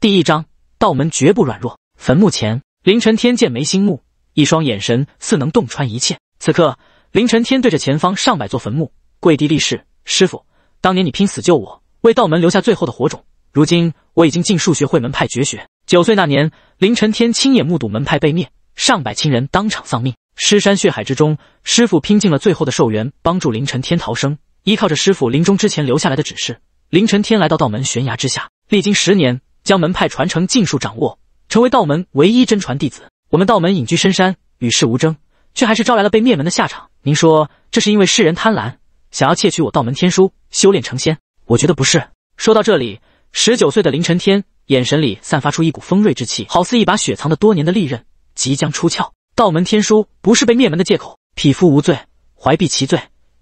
第一章，道门绝不软弱。坟墓前，凌晨天剑眉心目，一双眼神似能洞穿一切。此刻，凌晨天对着前方上百座坟墓跪地立誓：“师傅，当年你拼死救我，为道门留下最后的火种。如今我已经尽数学会门派绝学。九岁那年，凌晨天亲眼目睹门派被灭，上百亲人当场丧命，尸山血海之中，师傅拼尽了最后的寿元，帮助凌晨天逃生。依靠着师傅临终之前留下来的指示，凌晨天来到道门悬崖之下，历经十年。”将门派传承尽数掌握，成为道门唯一真传弟子。我们道门隐居深山，与世无争，却还是招来了被灭门的下场。您说，这是因为世人贪婪，想要窃取我道门天书，修炼成仙？我觉得不是。说到这里，十九岁的凌晨天眼神里散发出一股锋锐之气，好似一把雪藏的多年的利刃即将出鞘。道门天书不是被灭门的借口，匹夫无罪，怀璧其罪。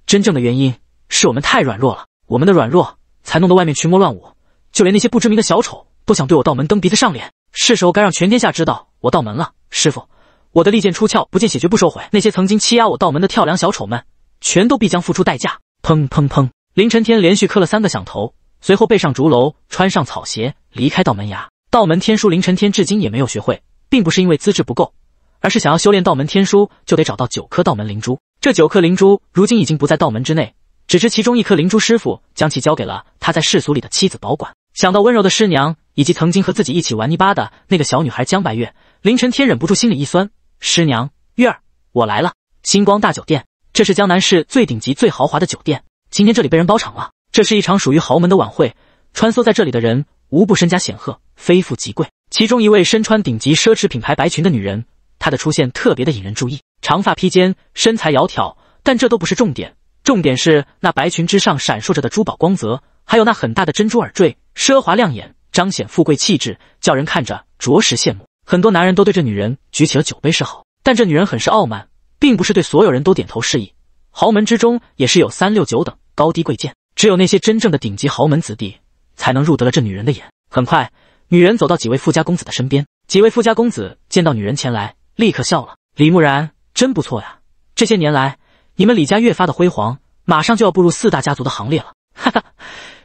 真正的原因是我们太软弱了，我们的软弱才弄得外面群魔乱舞，就连那些不知名的小丑。不想对我道门蹬鼻子上脸，是时候该让全天下知道我道门了。师傅，我的利剑出鞘，不见血绝不收回。那些曾经欺压我道门的跳梁小丑们，全都必将付出代价。砰砰砰！凌晨天连续磕了三个响头，随后背上竹篓，穿上草鞋，离开道门崖。道门天书，林晨天至今也没有学会，并不是因为资质不够，而是想要修炼道门天书，就得找到九颗道门灵珠。这九颗灵珠如今已经不在道门之内，只知其中一颗灵珠，师傅将其交给了他在世俗里的妻子保管。想到温柔的师娘。以及曾经和自己一起玩泥巴的那个小女孩江白月，凌晨天忍不住心里一酸，师娘月儿，我来了。星光大酒店，这是江南市最顶级、最豪华的酒店。今天这里被人包场了，这是一场属于豪门的晚会。穿梭在这里的人，无不身家显赫，非富即贵。其中一位身穿顶级奢侈品牌白裙的女人，她的出现特别的引人注意。长发披肩，身材窈窕，但这都不是重点，重点是那白裙之上闪烁着的珠宝光泽，还有那很大的珍珠耳坠，奢华亮眼。彰显富贵气质，叫人看着着实羡慕。很多男人都对这女人举起了酒杯示好，但这女人很是傲慢，并不是对所有人都点头示意。豪门之中也是有三六九等高低贵贱，只有那些真正的顶级豪门子弟，才能入得了这女人的眼。很快，女人走到几位富家公子的身边，几位富家公子见到女人前来，立刻笑了。李木然真不错呀，这些年来你们李家越发的辉煌，马上就要步入四大家族的行列了。哈哈。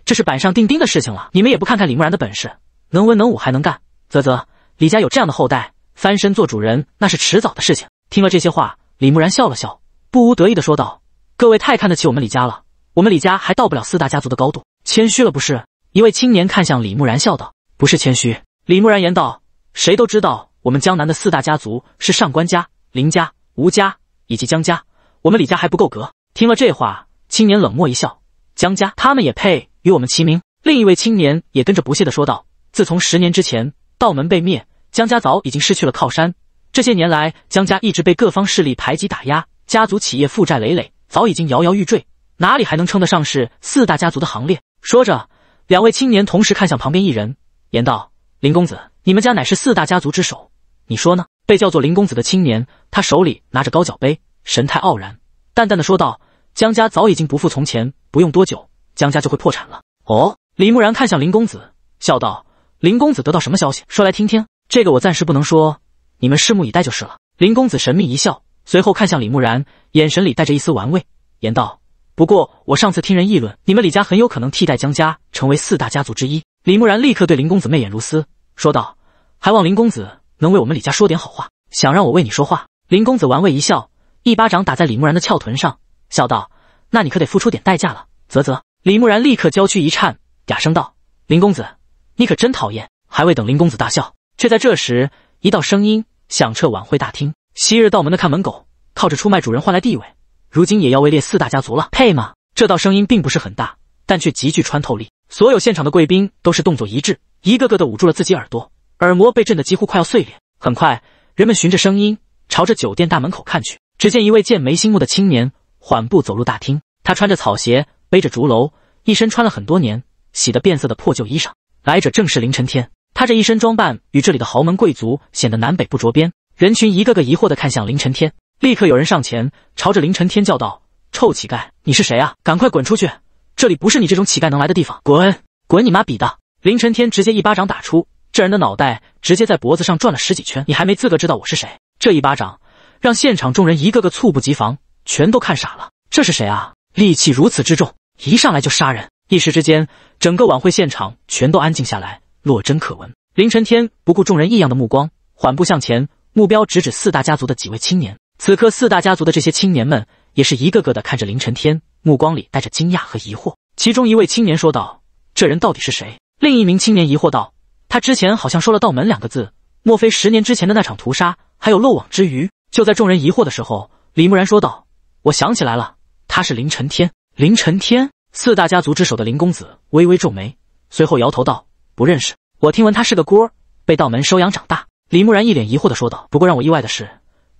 这是板上钉钉的事情了，你们也不看看李慕然的本事，能文能武还能干，啧啧，李家有这样的后代，翻身做主人那是迟早的事情。听了这些话，李慕然笑了笑，不无得意的说道：“各位太看得起我们李家了，我们李家还到不了四大家族的高度，谦虚了不是？”一位青年看向李慕然笑道：“不是谦虚。”李慕然言道：“谁都知道我们江南的四大家族是上官家、林家、吴家以及江家，我们李家还不够格。”听了这话，青年冷漠一笑：“江家他们也配？”与我们齐名。另一位青年也跟着不屑的说道：“自从十年之前道门被灭，江家早已经失去了靠山。这些年来，江家一直被各方势力排挤打压，家族企业负债累累，早已经摇摇欲坠，哪里还能称得上是四大家族的行列？”说着，两位青年同时看向旁边一人，言道：“林公子，你们家乃是四大家族之首，你说呢？”被叫做林公子的青年，他手里拿着高脚杯，神态傲然，淡淡的说道：“江家早已经不复从前，不用多久。”江家就会破产了哦。李慕然看向林公子，笑道：“林公子得到什么消息？说来听听。”这个我暂时不能说，你们拭目以待就是了。林公子神秘一笑，随后看向李慕然，眼神里带着一丝玩味，言道：“不过我上次听人议论，你们李家很有可能替代江家，成为四大家族之一。”李慕然立刻对林公子媚眼如丝，说道：“还望林公子能为我们李家说点好话，想让我为你说话？”林公子玩味一笑，一巴掌打在李慕然的翘臀上，笑道：“那你可得付出点代价了。”啧啧。李慕然立刻娇躯一颤，哑声道：“林公子，你可真讨厌。”还未等林公子大笑，却在这时，一道声音响彻晚会大厅。昔日道门的看门狗，靠着出卖主人换来地位，如今也要位列四大家族了，配吗？这道声音并不是很大，但却极具穿透力。所有现场的贵宾都是动作一致，一个个的捂住了自己耳朵，耳膜被震得几乎快要碎裂。很快，人们循着声音朝着酒店大门口看去，只见一位剑眉星目的青年缓步走入大厅。他穿着草鞋，背着竹篓，一身穿了很多年、洗得变色的破旧衣裳。来者正是凌晨天。他这一身装扮与这里的豪门贵族显得南北不着边。人群一个个疑惑的看向凌晨天，立刻有人上前朝着凌晨天叫道：“臭乞丐，你是谁啊？赶快滚出去！这里不是你这种乞丐能来的地方！滚！滚你妈比的！”凌晨天直接一巴掌打出，这人的脑袋直接在脖子上转了十几圈。你还没资格知道我是谁！这一巴掌让现场众人一个个猝不及防，全都看傻了。这是谁啊？戾气如此之重，一上来就杀人。一时之间，整个晚会现场全都安静下来，落针可闻。林晨天不顾众人异样的目光，缓步向前，目标直指四大家族的几位青年。此刻，四大家族的这些青年们也是一个个的看着林晨天，目光里带着惊讶和疑惑。其中一位青年说道：“这人到底是谁？”另一名青年疑惑道：“他之前好像说了‘道门’两个字，莫非十年之前的那场屠杀还有漏网之鱼？”就在众人疑惑的时候，李慕然说道：“我想起来了。”他是林承天，林承天，四大家族之首的林公子微微皱眉，随后摇头道：“不认识。”我听闻他是个孤儿，被道门收养长大。李慕然一脸疑惑的说道：“不过让我意外的是，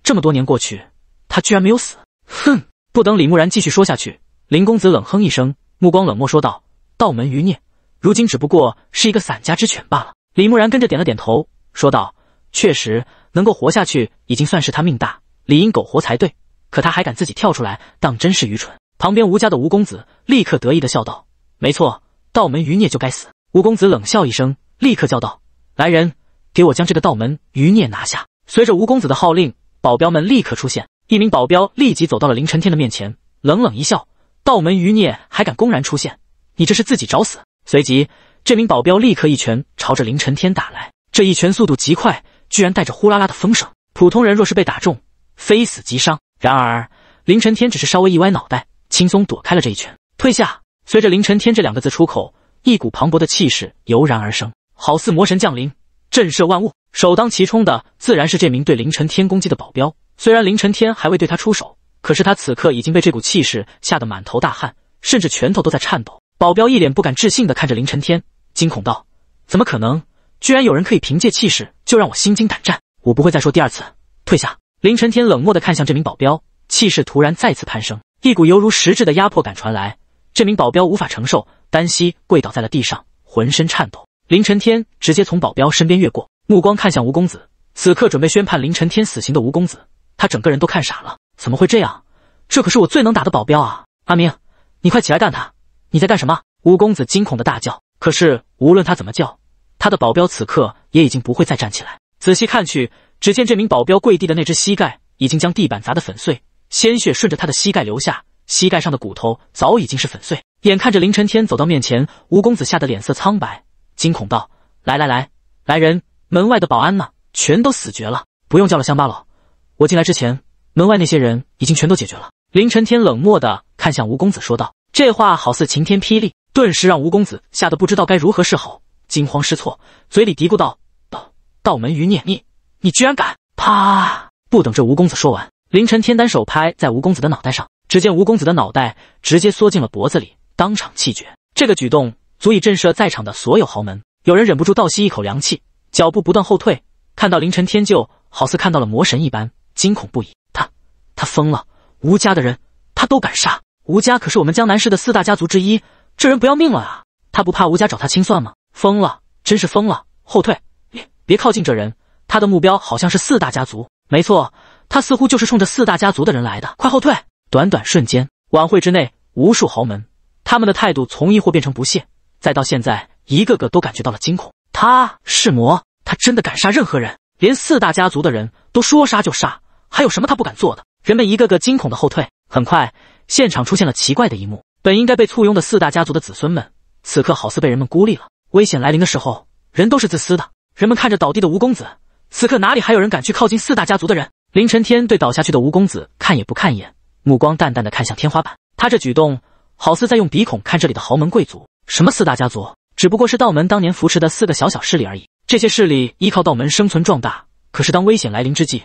这么多年过去，他居然没有死。”哼！不等李慕然继续说下去，林公子冷哼一声，目光冷漠说道：“道门余孽，如今只不过是一个散家之犬罢了。”李慕然跟着点了点头，说道：“确实，能够活下去已经算是他命大，理应苟活才对。”可他还敢自己跳出来，当真是愚蠢。旁边吴家的吴公子立刻得意的笑道：“没错，道门余孽就该死。”吴公子冷笑一声，立刻叫道：“来人，给我将这个道门余孽拿下！”随着吴公子的号令，保镖们立刻出现。一名保镖立即走到了凌晨天的面前，冷冷一笑：“道门余孽还敢公然出现，你这是自己找死！”随即，这名保镖立刻一拳朝着凌晨天打来。这一拳速度极快，居然带着呼啦啦的风声。普通人若是被打中，非死即伤。然而，凌晨天只是稍微一歪脑袋，轻松躲开了这一拳。退下。随着凌晨天这两个字出口，一股磅礴的气势油然而生，好似魔神降临，震慑万物。首当其冲的自然是这名对凌晨天攻击的保镖。虽然凌晨天还未对他出手，可是他此刻已经被这股气势吓得满头大汗，甚至拳头都在颤抖。保镖一脸不敢置信的看着凌晨天，惊恐道：“怎么可能？居然有人可以凭借气势就让我心惊胆战？我不会再说第二次，退下。”林晨天冷漠的看向这名保镖，气势突然再次攀升，一股犹如实质的压迫感传来，这名保镖无法承受，单膝跪倒在了地上，浑身颤抖。林晨天直接从保镖身边越过，目光看向吴公子。此刻准备宣判林晨天死刑的吴公子，他整个人都看傻了，怎么会这样？这可是我最能打的保镖啊！阿明，你快起来干他！你在干什么？吴公子惊恐的大叫。可是无论他怎么叫，他的保镖此刻也已经不会再站起来。仔细看去。只见这名保镖跪地的那只膝盖已经将地板砸得粉碎，鲜血顺着他的膝盖流下，膝盖上的骨头早已经是粉碎。眼看着林晨天走到面前，吴公子吓得脸色苍白，惊恐道：“来来来，来人！门外的保安呢？全都死绝了，不用叫了，乡巴佬！我进来之前，门外那些人已经全都解决了。”林晨天冷漠的看向吴公子说道，这话好似晴天霹雳，顿时让吴公子吓得不知道该如何是好，惊慌失措，嘴里嘀咕道：“道道门余孽，孽。’”你居然敢！啪！不等这吴公子说完，凌晨天单手拍在吴公子的脑袋上，只见吴公子的脑袋直接缩进了脖子里，当场气绝。这个举动足以震慑在场的所有豪门，有人忍不住倒吸一口凉气，脚步不断后退。看到凌晨天，就好似看到了魔神一般，惊恐不已。他，他疯了！吴家的人，他都敢杀！吴家可是我们江南市的四大家族之一，这人不要命了啊！他不怕吴家找他清算吗？疯了，真是疯了！后退，别靠近这人。他的目标好像是四大家族，没错，他似乎就是冲着四大家族的人来的。快后退！短短瞬间，晚会之内，无数豪门，他们的态度从疑惑变成不屑，再到现在一个个都感觉到了惊恐。他是魔，他真的敢杀任何人，连四大家族的人都说杀就杀，还有什么他不敢做的？人们一个个惊恐的后退。很快，现场出现了奇怪的一幕，本应该被簇拥的四大家族的子孙们，此刻好似被人们孤立了。危险来临的时候，人都是自私的。人们看着倒地的吴公子。此刻哪里还有人敢去靠近四大家族的人？凌晨天对倒下去的吴公子看也不看一眼，目光淡淡的看向天花板。他这举动好似在用鼻孔看这里的豪门贵族。什么四大家族，只不过是道门当年扶持的四个小小势力而已。这些势力依靠道门生存壮大，可是当危险来临之际，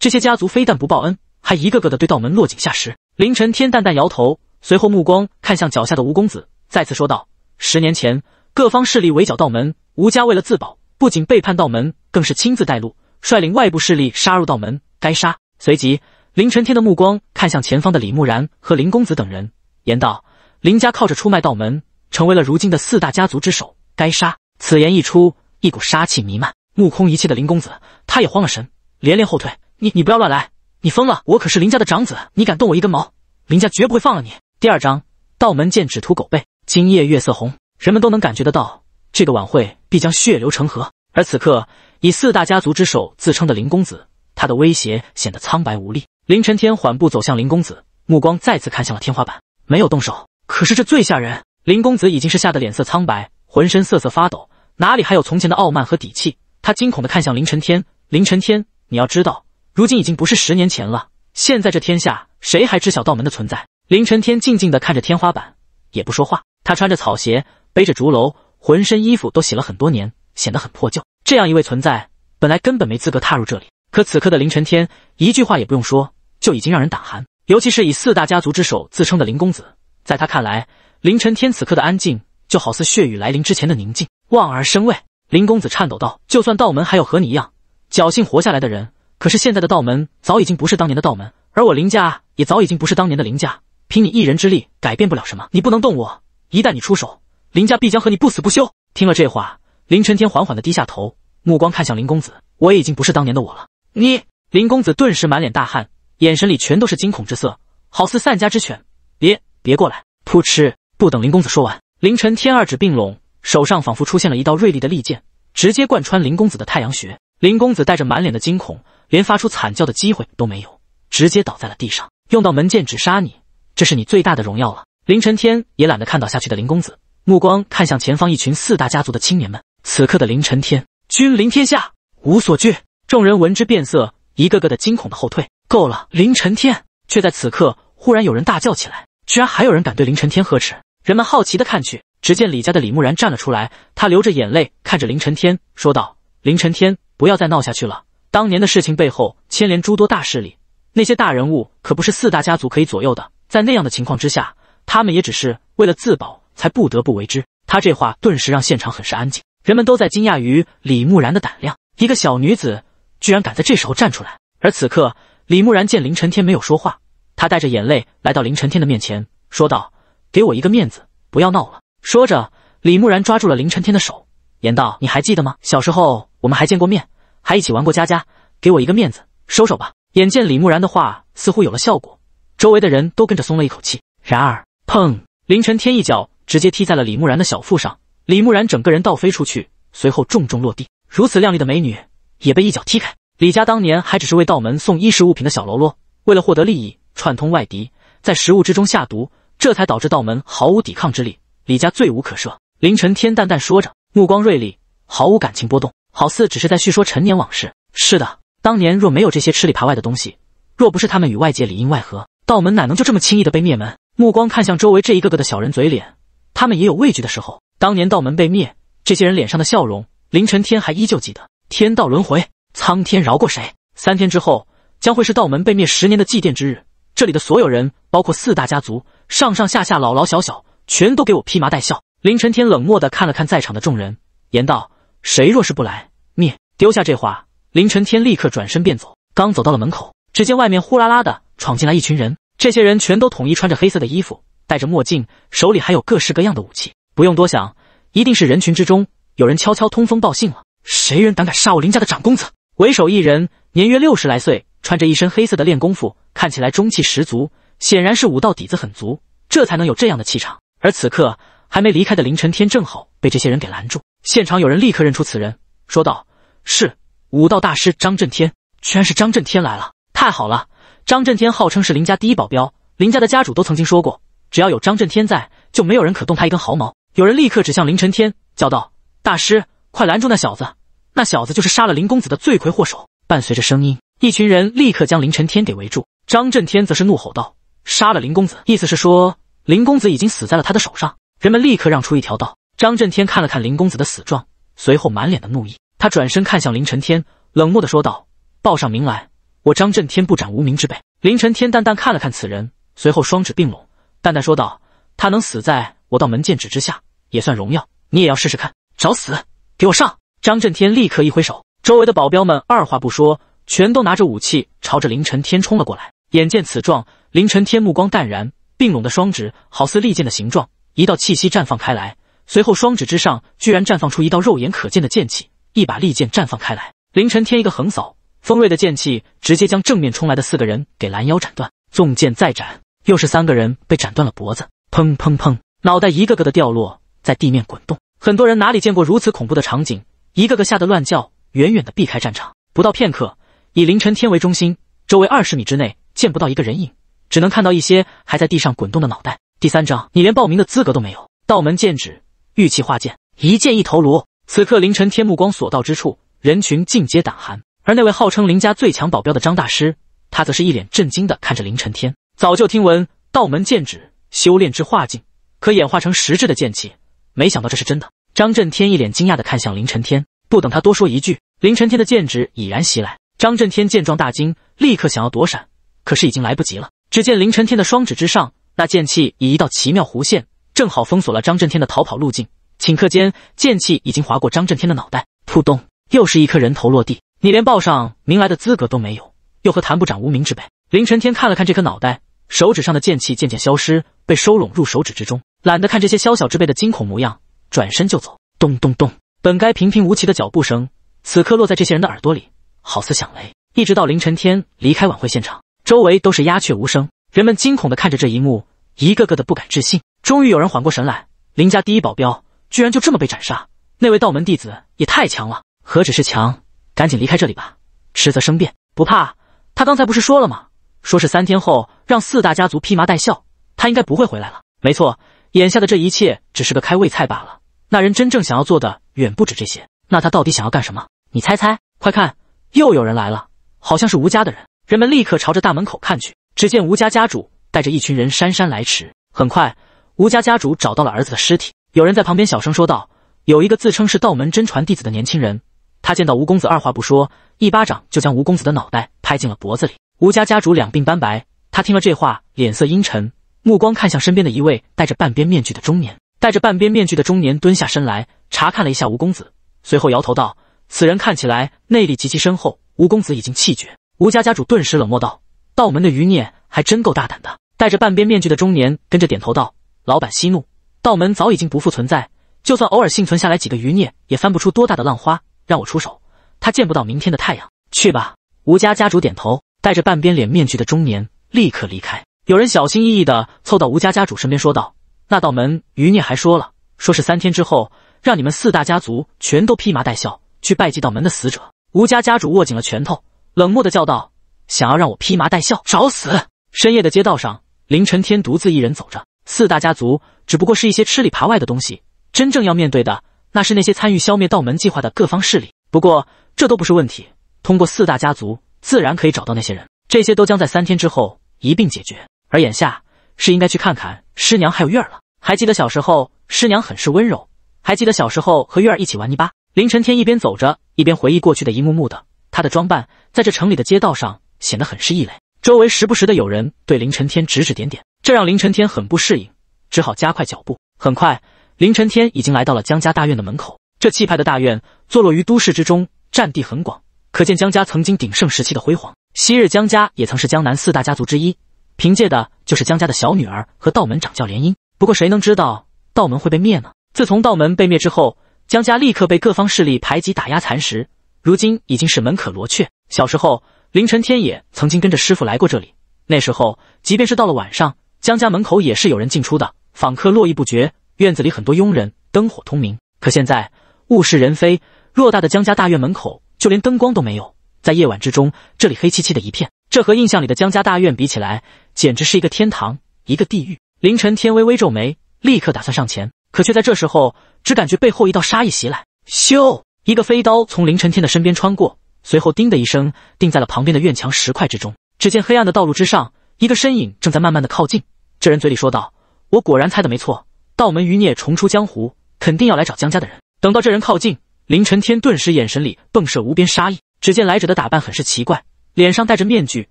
这些家族非但不报恩，还一个个的对道门落井下石。凌晨天淡淡摇头，随后目光看向脚下的吴公子，再次说道：“十年前，各方势力围剿道门，吴家为了自保。”不仅背叛道门，更是亲自带路，率领外部势力杀入道门，该杀。随即，林承天的目光看向前方的李慕然和林公子等人，言道：“林家靠着出卖道门，成为了如今的四大家族之首，该杀。”此言一出，一股杀气弥漫。目空一切的林公子，他也慌了神，连连后退：“你你不要乱来，你疯了！我可是林家的长子，你敢动我一根毛，林家绝不会放了你。”第二章，道门剑只图狗背。今夜月色红，人们都能感觉得到。这个晚会必将血流成河。而此刻，以四大家族之首自称的林公子，他的威胁显得苍白无力。林承天缓步走向林公子，目光再次看向了天花板，没有动手。可是这最吓人。林公子已经是吓得脸色苍白，浑身瑟瑟发抖，哪里还有从前的傲慢和底气？他惊恐地看向林承天。林承天，你要知道，如今已经不是十年前了。现在这天下，谁还知晓道门的存在？林承天静静地看着天花板，也不说话。他穿着草鞋，背着竹篓。浑身衣服都洗了很多年，显得很破旧。这样一位存在，本来根本没资格踏入这里。可此刻的林晨天，一句话也不用说，就已经让人胆寒。尤其是以四大家族之首自称的林公子，在他看来，凌晨天此刻的安静，就好似血雨来临之前的宁静，望而生畏。林公子颤抖道：“就算道门还有和你一样侥幸活下来的人，可是现在的道门早已经不是当年的道门，而我林家也早已经不是当年的林家，凭你一人之力改变不了什么。你不能动我，一旦你出手。”林家必将和你不死不休。听了这话，林承天缓缓地低下头，目光看向林公子：“我已经不是当年的我了。”你林公子顿时满脸大汗，眼神里全都是惊恐之色，好似散家之犬。别别过来！扑哧！不等林公子说完，林承天二指并拢，手上仿佛出现了一道锐利的利剑，直接贯穿林公子的太阳穴。林公子带着满脸的惊恐，连发出惨叫的机会都没有，直接倒在了地上。用到门剑只杀你，这是你最大的荣耀了。林承天也懒得看倒下去的林公子。目光看向前方，一群四大家族的青年们。此刻的凌晨天，君临天下，无所惧。众人闻之变色，一个个的惊恐的后退。够了！凌晨天却在此刻忽然有人大叫起来：“居然还有人敢对凌晨天呵斥！”人们好奇的看去，只见李家的李慕然站了出来，他流着眼泪看着凌晨天，说道：“凌晨天，不要再闹下去了。当年的事情背后牵连诸多大势力，那些大人物可不是四大家族可以左右的。在那样的情况之下，他们也只是为了自保。”才不得不为之。他这话顿时让现场很是安静，人们都在惊讶于李慕然的胆量，一个小女子居然敢在这时候站出来。而此刻，李慕然见林晨天没有说话，他带着眼泪来到林晨天的面前，说道：“给我一个面子，不要闹了。”说着，李慕然抓住了林晨天的手，言道：“你还记得吗？小时候我们还见过面，还一起玩过家家。给我一个面子，收手吧。”眼见李慕然的话似乎有了效果，周围的人都跟着松了一口气。然而，砰！林晨天一脚。直接踢在了李慕然的小腹上，李慕然整个人倒飞出去，随后重重落地。如此靓丽的美女也被一脚踢开。李家当年还只是为道门送衣食物品的小喽啰，为了获得利益，串通外敌，在食物之中下毒，这才导致道门毫无抵抗之力。李家罪无可赦。凌晨天淡淡说着，目光锐利，毫无感情波动，好似只是在叙说陈年往事。是的，当年若没有这些吃里扒外的东西，若不是他们与外界里应外合，道门哪能就这么轻易的被灭门？目光看向周围这一个个的小人嘴脸。他们也有畏惧的时候。当年道门被灭，这些人脸上的笑容，林承天还依旧记得。天道轮回，苍天饶过谁？三天之后，将会是道门被灭十年的祭奠之日。这里的所有人，包括四大家族上上下下老老小小，全都给我披麻戴孝。林承天冷漠的看了看在场的众人，言道：“谁若是不来，灭！”丢下这话，林承天立刻转身便走。刚走到了门口，只见外面呼啦啦的闯进来一群人。这些人全都统一穿着黑色的衣服。戴着墨镜，手里还有各式各样的武器，不用多想，一定是人群之中有人悄悄通风报信了。谁人胆敢杀我林家的长公子？为首一人年约六十来岁，穿着一身黑色的练功服，看起来中气十足，显然是武道底子很足，这才能有这样的气场。而此刻还没离开的林承天正好被这些人给拦住，现场有人立刻认出此人，说道：“是武道大师张震天，居然是张震天来了，太好了！张震天号称是林家第一保镖，林家的家主都曾经说过。”只要有张震天在，就没有人可动他一根毫毛。有人立刻指向林承天，叫道：“大师，快拦住那小子！那小子就是杀了林公子的罪魁祸首。”伴随着声音，一群人立刻将林承天给围住。张震天则是怒吼道：“杀了林公子！”意思是说林公子已经死在了他的手上。人们立刻让出一条道。张震天看了看林公子的死状，随后满脸的怒意，他转身看向林承天，冷漠的说道：“报上名来，我张震天不斩无名之辈。”林承天淡淡看了看此人，随后双指并拢。淡淡说道：“他能死在我道门剑指之下，也算荣耀。你也要试试看，找死！给我上！”张震天立刻一挥手，周围的保镖们二话不说，全都拿着武器朝着凌晨天冲了过来。眼见此状，凌晨天目光淡然，并拢的双指好似利剑的形状，一道气息绽放开来，随后双指之上居然绽放出一道肉眼可见的剑气，一把利剑绽放开来。凌晨天一个横扫，锋锐的剑气直接将正面冲来的四个人给拦腰斩断，纵剑再斩。又是三个人被斩断了脖子，砰砰砰，脑袋一个个的掉落，在地面滚动。很多人哪里见过如此恐怖的场景，一个个吓得乱叫，远远的避开战场。不到片刻，以凌晨天为中心，周围二十米之内见不到一个人影，只能看到一些还在地上滚动的脑袋。第三章，你连报名的资格都没有。道门剑指，玉器化剑，一剑一头颅。此刻凌晨天目光所到之处，人群尽皆胆寒。而那位号称林家最强保镖的张大师，他则是一脸震惊的看着凌晨天。早就听闻道门剑指修炼之化境，可演化成实质的剑气，没想到这是真的。张震天一脸惊讶的看向林承天，不等他多说一句，林承天的剑指已然袭来。张震天见状大惊，立刻想要躲闪，可是已经来不及了。只见林承天的双指之上，那剑气以一道奇妙弧线，正好封锁了张震天的逃跑路径。顷刻间，剑气已经划过张震天的脑袋，扑通，又是一颗人头落地。你连报上名来的资格都没有，又何谈不长无名之辈？林承天看了看这颗脑袋。手指上的剑气渐渐消失，被收拢入手指之中。懒得看这些宵小之辈的惊恐模样，转身就走。咚咚咚，本该平平无奇的脚步声，此刻落在这些人的耳朵里，好似响雷。一直到凌晨天离开晚会现场，周围都是鸦雀无声。人们惊恐的看着这一幕，一个个的不敢置信。终于有人缓过神来：林家第一保镖居然就这么被斩杀，那位道门弟子也太强了，何止是强？赶紧离开这里吧，迟则生变。不怕，他刚才不是说了吗？说是三天后。让四大家族披麻戴孝，他应该不会回来了。没错，眼下的这一切只是个开胃菜罢了。那人真正想要做的远不止这些。那他到底想要干什么？你猜猜。快看，又有人来了，好像是吴家的人。人们立刻朝着大门口看去，只见吴家家主带着一群人姗姗来迟。很快，吴家家主找到了儿子的尸体。有人在旁边小声说道：“有一个自称是道门真传弟子的年轻人，他见到吴公子，二话不说，一巴掌就将吴公子的脑袋拍进了脖子里。”吴家家主两鬓斑白。他听了这话，脸色阴沉，目光看向身边的一位戴着半边面具的中年。戴着半边面具的中年蹲下身来查看了一下吴公子，随后摇头道：“此人看起来内力极其深厚，吴公子已经气绝。”吴家家主顿时冷漠道：“道门的余孽还真够大胆的。”戴着半边面具的中年跟着点头道：“老板息怒，道门早已经不复存在，就算偶尔幸存下来几个余孽，也翻不出多大的浪花。让我出手，他见不到明天的太阳。”去吧。吴家家主点头。戴着半边脸面具的中年。立刻离开！有人小心翼翼的凑到吴家家主身边，说道：“那道门余孽还说了，说是三天之后，让你们四大家族全都披麻戴孝去拜祭道门的死者。”吴家家主握紧了拳头，冷漠的叫道：“想要让我披麻戴孝，找死！”深夜的街道上，凌晨天独自一人走着。四大家族只不过是一些吃里扒外的东西，真正要面对的，那是那些参与消灭道门计划的各方势力。不过这都不是问题，通过四大家族，自然可以找到那些人。这些都将在三天之后一并解决，而眼下是应该去看看师娘还有月儿了。还记得小时候，师娘很是温柔；还记得小时候和月儿一起玩泥巴。林承天一边走着，一边回忆过去的一幕幕的。他的装扮在这城里的街道上显得很是异类，周围时不时的有人对林承天指指点点，这让林承天很不适应，只好加快脚步。很快，林承天已经来到了江家大院的门口。这气派的大院坐落于都市之中，占地很广，可见江家曾经鼎盛时期的辉煌。昔日江家也曾是江南四大家族之一，凭借的就是江家的小女儿和道门掌教联姻。不过谁能知道道门会被灭呢？自从道门被灭之后，江家立刻被各方势力排挤、打压、蚕食，如今已经是门可罗雀。小时候，凌晨天野曾经跟着师傅来过这里，那时候即便是到了晚上，江家门口也是有人进出的，访客络绎不绝，院子里很多佣人，灯火通明。可现在物是人非，偌大的江家大院门口就连灯光都没有。在夜晚之中，这里黑漆漆的一片。这和印象里的江家大院比起来，简直是一个天堂，一个地狱。凌晨天微微皱眉，立刻打算上前，可却在这时候，只感觉背后一道杀意袭来，咻！一个飞刀从凌晨天的身边穿过，随后叮的一声，定在了旁边的院墙石块之中。只见黑暗的道路之上，一个身影正在慢慢的靠近。这人嘴里说道：“我果然猜的没错，道门余孽重出江湖，肯定要来找江家的人。”等到这人靠近，凌晨天顿时眼神里迸射无边杀意。只见来者的打扮很是奇怪，脸上戴着面具，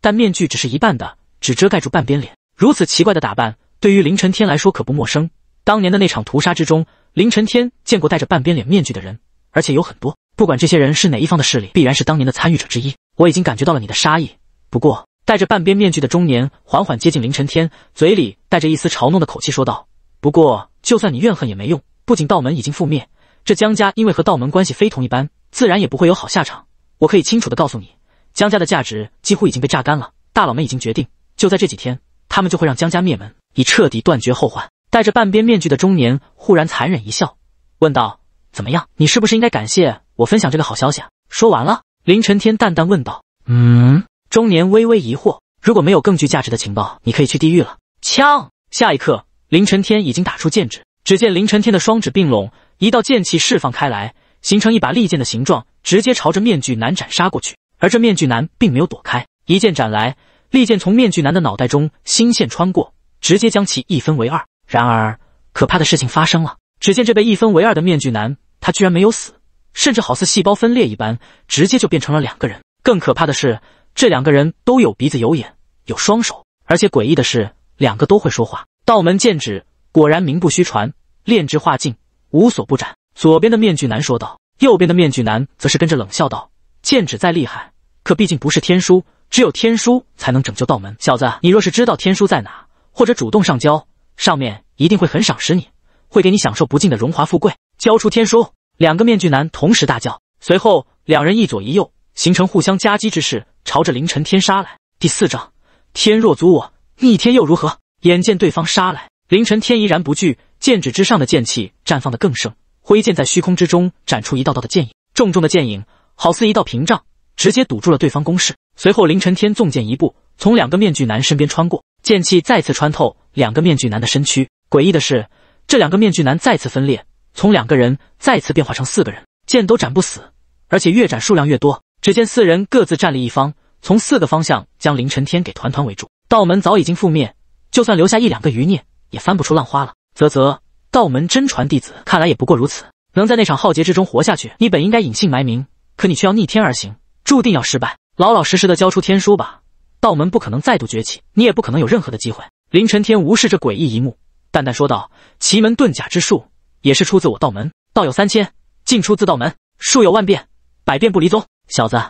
但面具只是一半的，只遮盖住半边脸。如此奇怪的打扮，对于凌晨天来说可不陌生。当年的那场屠杀之中，凌晨天见过戴着半边脸面具的人，而且有很多。不管这些人是哪一方的势力，必然是当年的参与者之一。我已经感觉到了你的杀意，不过戴着半边面具的中年缓缓接近凌晨天，嘴里带着一丝嘲弄的口气说道：“不过就算你怨恨也没用，不仅道门已经覆灭，这江家因为和道门关系非同一般，自然也不会有好下场。”我可以清楚的告诉你，江家的价值几乎已经被榨干了。大佬们已经决定，就在这几天，他们就会让江家灭门，以彻底断绝后患。戴着半边面具的中年忽然残忍一笑，问道：“怎么样？你是不是应该感谢我分享这个好消息？”啊？”说完了，林晨天淡淡问道：“嗯？”中年微微疑惑：“如果没有更具价值的情报，你可以去地狱了。”枪。下一刻，林晨天已经打出剑指，只见林晨天的双指并拢，一道剑气释放开来，形成一把利剑的形状。直接朝着面具男斩杀过去，而这面具男并没有躲开，一剑斩来，利剑从面具男的脑袋中心线穿过，直接将其一分为二。然而，可怕的事情发生了，只见这被一分为二的面具男，他居然没有死，甚至好似细胞分裂一般，直接就变成了两个人。更可怕的是，这两个人都有鼻子、有眼、有双手，而且诡异的是，两个都会说话。道门剑指果然名不虚传，炼制化境，无所不展。左边的面具男说道。右边的面具男则是跟着冷笑道：“剑指再厉害，可毕竟不是天书，只有天书才能拯救道门。小子，你若是知道天书在哪，或者主动上交，上面一定会很赏识你，会给你享受不尽的荣华富贵。交出天书！”两个面具男同时大叫，随后两人一左一右，形成互相夹击之势，朝着凌晨天杀来。第四章：天若阻我，逆天又如何？眼见对方杀来，凌晨天依然不惧，剑指之上的剑气绽放的更盛。挥剑在虚空之中斩出一道道的剑影，重重的剑影好似一道屏障，直接堵住了对方攻势。随后，凌晨天纵剑一步，从两个面具男身边穿过，剑气再次穿透两个面具男的身躯。诡异的是，这两个面具男再次分裂，从两个人再次变化成四个人，剑都斩不死，而且越斩数量越多。只见四人各自站立一方，从四个方向将凌晨天给团团围住。道门早已经覆灭，就算留下一两个余孽，也翻不出浪花了。啧啧。道门真传弟子，看来也不过如此。能在那场浩劫之中活下去，你本应该隐姓埋名，可你却要逆天而行，注定要失败。老老实实的交出天书吧，道门不可能再度崛起，你也不可能有任何的机会。林晨天无视这诡异一幕，淡淡说道：“奇门遁甲之术也是出自我道门，道有三千，尽出自道门，术有万变，百变不离宗。小子，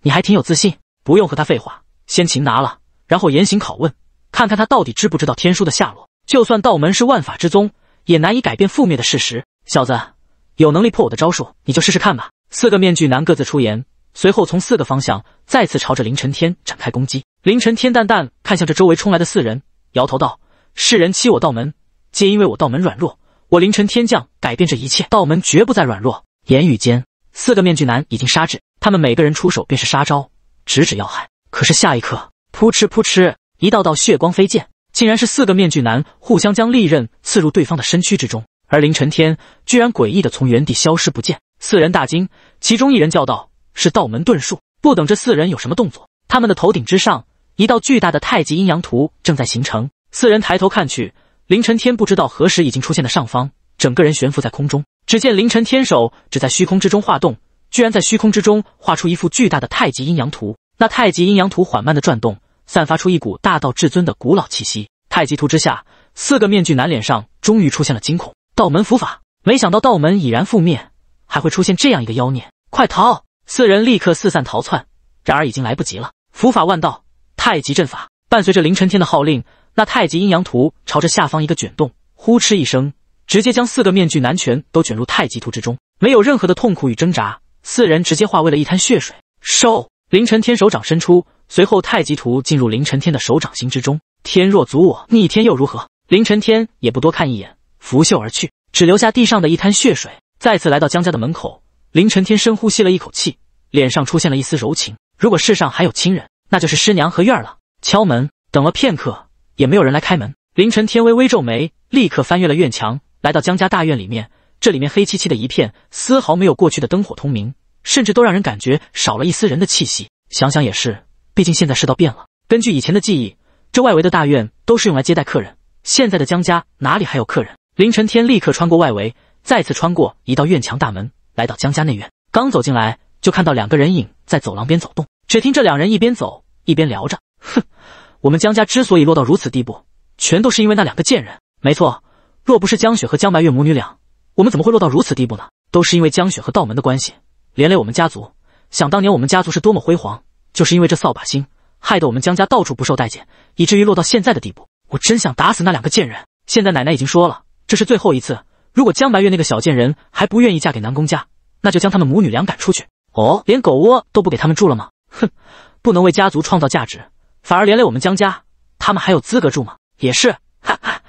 你还挺有自信，不用和他废话，先擒拿了，然后严刑拷问，看看他到底知不知道天书的下落。就算道门是万法之宗。”也难以改变覆灭的事实。小子，有能力破我的招数，你就试试看吧。四个面具男各自出言，随后从四个方向再次朝着凌晨天展开攻击。凌晨天淡淡看向这周围冲来的四人，摇头道：“世人欺我道门，皆因为我道门软弱。我凌晨天将改变这一切，道门绝不再软弱。”言语间，四个面具男已经杀至，他们每个人出手便是杀招，直指要害。可是下一刻，扑哧扑哧，一道道血光飞溅。竟然是四个面具男互相将利刃刺入对方的身躯之中，而凌晨天居然诡异的从原地消失不见。四人大惊，其中一人叫道：“是道门遁术！”不等这四人有什么动作，他们的头顶之上一道巨大的太极阴阳图正在形成。四人抬头看去，凌晨天不知道何时已经出现在上方，整个人悬浮在空中。只见凌晨天手指在虚空之中画动，居然在虚空之中画出一幅巨大的太极阴阳图。那太极阴阳图缓慢的转动。散发出一股大道至尊的古老气息，太极图之下，四个面具男脸上终于出现了惊恐。道门伏法，没想到道门已然覆灭，还会出现这样一个妖孽，快逃！四人立刻四散逃窜，然而已经来不及了。伏法万道，太极阵法，伴随着凌晨天的号令，那太极阴阳图朝着下方一个卷动，呼哧一声，直接将四个面具男全都卷入太极图之中，没有任何的痛苦与挣扎，四人直接化为了一滩血水。收，凌晨天手掌伸出。随后，太极图进入凌晨天的手掌心之中。天若阻我，逆天又如何？凌晨天也不多看一眼，拂袖而去，只留下地上的一滩血水。再次来到江家的门口，凌晨天深呼吸了一口气，脸上出现了一丝柔情。如果世上还有亲人，那就是师娘和院儿了。敲门，等了片刻，也没有人来开门。凌晨天微微皱眉，立刻翻越了院墙，来到江家大院里面。这里面黑漆漆的一片，丝毫没有过去的灯火通明，甚至都让人感觉少了一丝人的气息。想想也是。毕竟现在世道变了。根据以前的记忆，这外围的大院都是用来接待客人。现在的江家哪里还有客人？凌晨天立刻穿过外围，再次穿过一道院墙大门，来到江家内院。刚走进来，就看到两个人影在走廊边走动。只听这两人一边走一边聊着：“哼，我们江家之所以落到如此地步，全都是因为那两个贱人。没错，若不是江雪和江白月母女俩，我们怎么会落到如此地步呢？都是因为江雪和道门的关系，连累我们家族。想当年我们家族是多么辉煌。”就是因为这扫把星，害得我们江家到处不受待见，以至于落到现在的地步。我真想打死那两个贱人！现在奶奶已经说了，这是最后一次。如果江白月那个小贱人还不愿意嫁给南宫家，那就将他们母女俩赶出去。哦，连狗窝都不给他们住了吗？哼，不能为家族创造价值，反而连累我们江家，他们还有资格住吗？也是，哈哈。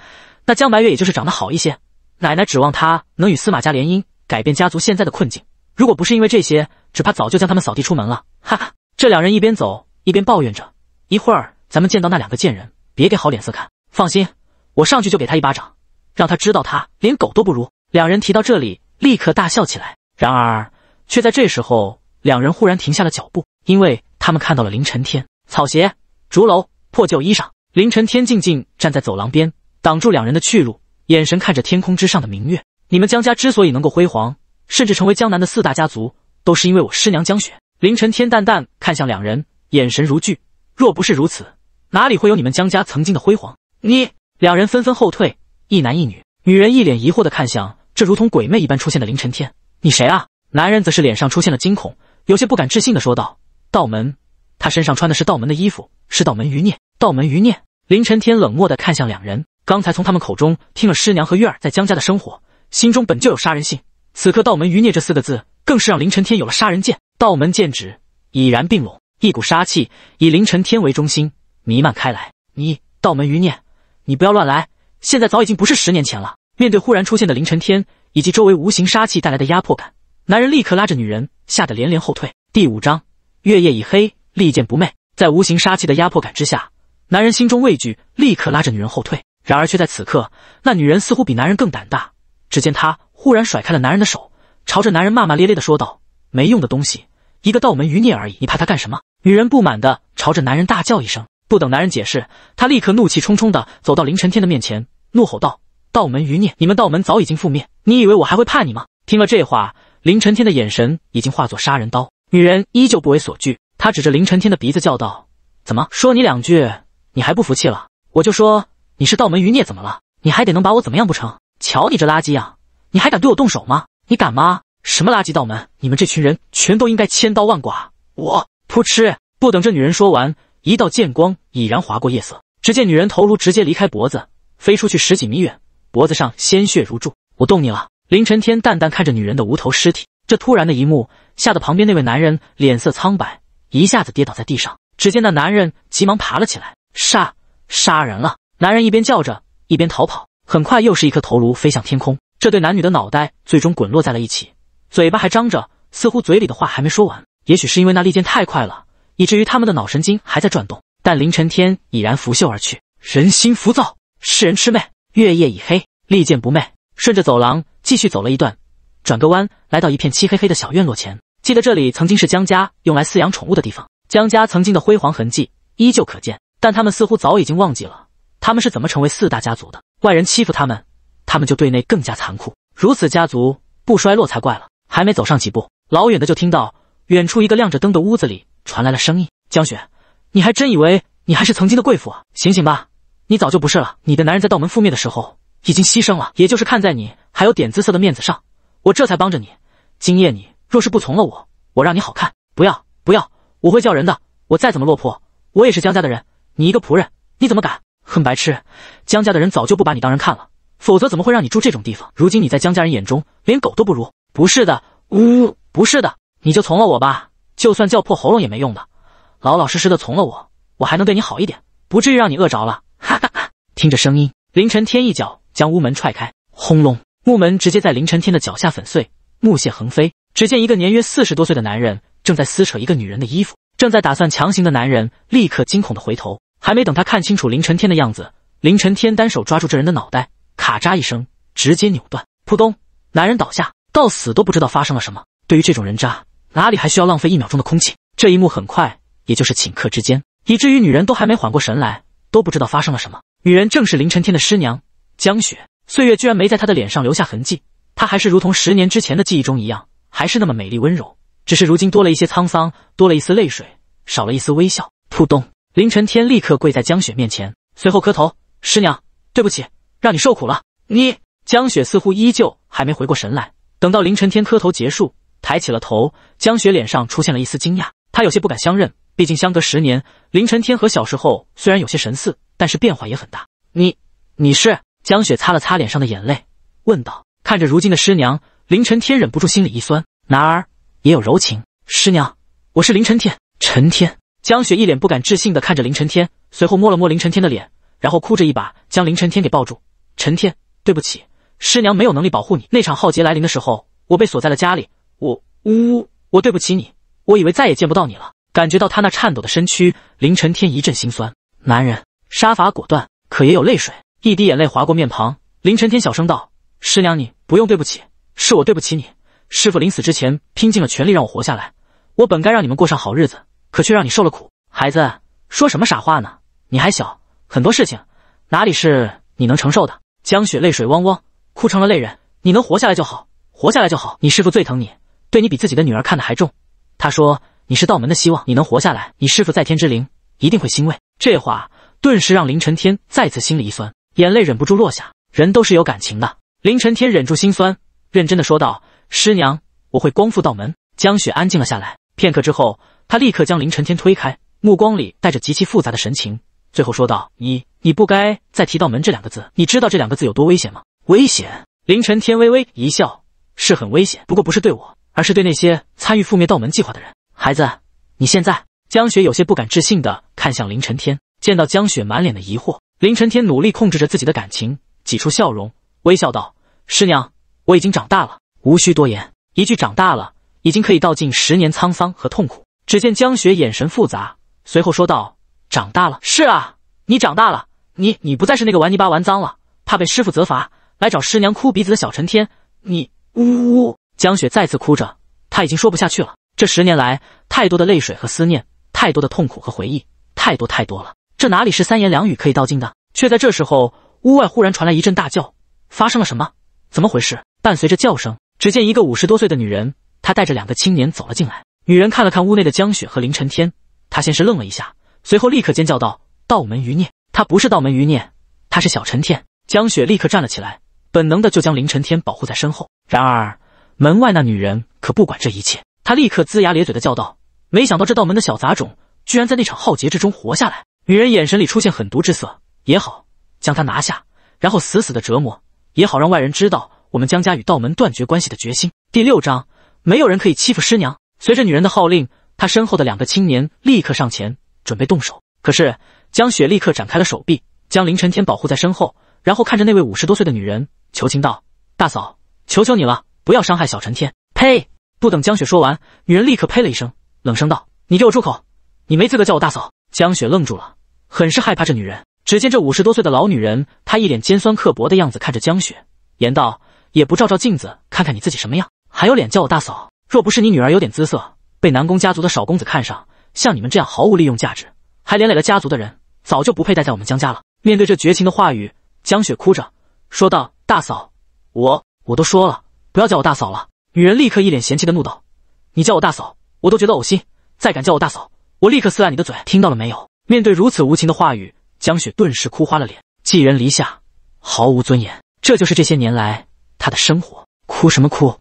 那江白月也就是长得好一些，奶奶指望她能与司马家联姻，改变家族现在的困境。如果不是因为这些，只怕早就将他们扫地出门了。哈哈。这两人一边走一边抱怨着，一会儿咱们见到那两个贱人，别给好脸色看。放心，我上去就给他一巴掌，让他知道他连狗都不如。两人提到这里，立刻大笑起来。然而，却在这时候，两人忽然停下了脚步，因为他们看到了凌晨天草鞋、竹楼、破旧衣裳。凌晨天静静站在走廊边，挡住两人的去路，眼神看着天空之上的明月。你们江家之所以能够辉煌，甚至成为江南的四大家族，都是因为我师娘江雪。凌晨天淡淡看向两人，眼神如炬。若不是如此，哪里会有你们江家曾经的辉煌？你两人纷纷后退，一男一女，女人一脸疑惑的看向这如同鬼魅一般出现的凌晨天：“你谁啊？”男人则是脸上出现了惊恐，有些不敢置信的说道：“道门，他身上穿的是道门的衣服，是道门余孽。”“道门余孽。”凌晨天冷漠的看向两人，刚才从他们口中听了师娘和月儿在江家的生活，心中本就有杀人性，此刻“道门余孽”这四个字更是让凌晨天有了杀人剑。道门剑指已然并拢，一股杀气以凌晨天为中心弥漫开来。你道门余孽，你不要乱来！现在早已经不是十年前了。面对忽然出现的凌晨天以及周围无形杀气带来的压迫感，男人立刻拉着女人，吓得连连后退。第五章：月夜已黑，利剑不昧。在无形杀气的压迫感之下，男人心中畏惧，立刻拉着女人后退。然而却在此刻，那女人似乎比男人更胆大。只见她忽然甩开了男人的手，朝着男人骂骂咧咧的说道：“没用的东西！”一个道门余孽而已，你怕他干什么？女人不满地朝着男人大叫一声，不等男人解释，她立刻怒气冲冲地走到林承天的面前，怒吼道：“道门余孽，你们道门早已经覆灭，你以为我还会怕你吗？”听了这话，林承天的眼神已经化作杀人刀。女人依旧不为所惧，她指着林承天的鼻子叫道：“怎么，说你两句，你还不服气了？我就说你是道门余孽，怎么了？你还得能把我怎么样不成？瞧你这垃圾样，你还敢对我动手吗？你敢吗？”什么垃圾道门！你们这群人全都应该千刀万剐！我扑哧！不等这女人说完，一道剑光已然划过夜色。只见女人头颅直接离开脖子，飞出去十几米远，脖子上鲜血如注。我动你了！凌晨天淡淡看着女人的无头尸体，这突然的一幕吓得旁边那位男人脸色苍白，一下子跌倒在地上。只见那男人急忙爬了起来，杀杀人了！男人一边叫着，一边逃跑。很快又是一颗头颅飞向天空，这对男女的脑袋最终滚落在了一起。嘴巴还张着，似乎嘴里的话还没说完。也许是因为那利剑太快了，以至于他们的脑神经还在转动。但凌晨天已然拂袖而去。人心浮躁，世人痴魅。月夜已黑，利剑不昧。顺着走廊继续走了一段，转个弯，来到一片漆黑黑的小院落前。记得这里曾经是江家用来饲养宠物的地方。江家曾经的辉煌痕迹依旧可见，但他们似乎早已经忘记了，他们是怎么成为四大家族的。外人欺负他们，他们就对内更加残酷。如此家族不衰落才怪了。还没走上几步，老远的就听到远处一个亮着灯的屋子里传来了声音：“江雪，你还真以为你还是曾经的贵妇啊？醒醒吧，你早就不是了。你的男人在道门覆灭的时候已经牺牲了，也就是看在你还有点姿色的面子上，我这才帮着你。今夜你若是不从了我，我让你好看！不要，不要，我会叫人的。我再怎么落魄，我也是江家的人。你一个仆人，你怎么敢？哼，白痴！江家的人早就不把你当人看了，否则怎么会让你住这种地方？如今你在江家人眼中连狗都不如。”不是的，呜，不是的，你就从了我吧，就算叫破喉咙也没用的，老老实实的从了我，我还能对你好一点，不至于让你饿着了。哈哈哈！听着声音，凌晨天一脚将屋门踹开，轰隆，木门直接在凌晨天的脚下粉碎，木屑横飞。只见一个年约四十多岁的男人正在撕扯一个女人的衣服，正在打算强行的男人立刻惊恐的回头，还没等他看清楚凌晨天的样子，凌晨天单手抓住这人的脑袋，咔嚓一声，直接扭断，扑通，男人倒下。到死都不知道发生了什么。对于这种人渣，哪里还需要浪费一秒钟的空气？这一幕很快，也就是顷刻之间，以至于女人都还没缓过神来，都不知道发生了什么。女人正是林晨天的师娘江雪，岁月居然没在她的脸上留下痕迹，她还是如同十年之前的记忆中一样，还是那么美丽温柔。只是如今多了一些沧桑，多了一丝泪水，少了一丝微笑。扑咚！林晨天立刻跪在江雪面前，随后磕头：“师娘，对不起，让你受苦了。”你江雪似乎依旧还没回过神来。等到凌晨天磕头结束，抬起了头，江雪脸上出现了一丝惊讶，她有些不敢相认，毕竟相隔十年，凌晨天和小时候虽然有些神似，但是变化也很大。你你是江雪？擦了擦脸上的眼泪，问道。看着如今的师娘，凌晨天忍不住心里一酸，男儿也有柔情。师娘，我是凌晨天，陈天。江雪一脸不敢置信的看着凌晨天，随后摸了摸凌晨天的脸，然后哭着一把将凌晨天给抱住。陈天，对不起。师娘没有能力保护你。那场浩劫来临的时候，我被锁在了家里。我呜，呜，我对不起你，我以为再也见不到你了。感觉到他那颤抖的身躯，林晨天一阵心酸。男人杀伐果断，可也有泪水，一滴眼泪划过面庞。林晨天小声道：“师娘，你不用对不起，是我对不起你。师傅临死之前拼尽了全力让我活下来，我本该让你们过上好日子，可却让你受了苦。孩子，说什么傻话呢？你还小，很多事情哪里是你能承受的？”江雪泪水汪汪。哭成了泪人，你能活下来就好，活下来就好。你师父最疼你，对你比自己的女儿看得还重。他说你是道门的希望，你能活下来，你师父在天之灵一定会欣慰。这话顿时让林承天再次心里一酸，眼泪忍不住落下。人都是有感情的。林承天忍住心酸，认真的说道：“师娘，我会光复道门。”江雪安静了下来，片刻之后，她立刻将林承天推开，目光里带着极其复杂的神情，最后说道：“你，你不该再提到门这两个字。你知道这两个字有多危险吗？”危险！凌晨天微微一笑，是很危险，不过不是对我，而是对那些参与覆灭道门计划的人。孩子，你现在……江雪有些不敢置信的看向凌晨天，见到江雪满脸的疑惑，凌晨天努力控制着自己的感情，挤出笑容，微笑道：“师娘，我已经长大了，无需多言。”一句“长大了”，已经可以道尽十年沧桑和痛苦。只见江雪眼神复杂，随后说道：“长大了，是啊，你长大了，你……你不再是那个玩泥巴玩脏了，怕被师傅责罚。”来找师娘哭鼻子的小陈天，你呜呜，江雪再次哭着，她已经说不下去了。这十年来，太多的泪水和思念，太多的痛苦和回忆，太多太多了，这哪里是三言两语可以道尽的？却在这时候，屋外忽然传来一阵大叫，发生了什么？怎么回事？伴随着叫声，只见一个五十多岁的女人，她带着两个青年走了进来。女人看了看屋内的江雪和林晨天，她先是愣了一下，随后立刻尖叫道：“道门余孽！他不是道门余孽，他是小陈天！”江雪立刻站了起来。本能的就将林承天保护在身后，然而门外那女人可不管这一切，她立刻龇牙咧嘴的叫道：“没想到这道门的小杂种居然在那场浩劫之中活下来。”女人眼神里出现狠毒之色，也好将他拿下，然后死死的折磨，也好让外人知道我们江家与道门断绝关系的决心。第六章，没有人可以欺负师娘。随着女人的号令，她身后的两个青年立刻上前准备动手，可是江雪立刻展开了手臂，将林承天保护在身后，然后看着那位五十多岁的女人。求情道：“大嫂，求求你了，不要伤害小陈天。”呸！不等江雪说完，女人立刻呸了一声，冷声道：“你给我住口！你没资格叫我大嫂。”江雪愣住了，很是害怕这女人。只见这五十多岁的老女人，她一脸尖酸刻薄的样子看着江雪，言道：“也不照照镜子，看看你自己什么样，还有脸叫我大嫂？若不是你女儿有点姿色，被南宫家族的少公子看上，像你们这样毫无利用价值，还连累了家族的人，早就不配待在我们江家了。”面对这绝情的话语，江雪哭着说道。大嫂，我我都说了，不要叫我大嫂了。女人立刻一脸嫌弃的怒道：“你叫我大嫂，我都觉得恶心。再敢叫我大嫂，我立刻撕烂你的嘴！听到了没有？”面对如此无情的话语，江雪顿时哭花了脸。寄人篱下，毫无尊严，这就是这些年来她的生活。哭什么哭？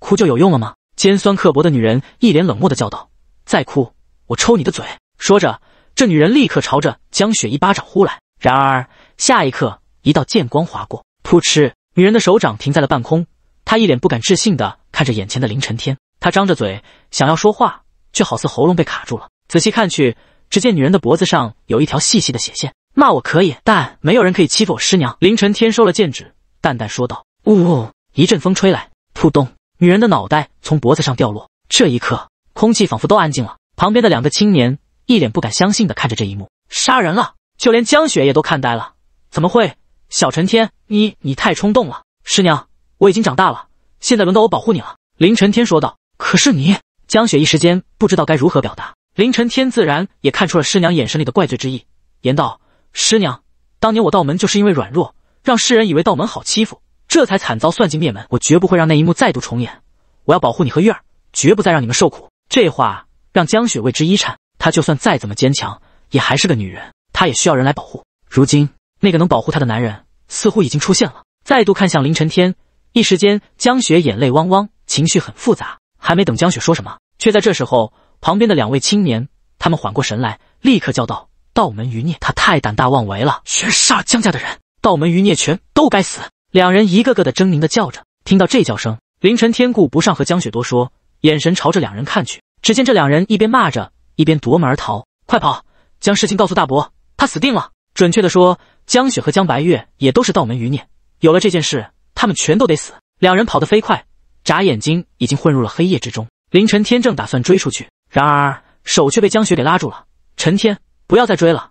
哭就有用了吗？尖酸刻薄的女人一脸冷漠的叫道：“再哭，我抽你的嘴！”说着，这女人立刻朝着江雪一巴掌呼来。然而下一刻，一道剑光划过。扑哧，女人的手掌停在了半空，她一脸不敢置信的看着眼前的凌晨天，她张着嘴想要说话，却好似喉咙被卡住了。仔细看去，只见女人的脖子上有一条细细的血线。骂我可以，但没有人可以欺负我师娘。凌晨天收了剑指，淡淡说道。呜，一阵风吹来，扑咚，女人的脑袋从脖子上掉落。这一刻，空气仿佛都安静了。旁边的两个青年一脸不敢相信的看着这一幕，杀人了，就连江雪也都看呆了，怎么会？小陈天，你你太冲动了，师娘，我已经长大了，现在轮到我保护你了。”林晨天说道。可是你，江雪一时间不知道该如何表达。林晨天自然也看出了师娘眼神里的怪罪之意，言道：“师娘，当年我道门就是因为软弱，让世人以为道门好欺负，这才惨遭算计灭门。我绝不会让那一幕再度重演，我要保护你和玉儿，绝不再让你们受苦。”这话让江雪为之一颤。她就算再怎么坚强，也还是个女人，她也需要人来保护。如今。那个能保护他的男人似乎已经出现了。再度看向林晨天，一时间江雪眼泪汪汪，情绪很复杂。还没等江雪说什么，却在这时候，旁边的两位青年他们缓过神来，立刻叫道：“道门余孽，他太胆大妄为了，全杀了江家的人！道门余孽全都该死！”两人一个个的狰狞的叫着。听到这叫声，林晨天顾不上和江雪多说，眼神朝着两人看去。只见这两人一边骂着，一边夺门而逃：“快跑，将事情告诉大伯，他死定了！”准确的说，江雪和江白月也都是道门余孽。有了这件事，他们全都得死。两人跑得飞快，眨眼睛已经混入了黑夜之中。凌晨天正打算追出去，然而手却被江雪给拉住了。陈天，不要再追了，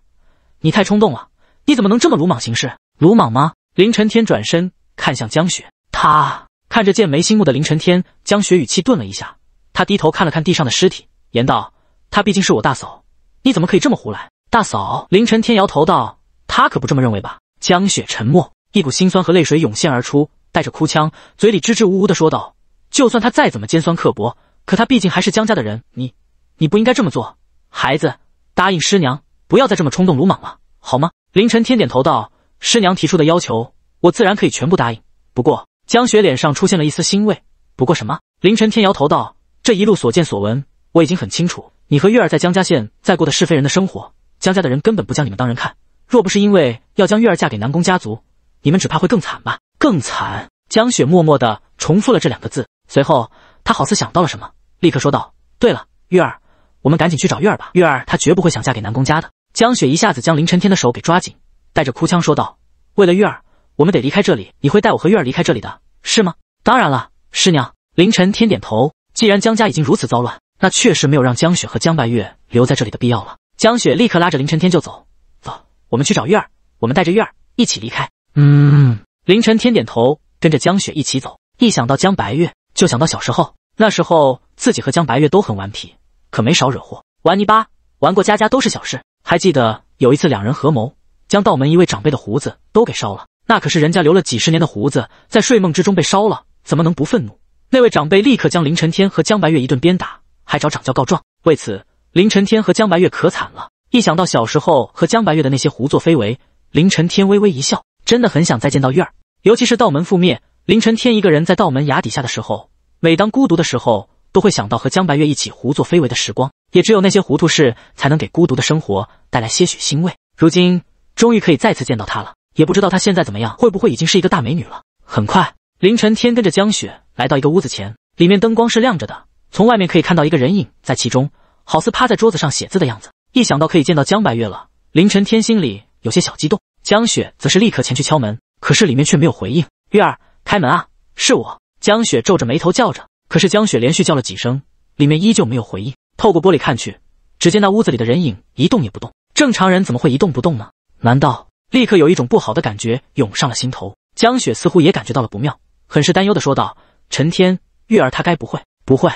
你太冲动了，你怎么能这么鲁莽行事？鲁莽吗？凌晨天转身看向江雪，他看着剑眉心目的凌晨天，江雪语气顿了一下，他低头看了看地上的尸体，言道：“她毕竟是我大嫂，你怎么可以这么胡来？”大嫂，凌晨天摇头道：“他可不这么认为吧？”江雪沉默，一股心酸和泪水涌现而出，带着哭腔，嘴里支支吾吾的说道：“就算他再怎么尖酸刻薄，可他毕竟还是江家的人，你，你不应该这么做。孩子，答应师娘，不要再这么冲动鲁莽了，好吗？”凌晨天点头道：“师娘提出的要求，我自然可以全部答应。不过，江雪脸上出现了一丝欣慰。不过什么？”凌晨天摇头道：“这一路所见所闻，我已经很清楚，你和月儿在江家县在过的是非人的生活。”江家的人根本不将你们当人看，若不是因为要将月儿嫁给南宫家族，你们只怕会更惨吧？更惨！江雪默默的重复了这两个字，随后她好似想到了什么，立刻说道：“对了，月儿，我们赶紧去找月儿吧。月儿她绝不会想嫁给南宫家的。”江雪一下子将林晨天的手给抓紧，带着哭腔说道：“为了月儿，我们得离开这里。你会带我和月儿离开这里的，是吗？”“当然了，师娘。”林晨天点头。既然江家已经如此糟乱，那确实没有让江雪和江白月留在这里的必要了。江雪立刻拉着林晨天就走，走，我们去找月儿，我们带着月儿一起离开。嗯，林晨天点头，跟着江雪一起走。一想到江白月，就想到小时候，那时候自己和江白月都很顽皮，可没少惹祸。玩泥巴、玩过家家都是小事。还记得有一次，两人合谋将道门一位长辈的胡子都给烧了，那可是人家留了几十年的胡子，在睡梦之中被烧了，怎么能不愤怒？那位长辈立刻将林晨天和江白月一顿鞭打，还找掌教告状。为此。凌晨天和江白月可惨了，一想到小时候和江白月的那些胡作非为，凌晨天微微一笑，真的很想再见到月儿。尤其是道门覆灭，凌晨天一个人在道门崖底下的时候，每当孤独的时候，都会想到和江白月一起胡作非为的时光。也只有那些糊涂事，才能给孤独的生活带来些许欣慰。如今终于可以再次见到她了，也不知道她现在怎么样，会不会已经是一个大美女了。很快，凌晨天跟着江雪来到一个屋子前，里面灯光是亮着的，从外面可以看到一个人影在其中。好似趴在桌子上写字的样子，一想到可以见到江白月了，凌晨天心里有些小激动。江雪则是立刻前去敲门，可是里面却没有回应。月儿，开门啊，是我！江雪皱着眉头叫着，可是江雪连续叫了几声，里面依旧没有回应。透过玻璃看去，只见那屋子里的人影一动也不动。正常人怎么会一动不动呢？难道立刻有一种不好的感觉涌上了心头？江雪似乎也感觉到了不妙，很是担忧的说道：“陈天，月儿她该不会不会。”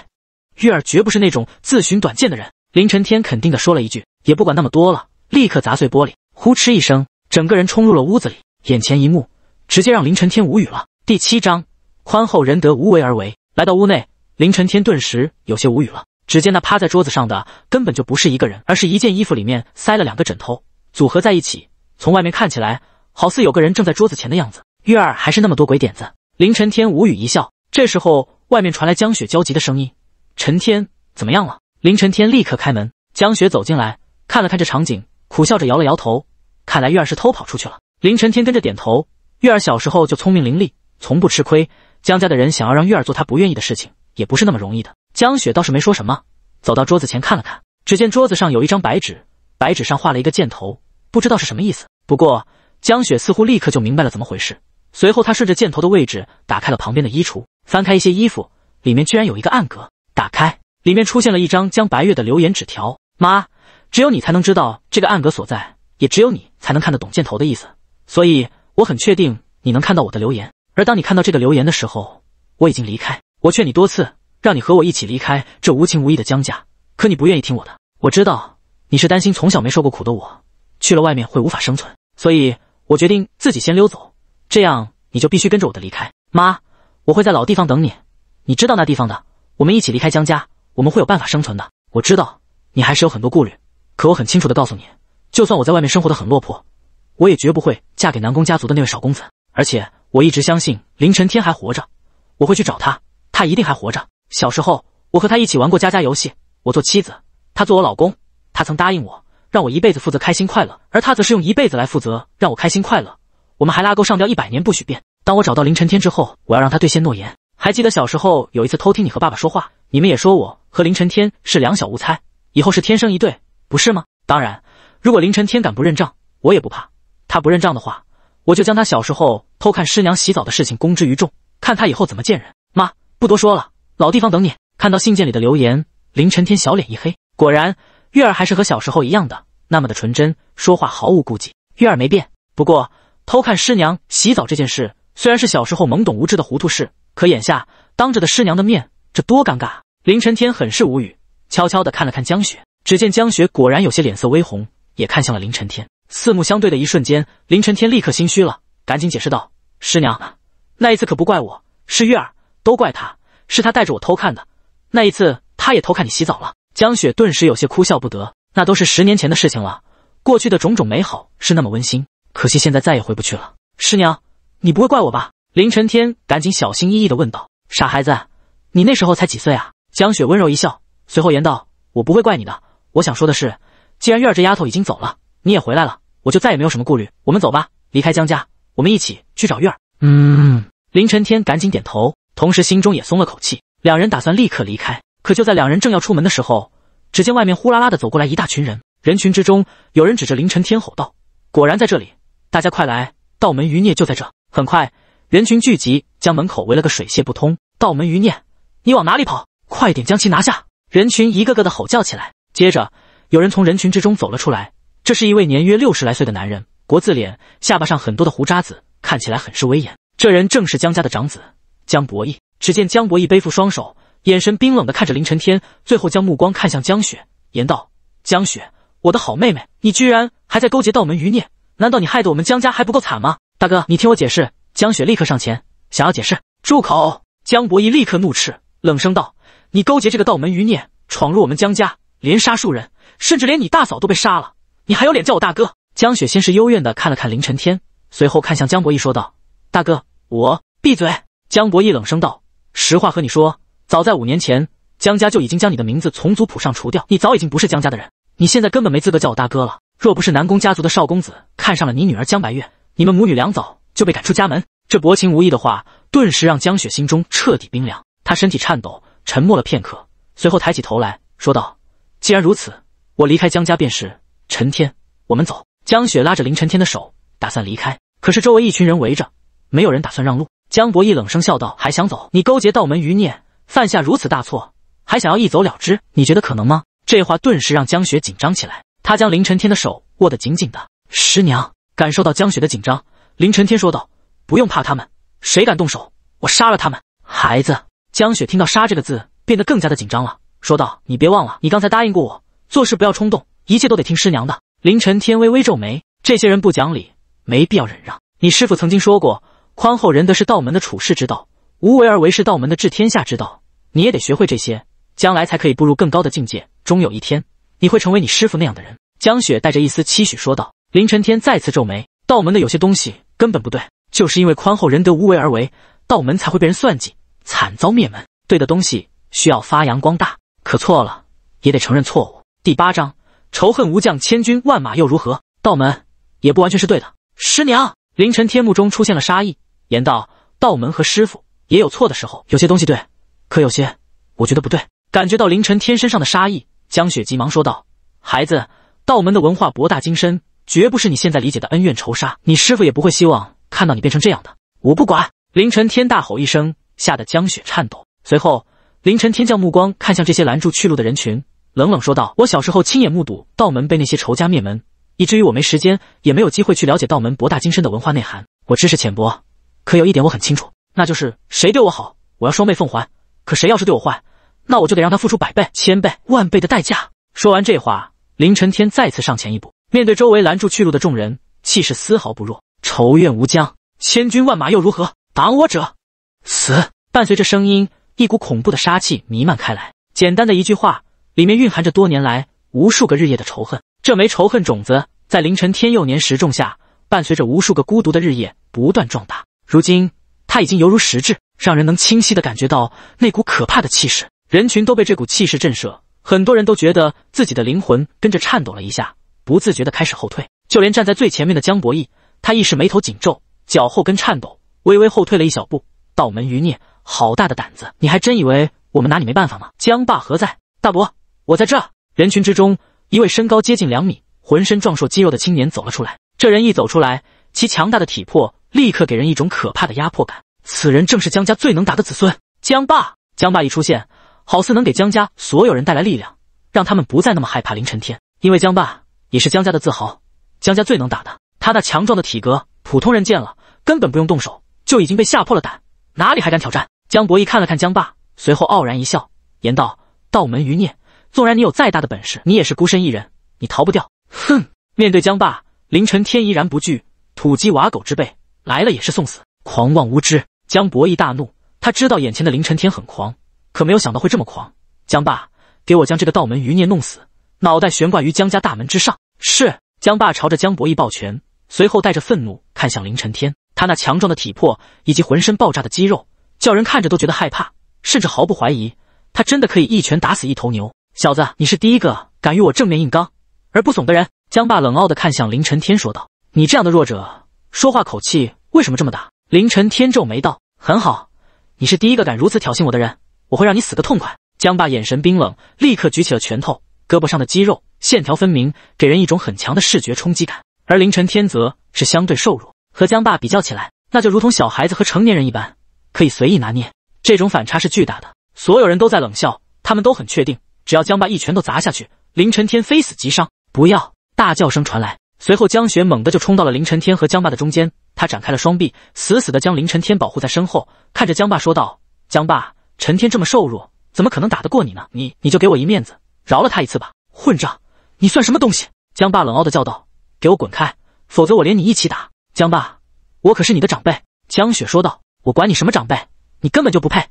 月儿绝不是那种自寻短见的人，林晨天肯定的说了一句，也不管那么多了，立刻砸碎玻璃，呼哧一声，整个人冲入了屋子里。眼前一幕直接让林晨天无语了。第七章，宽厚仁德，无为而为。来到屋内，林晨天顿时有些无语了。只见那趴在桌子上的根本就不是一个人，而是一件衣服里面塞了两个枕头，组合在一起，从外面看起来好似有个人正在桌子前的样子。月儿还是那么多鬼点子，林晨天无语一笑。这时候外面传来江雪焦急的声音。陈天怎么样了？林晨天立刻开门，江雪走进来看了看这场景，苦笑着摇了摇头。看来月儿是偷跑出去了。林晨天跟着点头。月儿小时候就聪明伶俐，从不吃亏。江家的人想要让月儿做他不愿意的事情，也不是那么容易的。江雪倒是没说什么，走到桌子前看了看，只见桌子上有一张白纸，白纸上画了一个箭头，不知道是什么意思。不过江雪似乎立刻就明白了怎么回事。随后她顺着箭头的位置打开了旁边的衣橱，翻开一些衣服，里面居然有一个暗格。打开，里面出现了一张江白月的留言纸条。妈，只有你才能知道这个暗格所在，也只有你才能看得懂箭头的意思。所以我很确定你能看到我的留言。而当你看到这个留言的时候，我已经离开。我劝你多次，让你和我一起离开这无情无义的江家，可你不愿意听我的。我知道你是担心从小没受过苦的我去了外面会无法生存，所以我决定自己先溜走，这样你就必须跟着我的离开。妈，我会在老地方等你，你知道那地方的。我们一起离开江家，我们会有办法生存的。我知道你还是有很多顾虑，可我很清楚的告诉你，就算我在外面生活的很落魄，我也绝不会嫁给南宫家族的那位少公子。而且我一直相信林晨天还活着，我会去找他，他一定还活着。小时候我和他一起玩过家家游戏，我做妻子，他做我老公。他曾答应我，让我一辈子负责开心快乐，而他则是用一辈子来负责让我开心快乐。我们还拉钩上吊一百年不许变。当我找到林晨天之后，我要让他兑现诺言。还记得小时候有一次偷听你和爸爸说话，你们也说我和林晨天是两小无猜，以后是天生一对，不是吗？当然，如果林晨天敢不认账，我也不怕。他不认账的话，我就将他小时候偷看师娘洗澡的事情公之于众，看他以后怎么见人。妈，不多说了，老地方等你。看到信件里的留言，林晨天小脸一黑。果然，月儿还是和小时候一样的那么的纯真，说话毫无顾忌。月儿没变，不过偷看师娘洗澡这件事，虽然是小时候懵懂无知的糊涂事。可眼下，当着的师娘的面，这多尴尬！林晨天很是无语，悄悄的看了看江雪，只见江雪果然有些脸色微红，也看向了林晨天。四目相对的一瞬间，林晨天立刻心虚了，赶紧解释道：“师娘，那一次可不怪我，是月儿，都怪他，是他带着我偷看的。那一次，他也偷看你洗澡了。”江雪顿时有些哭笑不得，那都是十年前的事情了，过去的种种美好是那么温馨，可惜现在再也回不去了。师娘，你不会怪我吧？林晨天赶紧小心翼翼的问道：“傻孩子，你那时候才几岁啊？”江雪温柔一笑，随后言道：“我不会怪你的。我想说的是，既然月儿这丫头已经走了，你也回来了，我就再也没有什么顾虑。我们走吧，离开江家，我们一起去找月儿。”嗯。林晨天赶紧点头，同时心中也松了口气。两人打算立刻离开，可就在两人正要出门的时候，只见外面呼啦啦的走过来一大群人，人群之中有人指着林晨天吼道：“果然在这里，大家快来，道门余孽就在这。”很快。人群聚集，将门口围了个水泄不通。道门余孽，你往哪里跑？快点将其拿下！人群一个个的吼叫起来。接着，有人从人群之中走了出来。这是一位年约六十来岁的男人，国字脸，下巴上很多的胡渣子，看起来很是威严。这人正是江家的长子江博弈。只见江博弈背负双手，眼神冰冷的看着林晨天，最后将目光看向江雪，言道：“江雪，我的好妹妹，你居然还在勾结道门余孽？难道你害得我们江家还不够惨吗？大哥，你听我解释。”江雪立刻上前，想要解释。住口！江博弈立刻怒斥，冷声道：“你勾结这个道门余孽，闯入我们江家，连杀数人，甚至连你大嫂都被杀了，你还有脸叫我大哥？”江雪先是幽怨的看了看林晨天，随后看向江博弈说道：“大哥，我闭嘴。”江博弈冷声道：“实话和你说，早在五年前，江家就已经将你的名字从族谱上除掉，你早已经不是江家的人，你现在根本没资格叫我大哥了。若不是南宫家族的少公子看上了你女儿江白月，你们母女俩早……”就被赶出家门，这薄情无义的话，顿时让江雪心中彻底冰凉。她身体颤抖，沉默了片刻，随后抬起头来说道：“既然如此，我离开江家便是。”陈天，我们走。”江雪拉着林晨天的手，打算离开。可是周围一群人围着，没有人打算让路。江伯义冷声笑道：“还想走？你勾结道门余孽，犯下如此大错，还想要一走了之？你觉得可能吗？”这话顿时让江雪紧张起来，她将林晨天的手握得紧紧的。师娘，感受到江雪的紧张。林晨天说道：“不用怕他们，谁敢动手，我杀了他们。”孩子江雪听到“杀”这个字，变得更加的紧张了，说道：“你别忘了，你刚才答应过我，做事不要冲动，一切都得听师娘的。”林晨天微微皱眉：“这些人不讲理，没必要忍让。你师傅曾经说过，宽厚仁德是道门的处世之道，无为而为是道门的治天下之道，你也得学会这些，将来才可以步入更高的境界。终有一天，你会成为你师傅那样的人。”江雪带着一丝期许说道。林晨天再次皱眉：“道门的有些东西。”根本不对，就是因为宽厚仁德无为而为，道门才会被人算计，惨遭灭门。对的东西需要发扬光大，可错了也得承认错误。第八章，仇恨无将千军万马又如何？道门也不完全是对的。师娘，凌晨天幕中出现了杀意，言道：道门和师傅也有错的时候，有些东西对，可有些我觉得不对。感觉到凌晨天身上的杀意，江雪急忙说道：孩子，道门的文化博大精深。绝不是你现在理解的恩怨仇杀，你师傅也不会希望看到你变成这样的。我不管！凌晨天大吼一声，吓得江雪颤抖。随后，凌晨天将目光看向这些拦住去路的人群，冷冷说道：“我小时候亲眼目睹道门被那些仇家灭门，以至于我没时间也没有机会去了解道门博大精深的文化内涵。我知识浅薄，可有一点我很清楚，那就是谁对我好，我要双倍奉还；可谁要是对我坏，那我就得让他付出百倍、千倍、万倍的代价。”说完这话，凌晨天再次上前一步。面对周围拦住去路的众人，气势丝毫不弱。仇怨无疆，千军万马又如何？挡我者死！伴随着声音，一股恐怖的杀气弥漫开来。简单的一句话，里面蕴含着多年来无数个日夜的仇恨。这枚仇恨种子在凌晨天佑年时种下，伴随着无数个孤独的日夜不断壮大。如今，它已经犹如实质，让人能清晰的感觉到那股可怕的气势。人群都被这股气势震慑，很多人都觉得自己的灵魂跟着颤抖了一下。不自觉地开始后退，就连站在最前面的江博弈，他亦是眉头紧皱，脚后跟颤抖，微微后退了一小步。道门余孽，好大的胆子！你还真以为我们拿你没办法吗？江霸何在？大伯，我在这。人群之中，一位身高接近两米，浑身壮硕肌肉的青年走了出来。这人一走出来，其强大的体魄立刻给人一种可怕的压迫感。此人正是江家最能打的子孙江霸。江霸一出现，好似能给江家所有人带来力量，让他们不再那么害怕凌晨天，因为江霸。也是江家的自豪，江家最能打的。他那强壮的体格，普通人见了根本不用动手，就已经被吓破了胆，哪里还敢挑战？江博弈看了看江霸，随后傲然一笑，言道：“道门余孽，纵然你有再大的本事，你也是孤身一人，你逃不掉。”哼！面对江霸，凌晨天依然不惧，土鸡瓦狗之辈来了也是送死。狂妄无知！江博弈大怒，他知道眼前的凌晨天很狂，可没有想到会这么狂。江霸，给我将这个道门余孽弄死！脑袋悬挂于江家大门之上，是江爸朝着江博弈抱拳，随后带着愤怒看向林晨天。他那强壮的体魄以及浑身爆炸的肌肉，叫人看着都觉得害怕，甚至毫不怀疑他真的可以一拳打死一头牛。小子，你是第一个敢与我正面硬刚而不怂的人。江爸冷傲的看向林晨天说道：“你这样的弱者，说话口气为什么这么大？”林晨天皱眉道：“很好，你是第一个敢如此挑衅我的人，我会让你死个痛快。”江爸眼神冰冷，立刻举起了拳头。胳膊上的肌肉线条分明，给人一种很强的视觉冲击感。而凌晨天则是相对瘦弱，和江爸比较起来，那就如同小孩子和成年人一般，可以随意拿捏。这种反差是巨大的。所有人都在冷笑，他们都很确定，只要江爸一拳头砸下去，凌晨天非死即伤。不要！大叫声传来，随后江雪猛地就冲到了凌晨天和江爸的中间，她展开了双臂，死死地将凌晨天保护在身后，看着江爸说道：“江爸，陈天这么瘦弱，怎么可能打得过你呢？你你就给我一面子。”饶了他一次吧！混账，你算什么东西？江爸冷傲的叫道：“给我滚开，否则我连你一起打！”江爸，我可是你的长辈。”江雪说道。“我管你什么长辈，你根本就不配！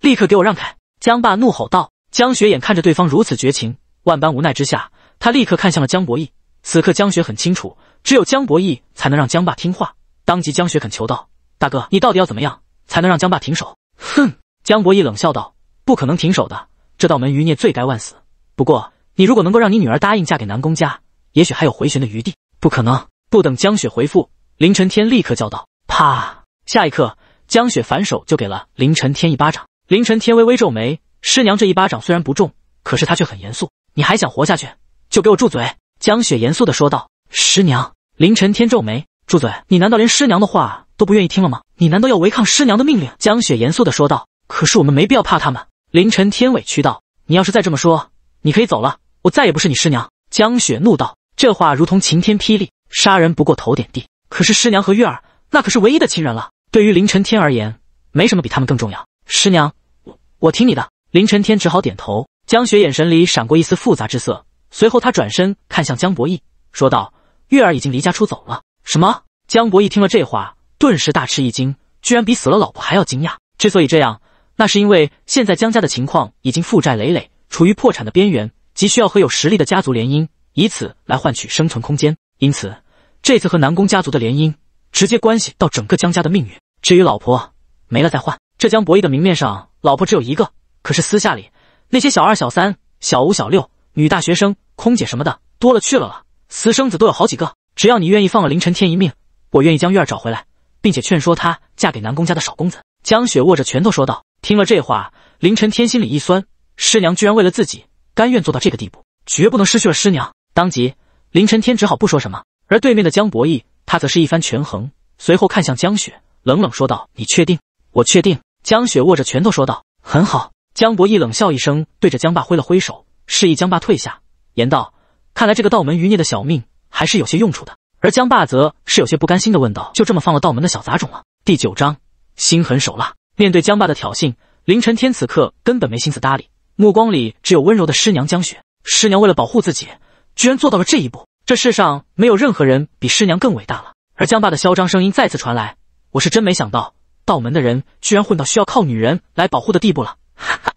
立刻给我让开！”江爸怒吼道。江雪眼看着对方如此绝情，万般无奈之下，他立刻看向了江博弈。此刻，江雪很清楚，只有江博弈才能让江爸听话。当即，江雪恳求道：“大哥，你到底要怎么样才能让江爸停手？”哼！江博弈冷笑道：“不可能停手的，这道门余孽罪该万死。”不过，你如果能够让你女儿答应嫁给南宫家，也许还有回旋的余地。不可能！不等江雪回复，林晨天立刻叫道：“怕！”下一刻，江雪反手就给了林晨天一巴掌。林晨天微微皱眉，师娘这一巴掌虽然不重，可是她却很严肃。你还想活下去，就给我住嘴！江雪严肃的说道。师娘，林晨天皱眉，住嘴！你难道连师娘的话都不愿意听了吗？你难道要违抗师娘的命令？江雪严肃的说道。可是我们没必要怕他们。林晨天委屈道：“你要是再这么说。”你可以走了，我再也不是你师娘。”江雪怒道。这话如同晴天霹雳，杀人不过头点地。可是师娘和月儿，那可是唯一的亲人了。对于林晨天而言，没什么比他们更重要。师娘，我我听你的。”林晨天只好点头。江雪眼神里闪过一丝复杂之色，随后他转身看向江博弈，说道：“月儿已经离家出走了。”什么？江博弈听了这话，顿时大吃一惊，居然比死了老婆还要惊讶。之所以这样，那是因为现在江家的情况已经负债累累。处于破产的边缘，急需要和有实力的家族联姻，以此来换取生存空间。因此，这次和南宫家族的联姻，直接关系到整个江家的命运。至于老婆没了再换，这江博弈的明面上老婆只有一个，可是私下里那些小二、小三、小五、小六、女大学生、空姐什么的多了去了了。私生子都有好几个。只要你愿意放了林晨天一命，我愿意将玉儿找回来，并且劝说她嫁给南宫家的少公子。江雪握着拳头说道。听了这话，林晨天心里一酸。师娘居然为了自己甘愿做到这个地步，绝不能失去了师娘。当即，林承天只好不说什么。而对面的江伯义，他则是一番权衡，随后看向江雪，冷冷说道：“你确定？”“我确定。”江雪握着拳头说道：“很好。”江伯义冷笑一声，对着江爸挥了挥手，示意江爸退下，言道：“看来这个道门余孽的小命还是有些用处的。”而江爸则是有些不甘心的问道：“就这么放了道门的小杂种了？”第九章：心狠手辣。面对江爸的挑衅，林承天此刻根本没心思搭理。目光里只有温柔的师娘江雪。师娘为了保护自己，居然做到了这一步。这世上没有任何人比师娘更伟大了。而江爸的嚣张声音再次传来：“我是真没想到，道门的人居然混到需要靠女人来保护的地步了。哈哈，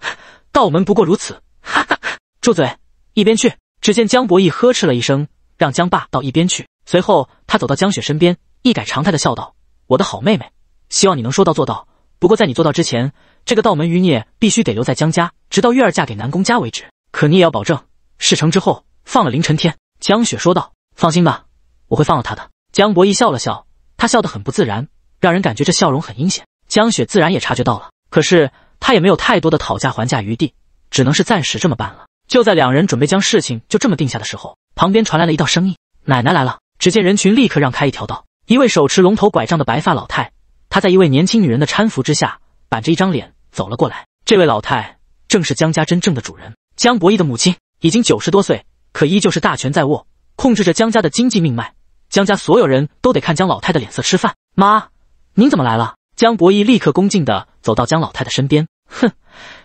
道门不过如此。哈哈，住嘴，一边去！”只见江伯义呵斥了一声，让江爸到一边去。随后，他走到江雪身边，一改常态的笑道：“我的好妹妹，希望你能说到做到。不过在你做到之前……”这个道门余孽必须得留在江家，直到月儿嫁给南宫家为止。可你也要保证，事成之后放了凌晨天。”江雪说道。“放心吧，我会放了他的。”江伯弈笑了笑，他笑得很不自然，让人感觉这笑容很阴险。江雪自然也察觉到了，可是她也没有太多的讨价还价余地，只能是暂时这么办了。就在两人准备将事情就这么定下的时候，旁边传来了一道声音：“奶奶来了！”只见人群立刻让开一条道，一位手持龙头拐杖的白发老太，她在一位年轻女人的搀扶之下，板着一张脸。走了过来，这位老太正是江家真正的主人，江博义的母亲，已经九十多岁，可依旧是大权在握，控制着江家的经济命脉，江家所有人都得看江老太的脸色吃饭。妈，您怎么来了？江博义立刻恭敬地走到江老太的身边。哼，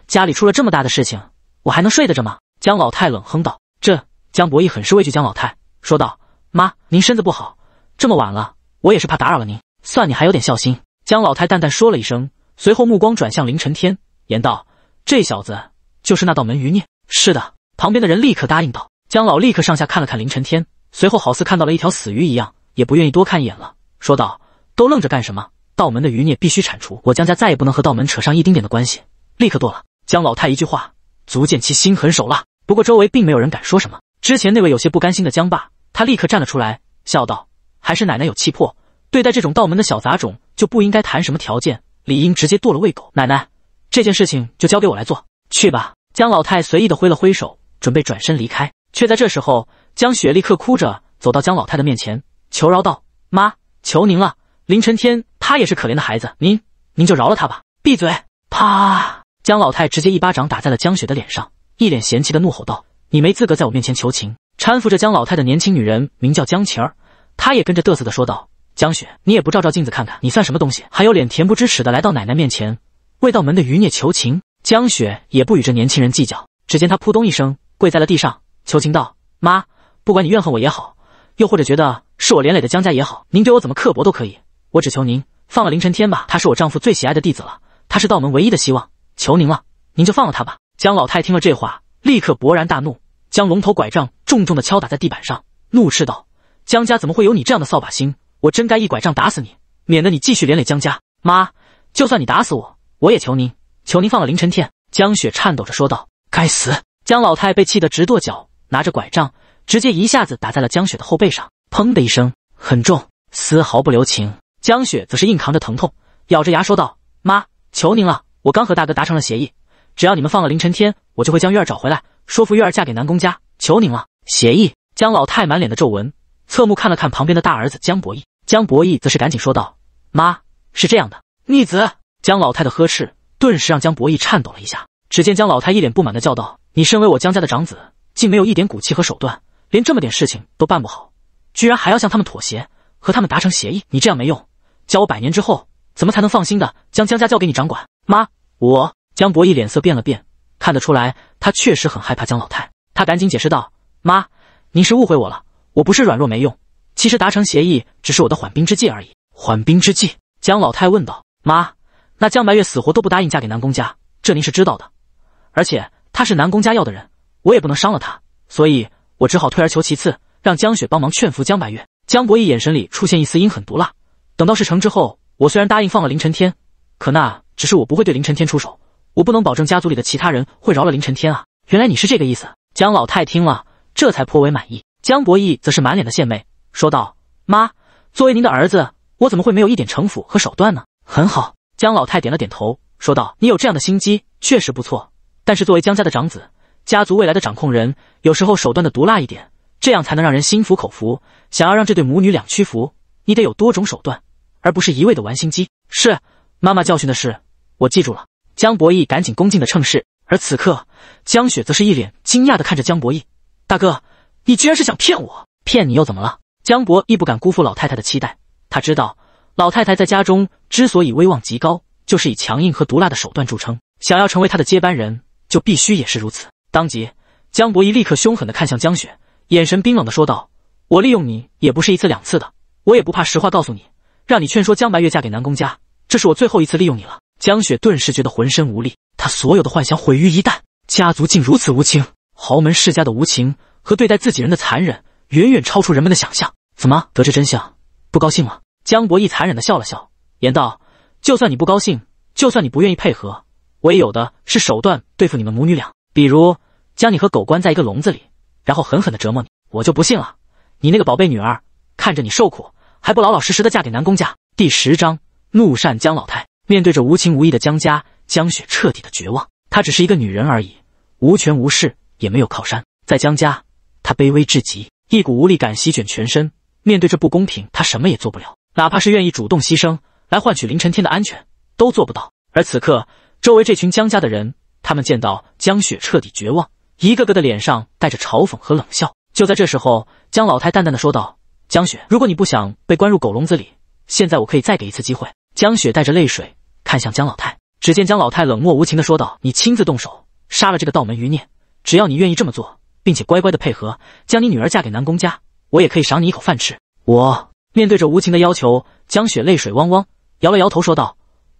家里出了这么大的事情，我还能睡得着吗？江老太冷哼道。这江博义很是畏惧江老太，说道：“妈，您身子不好，这么晚了，我也是怕打扰了您。算你还有点孝心。”江老太淡淡说了一声。随后目光转向凌晨天，言道：“这小子就是那道门余孽。”是的，旁边的人立刻答应道。江老立刻上下看了看凌晨天，随后好似看到了一条死鱼一样，也不愿意多看一眼了，说道：“都愣着干什么？道门的余孽必须铲除，我江家再也不能和道门扯上一丁点的关系。”立刻剁了。江老太一句话，足见其心狠手辣。不过周围并没有人敢说什么。之前那位有些不甘心的江爸，他立刻站了出来，笑道：“还是奶奶有气魄，对待这种道门的小杂种就不应该谈什么条件。”理应直接剁了喂狗。奶奶，这件事情就交给我来做，去吧。江老太随意的挥了挥手，准备转身离开，却在这时候，江雪立刻哭着走到江老太的面前，求饶道：“妈，求您了，林晨天他也是可怜的孩子，您您就饶了他吧。”闭嘴！啪！江老太直接一巴掌打在了江雪的脸上，一脸嫌弃的怒吼道：“你没资格在我面前求情。”搀扶着江老太的年轻女人名叫江晴儿，她也跟着得瑟的说道。江雪，你也不照照镜子看看，你算什么东西？还有脸恬不知耻的来到奶奶面前，为道门的余孽求情。江雪也不与这年轻人计较，只见他扑通一声跪在了地上，求情道：“妈，不管你怨恨我也好，又或者觉得是我连累的江家也好，您对我怎么刻薄都可以，我只求您放了凌晨天吧。他是我丈夫最喜爱的弟子了，他是道门唯一的希望，求您了，您就放了他吧。”江老太听了这话，立刻勃然大怒，将龙头拐杖重重的敲打在地板上，怒斥道：“江家怎么会有你这样的扫把星？”我真该一拐杖打死你，免得你继续连累江家。妈，就算你打死我，我也求您，求您放了凌晨天。江雪颤抖着说道：“该死！”江老太被气得直跺脚，拿着拐杖直接一下子打在了江雪的后背上，砰的一声，很重，丝毫不留情。江雪则是硬扛着疼痛，咬着牙说道：“妈，求您了，我刚和大哥达成了协议，只要你们放了凌晨天，我就会将月儿找回来，说服月儿嫁给南宫家。求您了。”协议。江老太满脸的皱纹，侧目看了看旁边的大儿子江博义。江博弈则是赶紧说道：“妈，是这样的，逆子。”江老太的呵斥顿时让江博弈颤抖了一下。只见江老太一脸不满的叫道：“你身为我江家的长子，竟没有一点骨气和手段，连这么点事情都办不好，居然还要向他们妥协，和他们达成协议。你这样没用，叫我百年之后怎么才能放心的将江家交给你掌管？”妈，我江博弈脸色变了变，看得出来他确实很害怕江老太。他赶紧解释道：“妈，您是误会我了，我不是软弱没用。”其实达成协议只是我的缓兵之计而已。缓兵之计，江老太问道：“妈，那江白月死活都不答应嫁给南宫家，这您是知道的。而且她是南宫家要的人，我也不能伤了她，所以我只好退而求其次，让江雪帮忙劝服江白月。”江博义眼神里出现一丝阴狠毒辣。等到事成之后，我虽然答应放了林承天，可那只是我不会对林承天出手，我不能保证家族里的其他人会饶了林承天啊。原来你是这个意思。江老太听了，这才颇为满意。江博义则是满脸的献媚。说道：“妈，作为您的儿子，我怎么会没有一点城府和手段呢？”很好，江老太点了点头，说道：“你有这样的心机，确实不错。但是作为江家的长子，家族未来的掌控人，有时候手段的毒辣一点，这样才能让人心服口服。想要让这对母女两屈服，你得有多种手段，而不是一味的玩心机。”是妈妈教训的是，我记住了。江博弈赶紧恭敬的称是。而此刻，江雪则是一脸惊讶的看着江博弈，大哥，你居然是想骗我？骗你又怎么了？”江博亦不敢辜负老太太的期待，他知道老太太在家中之所以威望极高，就是以强硬和毒辣的手段著称。想要成为他的接班人，就必须也是如此。当即，江博一立刻凶狠地看向江雪，眼神冰冷地说道：“我利用你也不是一次两次的，我也不怕实话告诉你，让你劝说江白月嫁给南宫家，这是我最后一次利用你了。”江雪顿时觉得浑身无力，她所有的幻想毁于一旦，家族竟如此无情，豪门世家的无情和对待自己人的残忍。远远超出人们的想象。怎么得知真相不高兴了？江博弈残忍的笑了笑，言道：“就算你不高兴，就算你不愿意配合，我也有的是手段对付你们母女俩。比如将你和狗关在一个笼子里，然后狠狠的折磨你。我就不信了，你那个宝贝女儿看着你受苦，还不老老实实的嫁给南宫家？”第十章怒扇江老太。面对着无情无义的江家，江雪彻底的绝望。她只是一个女人而已，无权无势，也没有靠山，在江家，她卑微至极。一股无力感席卷全身，面对这不公平，他什么也做不了，哪怕是愿意主动牺牲来换取林承天的安全，都做不到。而此刻，周围这群江家的人，他们见到江雪彻底绝望，一个个的脸上带着嘲讽和冷笑。就在这时候，江老太淡淡的说道：“江雪，如果你不想被关入狗笼子里，现在我可以再给一次机会。”江雪带着泪水看向江老太，只见江老太冷漠无情的说道：“你亲自动手杀了这个道门余孽，只要你愿意这么做。”并且乖乖的配合，将你女儿嫁给南宫家，我也可以赏你一口饭吃。我面对着无情的要求，江雪泪水汪汪，摇了摇头说道：“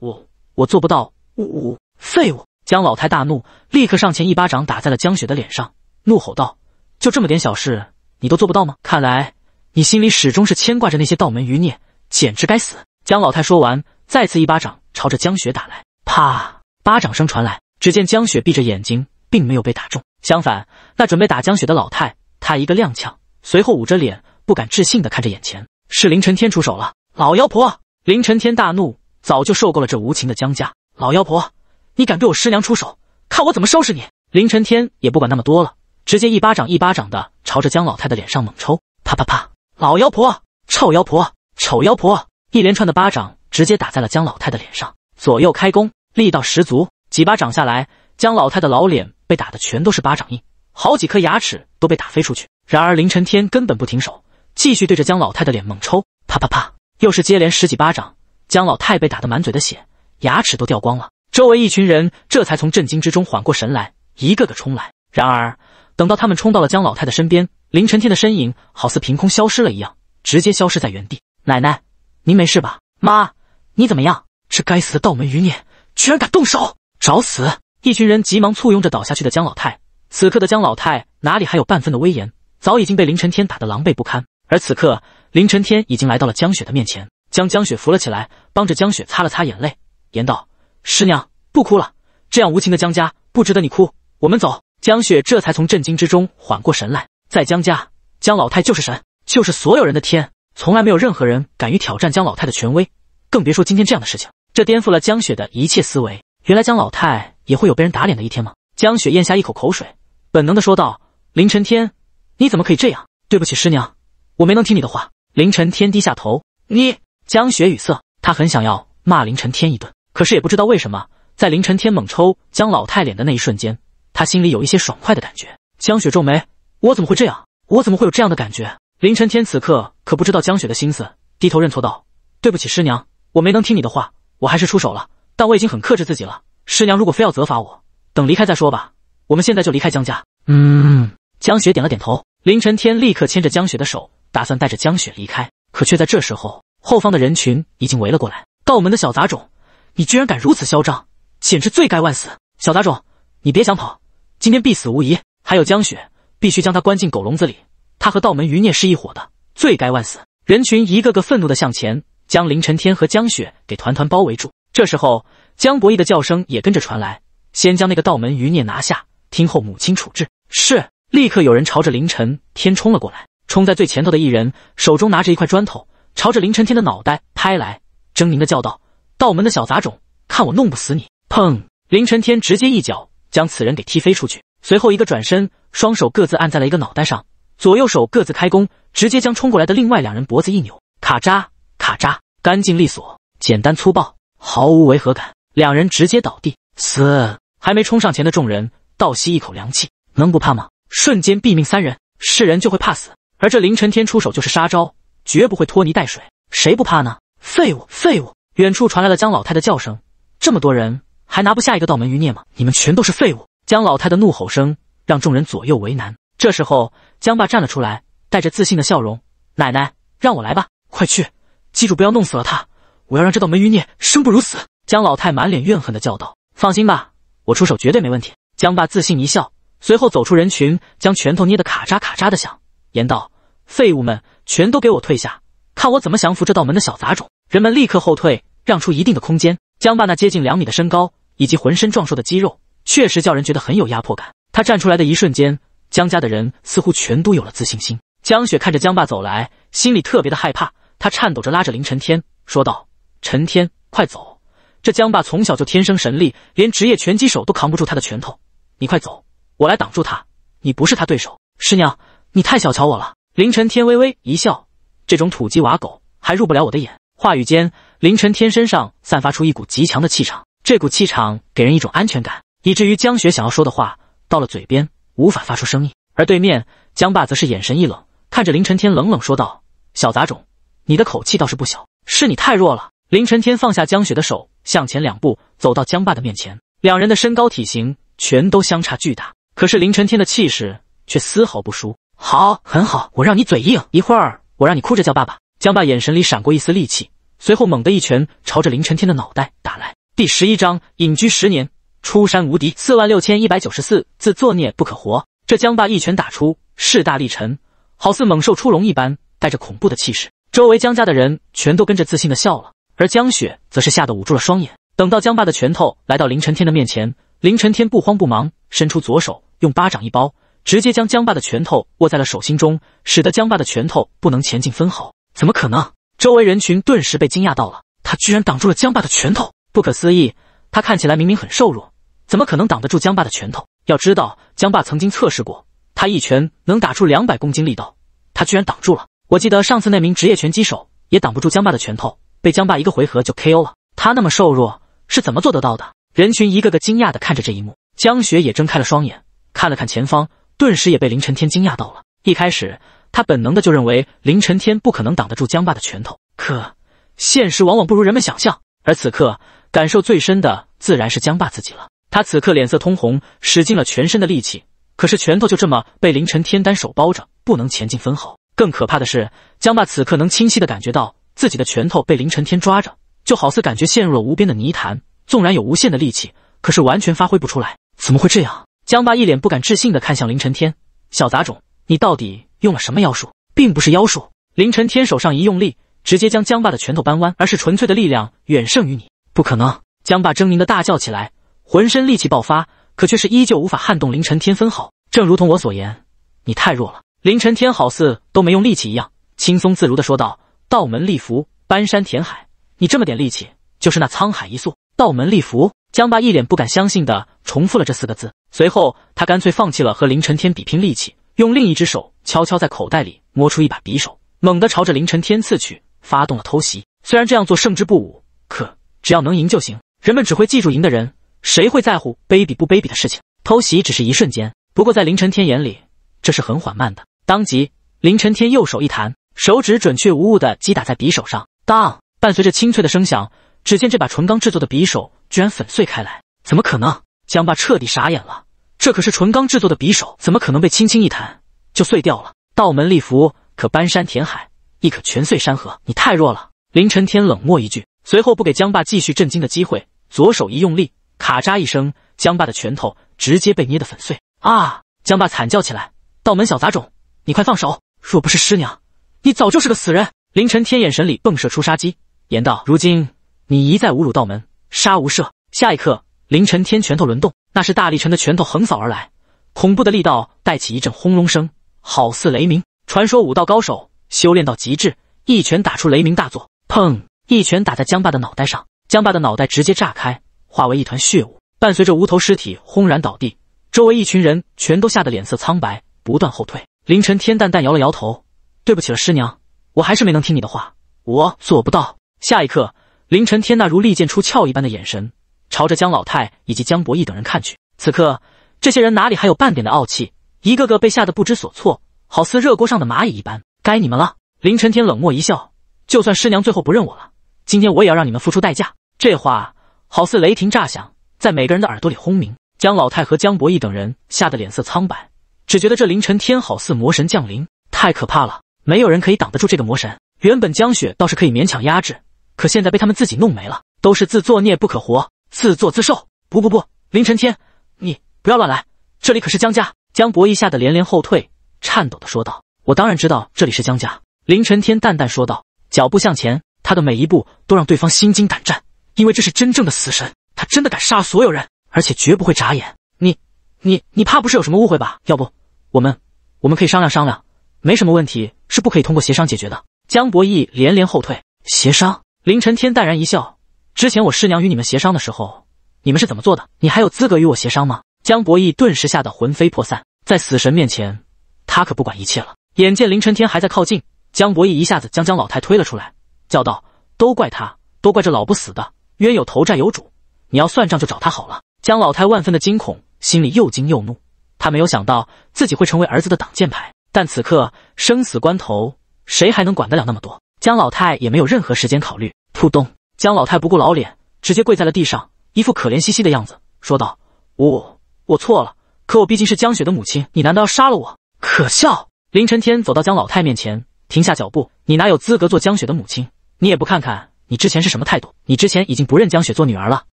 我我做不到。”“我废物！”江老太大怒，立刻上前一巴掌打在了江雪的脸上，怒吼道：“就这么点小事，你都做不到吗？看来你心里始终是牵挂着那些道门余孽，简直该死！”江老太说完，再次一巴掌朝着江雪打来，啪，巴掌声传来，只见江雪闭着眼睛。并没有被打中，相反，那准备打江雪的老太，她一个踉跄，随后捂着脸，不敢置信地看着眼前，是林晨天出手了。老妖婆！林晨天大怒，早就受够了这无情的江家。老妖婆，你敢对我师娘出手，看我怎么收拾你！林晨天也不管那么多了，直接一巴掌一巴掌的朝着江老太的脸上猛抽，啪啪啪！老妖婆，臭妖婆，丑妖婆！一连串的巴掌直接打在了江老太的脸上，左右开弓，力道十足。几巴掌下来，江老太的老脸。被打的全都是巴掌印，好几颗牙齿都被打飞出去。然而凌晨天根本不停手，继续对着江老太的脸猛抽，啪啪啪，又是接连十几巴掌。江老太被打得满嘴的血，牙齿都掉光了。周围一群人这才从震惊之中缓过神来，一个个冲来。然而等到他们冲到了江老太的身边，凌晨天的身影好似凭空消失了一样，直接消失在原地。奶奶，您没事吧？妈，你怎么样？这该死的道门余孽居然敢动手，找死！一群人急忙簇拥着倒下去的江老太。此刻的江老太哪里还有半分的威严，早已经被凌晨天打得狼狈不堪。而此刻，凌晨天已经来到了江雪的面前，将江雪扶了起来，帮着江雪擦了擦眼泪，言道：“师娘，不哭了，这样无情的江家不值得你哭。我们走。”江雪这才从震惊之中缓过神来。在江家，江老太就是神，就是所有人的天，从来没有任何人敢于挑战江老太的权威，更别说今天这样的事情。这颠覆了江雪的一切思维。原来江老太。也会有被人打脸的一天吗？江雪咽下一口口水，本能的说道：“林晨天，你怎么可以这样？对不起，师娘，我没能听你的话。”林晨天低下头。你江雪语塞，她很想要骂林晨天一顿，可是也不知道为什么，在林晨天猛抽江老太脸的那一瞬间，她心里有一些爽快的感觉。江雪皱眉：“我怎么会这样？我怎么会有这样的感觉？”林晨天此刻可不知道江雪的心思，低头认错道：“对不起，师娘，我没能听你的话，我还是出手了，但我已经很克制自己了。”师娘，如果非要责罚我，等离开再说吧。我们现在就离开江家。嗯，江雪点了点头。凌晨天立刻牵着江雪的手，打算带着江雪离开，可却在这时候，后方的人群已经围了过来。道门的小杂种，你居然敢如此嚣张，简直罪该万死！小杂种，你别想跑，今天必死无疑。还有江雪，必须将他关进狗笼子里。他和道门余孽是一伙的，罪该万死。人群一个个愤怒的向前，将凌晨天和江雪给团团包围住。这时候。江伯弈的叫声也跟着传来。先将那个道门余孽拿下，听候母亲处置。是！立刻有人朝着凌晨天冲了过来。冲在最前头的一人手中拿着一块砖头，朝着凌晨天的脑袋拍来，狰狞的叫道：“道门的小杂种，看我弄不死你！”砰！凌晨天直接一脚将此人给踢飞出去，随后一个转身，双手各自按在了一个脑袋上，左右手各自开弓，直接将冲过来的另外两人脖子一扭，卡扎卡扎，干净利索，简单粗暴，毫无违和感。两人直接倒地死，还没冲上前的众人倒吸一口凉气，能不怕吗？瞬间毙命三人，是人就会怕死，而这凌晨天出手就是杀招，绝不会拖泥带水，谁不怕呢？废物，废物！远处传来了江老太的叫声，这么多人还拿不下一个道门余孽吗？你们全都是废物！江老太的怒吼声让众人左右为难。这时候，江爸站了出来，带着自信的笑容：“奶奶，让我来吧，快去，记住不要弄死了他，我要让这道门余孽生不如死。”江老太满脸怨恨的叫道：“放心吧，我出手绝对没问题。”江爸自信一笑，随后走出人群，将拳头捏得卡扎卡扎的响，言道：“废物们，全都给我退下，看我怎么降服这道门的小杂种！”人们立刻后退，让出一定的空间。江爸那接近两米的身高以及浑身壮硕的肌肉，确实叫人觉得很有压迫感。他站出来的一瞬间，江家的人似乎全都有了自信心。江雪看着江爸走来，心里特别的害怕，她颤抖着拉着林晨天说道：“陈天，快走！”这江霸从小就天生神力，连职业拳击手都扛不住他的拳头。你快走，我来挡住他。你不是他对手。师娘，你太小瞧我了。凌晨天微微一笑，这种土鸡瓦狗还入不了我的眼。话语间，凌晨天身上散发出一股极强的气场，这股气场给人一种安全感，以至于江雪想要说的话到了嘴边无法发出声音。而对面江爸则是眼神一冷，看着凌晨天冷冷说道：“小杂种，你的口气倒是不小，是你太弱了。”凌晨天放下江雪的手。向前两步，走到江爸的面前。两人的身高体型全都相差巨大，可是林承天的气势却丝毫不输。好，很好，我让你嘴硬，一会儿我让你哭着叫爸爸。江爸眼神里闪过一丝戾气，随后猛地一拳朝着林承天的脑袋打来。第十一章：隐居十年，出山无敌。四万六千一百九十四自作孽不可活。这江爸一拳打出，势大力沉，好似猛兽出笼一般，带着恐怖的气势。周围江家的人全都跟着自信的笑了。而江雪则是吓得捂住了双眼。等到江爸的拳头来到林晨天的面前，林晨天不慌不忙，伸出左手，用巴掌一包，直接将江爸的拳头握在了手心中，使得江爸的拳头不能前进分毫。怎么可能？周围人群顿时被惊讶到了，他居然挡住了江爸的拳头！不可思议，他看起来明明很瘦弱，怎么可能挡得住江爸的拳头？要知道，江爸曾经测试过，他一拳能打出两百公斤力道，他居然挡住了！我记得上次那名职业拳击手也挡不住江爸的拳头。被江爸一个回合就 K O 了，他那么瘦弱是怎么做得到的？人群一个个惊讶的看着这一幕，江雪也睁开了双眼，看了看前方，顿时也被林晨天惊讶到了。一开始他本能的就认为林晨天不可能挡得住江爸的拳头，可现实往往不如人们想象。而此刻感受最深的自然是江爸自己了，他此刻脸色通红，使尽了全身的力气，可是拳头就这么被林晨天单手包着，不能前进分毫。更可怕的是，江爸此刻能清晰的感觉到。自己的拳头被凌晨天抓着，就好似感觉陷入了无边的泥潭，纵然有无限的力气，可是完全发挥不出来。怎么会这样？江爸一脸不敢置信的看向凌晨天，小杂种，你到底用了什么妖术？并不是妖术。凌晨天手上一用力，直接将江爸的拳头扳弯，而是纯粹的力量远胜于你。不可能！江爸狰狞的大叫起来，浑身力气爆发，可却是依旧无法撼动凌晨天分毫。正如同我所言，你太弱了。凌晨天好似都没用力气一样，轻松自如的说道。道门立符，搬山填海，你这么点力气，就是那沧海一粟。道门立符，江爸一脸不敢相信的重复了这四个字，随后他干脆放弃了和林承天比拼力气，用另一只手悄悄在口袋里摸出一把匕首，猛地朝着林承天刺去，发动了偷袭。虽然这样做胜之不武，可只要能赢就行。人们只会记住赢的人，谁会在乎卑鄙不卑鄙的事情？偷袭只是一瞬间，不过在林承天眼里，这是很缓慢的。当即，林承天右手一弹。手指准确无误的击打在匕首上，当伴随着清脆的声响，只见这把纯钢制作的匕首居然粉碎开来。怎么可能？江爸彻底傻眼了，这可是纯钢制作的匕首，怎么可能被轻轻一弹就碎掉了？道门立符可搬山填海，亦可全碎山河。你太弱了！凌晨天冷漠一句，随后不给江爸继续震惊的机会，左手一用力，咔嚓一声，江爸的拳头直接被捏得粉碎。啊！江爸惨叫起来。道门小杂种，你快放手！若不是师娘。你早就是个死人！凌晨天眼神里迸射出杀机，言道：“如今你一再侮辱道门，杀无赦！”下一刻，凌晨天拳头轮动，那是大力臣的拳头横扫而来，恐怖的力道带起一阵轰隆声，好似雷鸣。传说武道高手修炼到极致，一拳打出雷鸣大作。砰！一拳打在江爸的脑袋上，江爸的脑袋直接炸开，化为一团血雾，伴随着无头尸体轰然倒地。周围一群人全都吓得脸色苍白，不断后退。凌晨天淡淡摇了摇头。对不起了，师娘，我还是没能听你的话，我做不到。下一刻，凌晨天那如利剑出鞘一般的眼神，朝着江老太以及江伯弈等人看去。此刻，这些人哪里还有半点的傲气？一个个被吓得不知所措，好似热锅上的蚂蚁一般。该你们了！凌晨天冷漠一笑，就算师娘最后不认我了，今天我也要让你们付出代价。这话好似雷霆炸响，在每个人的耳朵里轰鸣，江老太和江伯弈等人吓得脸色苍白，只觉得这凌晨天好似魔神降临，太可怕了。没有人可以挡得住这个魔神。原本江雪倒是可以勉强压制，可现在被他们自己弄没了，都是自作孽不可活，自作自受。不不不，林晨天，你不要乱来，这里可是江家。江博弈吓得连连后退，颤抖的说道：“我当然知道这里是江家。”林晨天淡淡说道，脚步向前，他的每一步都让对方心惊胆战，因为这是真正的死神，他真的敢杀所有人，而且绝不会眨眼。你、你、你怕不是有什么误会吧？要不我们我们可以商量商量。没什么问题，是不可以通过协商解决的。江博弈连连后退，协商。林晨天淡然一笑：“之前我师娘与你们协商的时候，你们是怎么做的？你还有资格与我协商吗？”江博弈顿时吓得魂飞魄散，在死神面前，他可不管一切了。眼见林晨天还在靠近，江博弈一下子将江老太推了出来，叫道：“都怪他，都怪这老不死的！冤有头，债有主，你要算账就找他好了。”江老太万分的惊恐，心里又惊又怒，他没有想到自己会成为儿子的挡箭牌。但此刻生死关头，谁还能管得了那么多？江老太也没有任何时间考虑。扑咚！江老太不顾老脸，直接跪在了地上，一副可怜兮兮的样子，说道：“我我错了，可我毕竟是江雪的母亲，你难道要杀了我？可笑！”林晨天走到江老太面前，停下脚步：“你哪有资格做江雪的母亲？你也不看看你之前是什么态度？你之前已经不认江雪做女儿了。”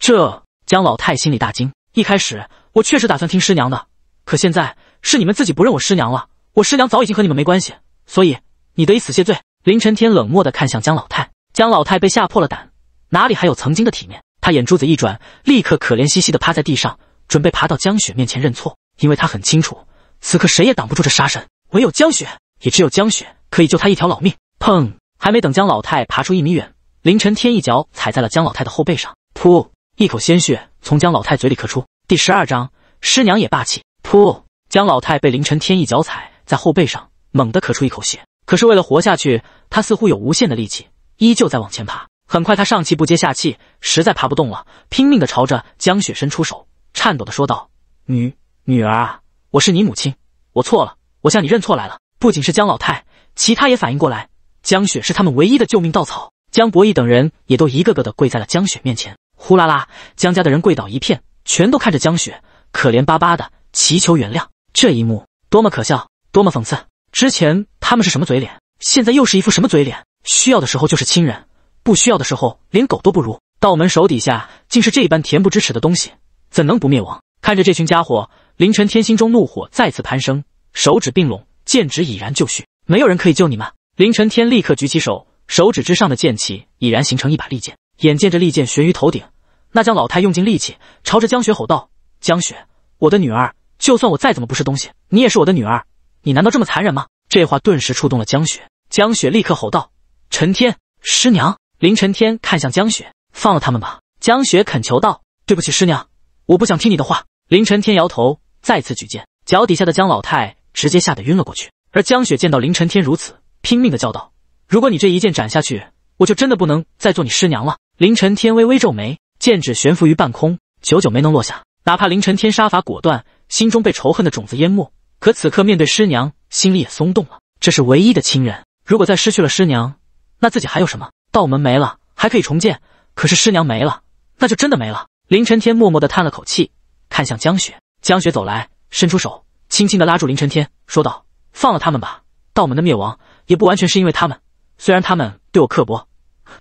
这江老太心里大惊：“一开始我确实打算听师娘的，可现在是你们自己不认我师娘了。”我师娘早已经和你们没关系，所以你得以死谢罪。林晨天冷漠的看向江老太，江老太被吓破了胆，哪里还有曾经的体面？他眼珠子一转，立刻可怜兮兮的趴在地上，准备爬到江雪面前认错，因为他很清楚，此刻谁也挡不住这杀神，唯有江雪，也只有江雪可以救他一条老命。砰！还没等江老太爬出一米远，林晨天一脚踩在了江老太的后背上，噗，一口鲜血从江老太嘴里咳出。第十二章，师娘也霸气。噗，江老太被林晨天一脚踩。在后背上猛地咳出一口血，可是为了活下去，他似乎有无限的力气，依旧在往前爬。很快，他上气不接下气，实在爬不动了，拼命的朝着江雪伸出手，颤抖的说道：“女女儿啊，我是你母亲，我错了，我向你认错来了。”不仅是江老太，其他也反应过来，江雪是他们唯一的救命稻草。江博义等人也都一个个的跪在了江雪面前，呼啦啦，江家的人跪倒一片，全都看着江雪，可怜巴巴的祈求原谅。这一幕多么可笑！多么讽刺！之前他们是什么嘴脸，现在又是一副什么嘴脸？需要的时候就是亲人，不需要的时候连狗都不如。道门手底下竟是这一般恬不知耻的东西，怎能不灭亡？看着这群家伙，凌晨天心中怒火再次攀升，手指并拢，剑指已然就绪。没有人可以救你们！凌晨天立刻举起手，手指之上的剑气已然形成一把利剑。眼见着利剑悬于头顶，那将老太用尽力气朝着江雪吼道：“江雪，我的女儿，就算我再怎么不是东西，你也是我的女儿。”你难道这么残忍吗？这话顿时触动了江雪，江雪立刻吼道：“陈天，师娘！”林晨天看向江雪，放了他们吧。江雪恳求道：“对不起，师娘，我不想听你的话。”林晨天摇头，再次举剑，脚底下的江老太直接吓得晕了过去。而江雪见到林晨天如此，拼命的叫道：“如果你这一剑斩下去，我就真的不能再做你师娘了。”林晨天微微皱眉，剑指悬浮于半空，久久没能落下。哪怕林晨天杀伐果断，心中被仇恨的种子淹没。可此刻面对师娘，心里也松动了。这是唯一的亲人，如果再失去了师娘，那自己还有什么？道门没了还可以重建，可是师娘没了，那就真的没了。林晨天默默地叹了口气，看向江雪。江雪走来，伸出手，轻轻地拉住林晨天，说道：“放了他们吧，道门的灭亡也不完全是因为他们。虽然他们对我刻薄，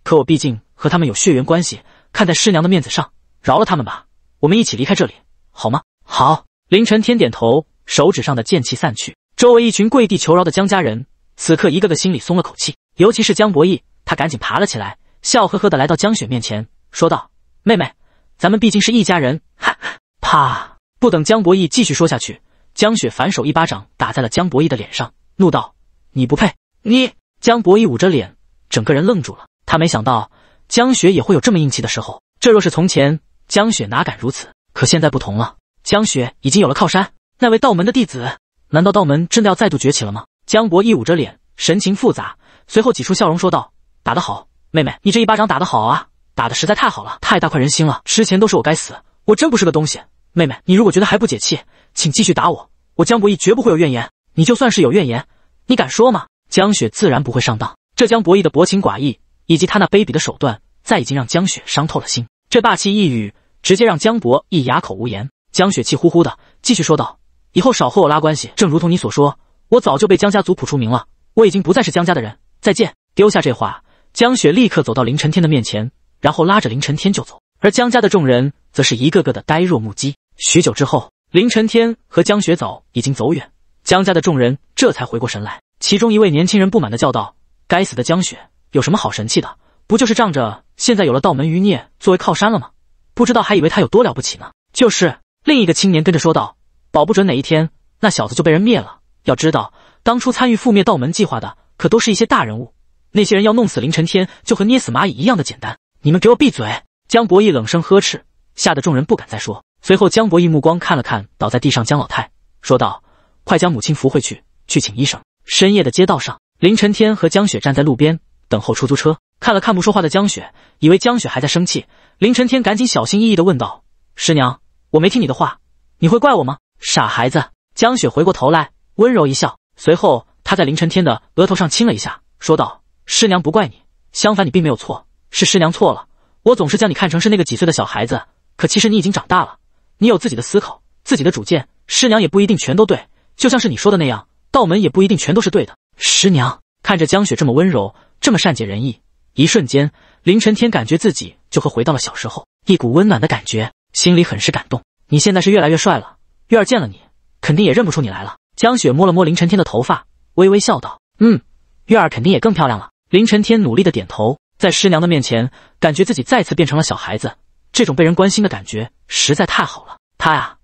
可我毕竟和他们有血缘关系。看在师娘的面子上，饶了他们吧。我们一起离开这里，好吗？”“好。”林晨天点头。手指上的剑气散去，周围一群跪地求饶的江家人，此刻一个个心里松了口气。尤其是江博弈，他赶紧爬了起来，笑呵呵的来到江雪面前，说道：“妹妹，咱们毕竟是一家人，哈。”啪！不等江博弈继续说下去，江雪反手一巴掌打在了江博弈的脸上，怒道：“你不配！”你江博弈捂着脸，整个人愣住了。他没想到江雪也会有这么硬气的时候。这若是从前，江雪哪敢如此？可现在不同了，江雪已经有了靠山。那位道门的弟子，难道道门真的要再度崛起了吗？江博义捂着脸，神情复杂，随后挤出笑容说道：“打得好，妹妹，你这一巴掌打得好啊，打得实在太好了，太大快人心了。之前都是我该死，我真不是个东西。妹妹，你如果觉得还不解气，请继续打我，我江博义绝不会有怨言。你就算是有怨言，你敢说吗？”江雪自然不会上当，这江博义的薄情寡义以及他那卑鄙的手段，再已经让江雪伤透了心。这霸气一语，直接让江博义哑口无言。江雪气呼呼的继续说道。以后少和我拉关系。正如同你所说，我早就被江家族谱除名了，我已经不再是江家的人。再见！丢下这话，江雪立刻走到林承天的面前，然后拉着林承天就走。而江家的众人则是一个个的呆若木鸡。许久之后，林承天和江雪早已经走远，江家的众人这才回过神来。其中一位年轻人不满的叫道：“该死的江雪，有什么好神气的？不就是仗着现在有了道门余孽作为靠山了吗？不知道还以为他有多了不起呢。”就是另一个青年跟着说道。保不准哪一天那小子就被人灭了。要知道，当初参与覆灭道门计划的可都是一些大人物，那些人要弄死林承天，就和捏死蚂蚁一样的简单。你们给我闭嘴！江博弈冷声呵斥，吓得众人不敢再说。随后，江博弈目光看了看倒在地上江老太，说道：“快将母亲扶回去，去请医生。”深夜的街道上，林承天和江雪站在路边等候出租车。看了看不说话的江雪，以为江雪还在生气，林承天赶紧小心翼翼地问道：“师娘，我没听你的话，你会怪我吗？”傻孩子，江雪回过头来，温柔一笑，随后她在凌晨天的额头上亲了一下，说道：“师娘不怪你，相反你并没有错，是师娘错了。我总是将你看成是那个几岁的小孩子，可其实你已经长大了，你有自己的思考，自己的主见，师娘也不一定全都对。就像是你说的那样，道门也不一定全都是对的。”师娘看着江雪这么温柔，这么善解人意，一瞬间，凌晨天感觉自己就和回到了小时候，一股温暖的感觉，心里很是感动。你现在是越来越帅了。月儿见了你，肯定也认不出你来了。江雪摸了摸林晨天的头发，微微笑道：“嗯，月儿肯定也更漂亮了。”林晨天努力的点头，在师娘的面前，感觉自己再次变成了小孩子。这种被人关心的感觉实在太好了。他呀，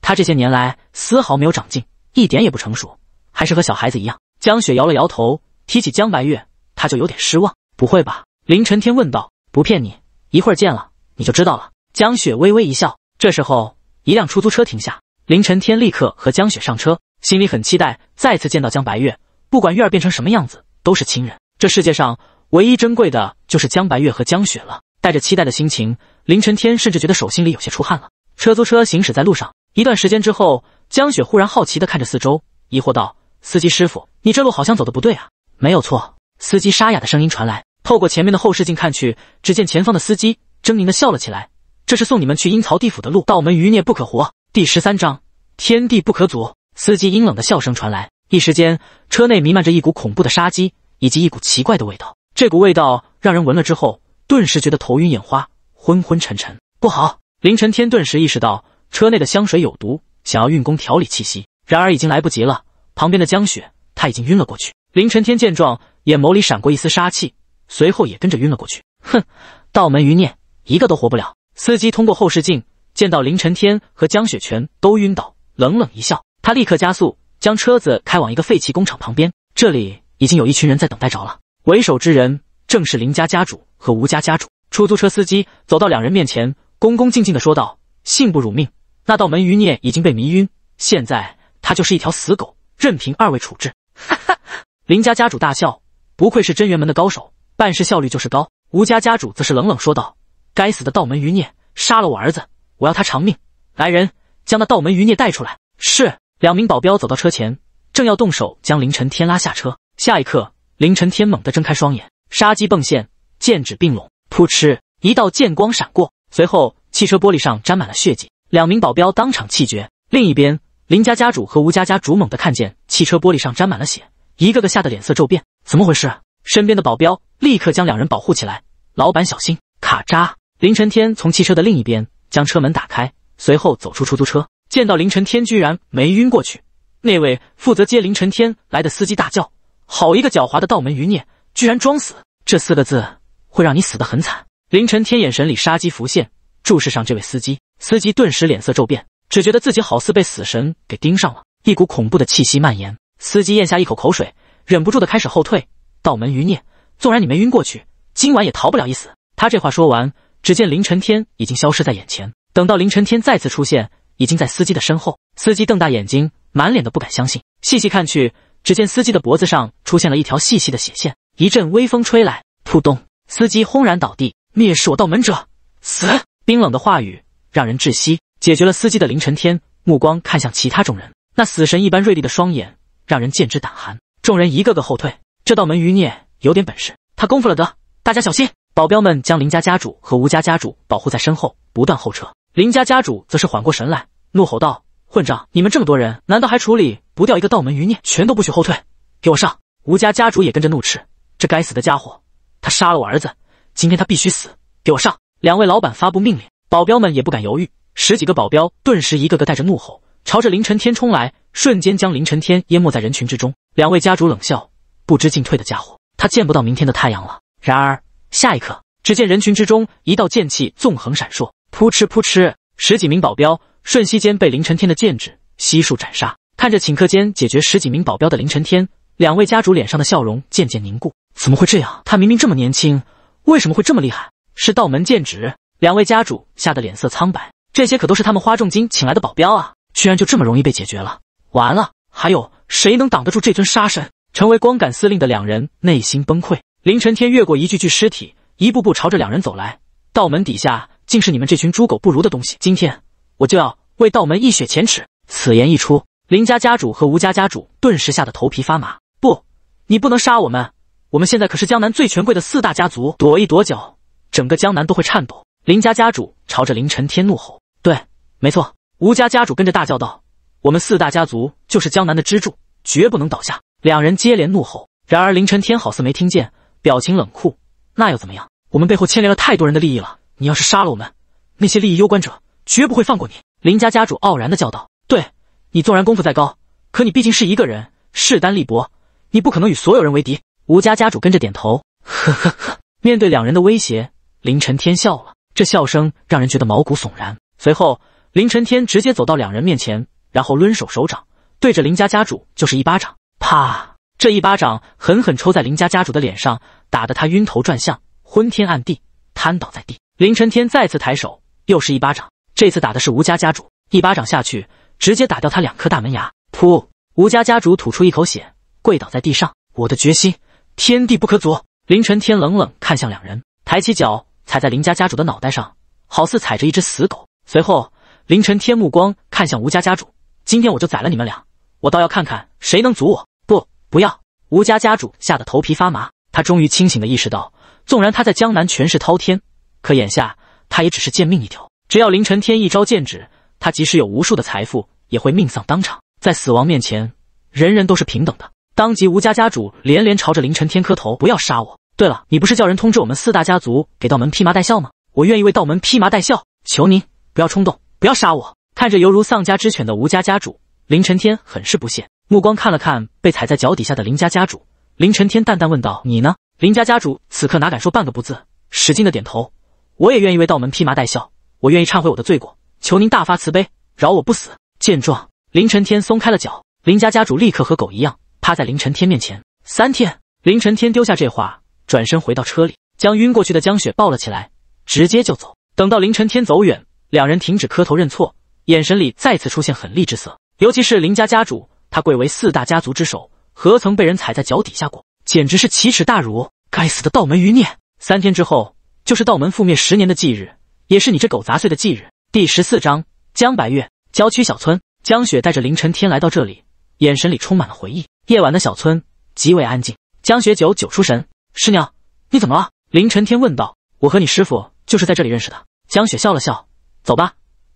他这些年来丝毫没有长进，一点也不成熟，还是和小孩子一样。江雪摇了摇头，提起江白月，他就有点失望。“不会吧？”林晨天问道。“不骗你，一会儿见了你就知道了。”江雪微微一笑。这时候。一辆出租车停下，凌晨天立刻和江雪上车，心里很期待再次见到江白月。不管月儿变成什么样子，都是亲人。这世界上唯一珍贵的就是江白月和江雪了。带着期待的心情，凌晨天甚至觉得手心里有些出汗了。出租车行驶在路上，一段时间之后，江雪忽然好奇地看着四周，疑惑道：“司机师傅，你这路好像走的不对啊？”“没有错。”司机沙哑的声音传来。透过前面的后视镜看去，只见前方的司机狰狞地笑了起来。这是送你们去阴曹地府的路，道门余孽不可活。第十三章，天地不可阻。司机阴冷的笑声传来，一时间车内弥漫着一股恐怖的杀机，以及一股奇怪的味道。这股味道让人闻了之后，顿时觉得头晕眼花，昏昏沉沉。不好！凌晨天顿时意识到车内的香水有毒，想要运功调理气息，然而已经来不及了。旁边的江雪，他已经晕了过去。凌晨天见状，眼眸里闪过一丝杀气，随后也跟着晕了过去。哼，道门余孽，一个都活不了。司机通过后视镜见到林晨天和江雪泉都晕倒，冷冷一笑，他立刻加速，将车子开往一个废弃工厂旁边。这里已经有一群人在等待着了，为首之人正是林家家主和吴家家主。出租车司机走到两人面前，恭恭敬敬地说道：“幸不辱命，那道门余孽已经被迷晕，现在他就是一条死狗，任凭二位处置。”哈哈，林家家主大笑：“不愧是真元门的高手，办事效率就是高。”吴家家主则是冷冷说道。该死的道门余孽，杀了我儿子，我要他偿命！来人，将那道门余孽带出来！是，两名保镖走到车前，正要动手将林晨天拉下车，下一刻，林晨天猛地睁开双眼，杀机迸现，剑指并拢，扑哧，一道剑光闪过，随后汽车玻璃上沾满了血迹，两名保镖当场气绝。另一边，林家家主和吴家家主猛地看见汽车玻璃上沾满了血，一个个吓得脸色骤变，怎么回事？身边的保镖立刻将两人保护起来，老板小心，卡扎。凌晨天从汽车的另一边将车门打开，随后走出出租车，见到凌晨天居然没晕过去，那位负责接凌晨天来的司机大叫：“好一个狡猾的道门余孽，居然装死！”这四个字会让你死得很惨。凌晨天眼神里杀机浮现，注视上这位司机，司机顿时脸色骤变，只觉得自己好似被死神给盯上了，一股恐怖的气息蔓延。司机咽下一口口水，忍不住的开始后退。道门余孽，纵然你没晕过去，今晚也逃不了一死。他这话说完。只见凌晨天已经消失在眼前，等到凌晨天再次出现，已经在司机的身后。司机瞪大眼睛，满脸的不敢相信。细细看去，只见司机的脖子上出现了一条细细的血线。一阵微风吹来，扑咚，司机轰然倒地。蔑视我道门者，死！冰冷的话语让人窒息。解决了司机的凌晨天，目光看向其他众人，那死神一般锐利的双眼让人见之胆寒。众人一个个后退。这道门余孽有点本事，他功夫了得，大家小心。保镖们将林家家主和吴家家主保护在身后，不断后撤。林家家主则是缓过神来，怒吼道：“混账！你们这么多人，难道还处理不掉一个道门余孽？全都不许后退，给我上！”吴家家主也跟着怒斥：“这该死的家伙，他杀了我儿子，今天他必须死，给我上！”两位老板发布命令，保镖们也不敢犹豫，十几个保镖顿时一个个带着怒吼，朝着林晨天冲来，瞬间将林晨天淹没在人群之中。两位家主冷笑：“不知进退的家伙，他见不到明天的太阳了。”然而。下一刻，只见人群之中一道剑气纵横闪烁，扑哧扑哧，十几名保镖瞬息间被凌晨天的剑指悉数斩杀。看着顷刻间解决十几名保镖的凌晨天，两位家主脸上的笑容渐渐凝固。怎么会这样？他明明这么年轻，为什么会这么厉害？是道门剑指？两位家主吓得脸色苍白。这些可都是他们花重金请来的保镖啊，居然就这么容易被解决了！完了，还有谁能挡得住这尊杀神？成为光杆司令的两人内心崩溃。凌晨天越过一具具尸体，一步步朝着两人走来。道门底下竟是你们这群猪狗不如的东西！今天我就要为道门一雪前耻！此言一出，林家家主和吴家家主顿时吓得头皮发麻。不，你不能杀我们！我们现在可是江南最权贵的四大家族，躲一躲脚，整个江南都会颤抖！林家家主朝着凌晨天怒吼：“对，没错！”吴家家主跟着大叫道：“我们四大家族就是江南的支柱，绝不能倒下！”两人接连怒吼，然而凌晨天好似没听见。表情冷酷，那又怎么样？我们背后牵连了太多人的利益了。你要是杀了我们，那些利益攸关者绝不会放过你。林家家主傲然的叫道：“对你纵然功夫再高，可你毕竟是一个人，势单力薄，你不可能与所有人为敌。”吴家家主跟着点头。呵呵呵，面对两人的威胁，林承天笑了，这笑声让人觉得毛骨悚然。随后，林承天直接走到两人面前，然后抡手手掌对着林家家主就是一巴掌，啪！这一巴掌狠狠抽在林家家主的脸上。打得他晕头转向、昏天暗地，瘫倒在地。林承天再次抬手，又是一巴掌。这次打的是吴家家主，一巴掌下去，直接打掉他两颗大门牙。噗！吴家家主吐出一口血，跪倒在地上。我的决心，天地不可阻。林承天冷冷看向两人，抬起脚踩在林家家主的脑袋上，好似踩着一只死狗。随后，林承天目光看向吴家家主：“今天我就宰了你们俩，我倒要看看谁能阻我！”不，不要！吴家家主吓得头皮发麻。他终于清醒的意识到，纵然他在江南权势滔天，可眼下他也只是贱命一条。只要凌晨天一招剑指，他即使有无数的财富，也会命丧当场。在死亡面前，人人都是平等的。当即，吴家家主连连朝着凌晨天磕头：“不要杀我！对了，你不是叫人通知我们四大家族给道门披麻戴孝吗？我愿意为道门披麻戴孝，求您不要冲动，不要杀我！”看着犹如丧家之犬的吴家家主，凌晨天很是不屑，目光看了看被踩在脚底下的林家家主。林承天淡淡问道：“你呢？”林家家主此刻哪敢说半个不字，使劲的点头：“我也愿意为道门披麻戴孝，我愿意忏悔我的罪过，求您大发慈悲，饶我不死。”见状，林承天松开了脚，林家家主立刻和狗一样趴在林承天面前。三天，林承天丢下这话，转身回到车里，将晕过去的江雪抱了起来，直接就走。等到林承天走远，两人停止磕头认错，眼神里再次出现狠厉之色。尤其是林家家主，他贵为四大家族之首。何曾被人踩在脚底下过？简直是奇耻大辱！该死的道门余孽！三天之后就是道门覆灭十年的忌日，也是你这狗杂碎的忌日。第十四章江白月，郊区小村。江雪带着凌晨天来到这里，眼神里充满了回忆。夜晚的小村极为安静，江雪久久出神。师娘，你怎么了？凌晨天问道。我和你师傅就是在这里认识的。江雪笑了笑，走吧，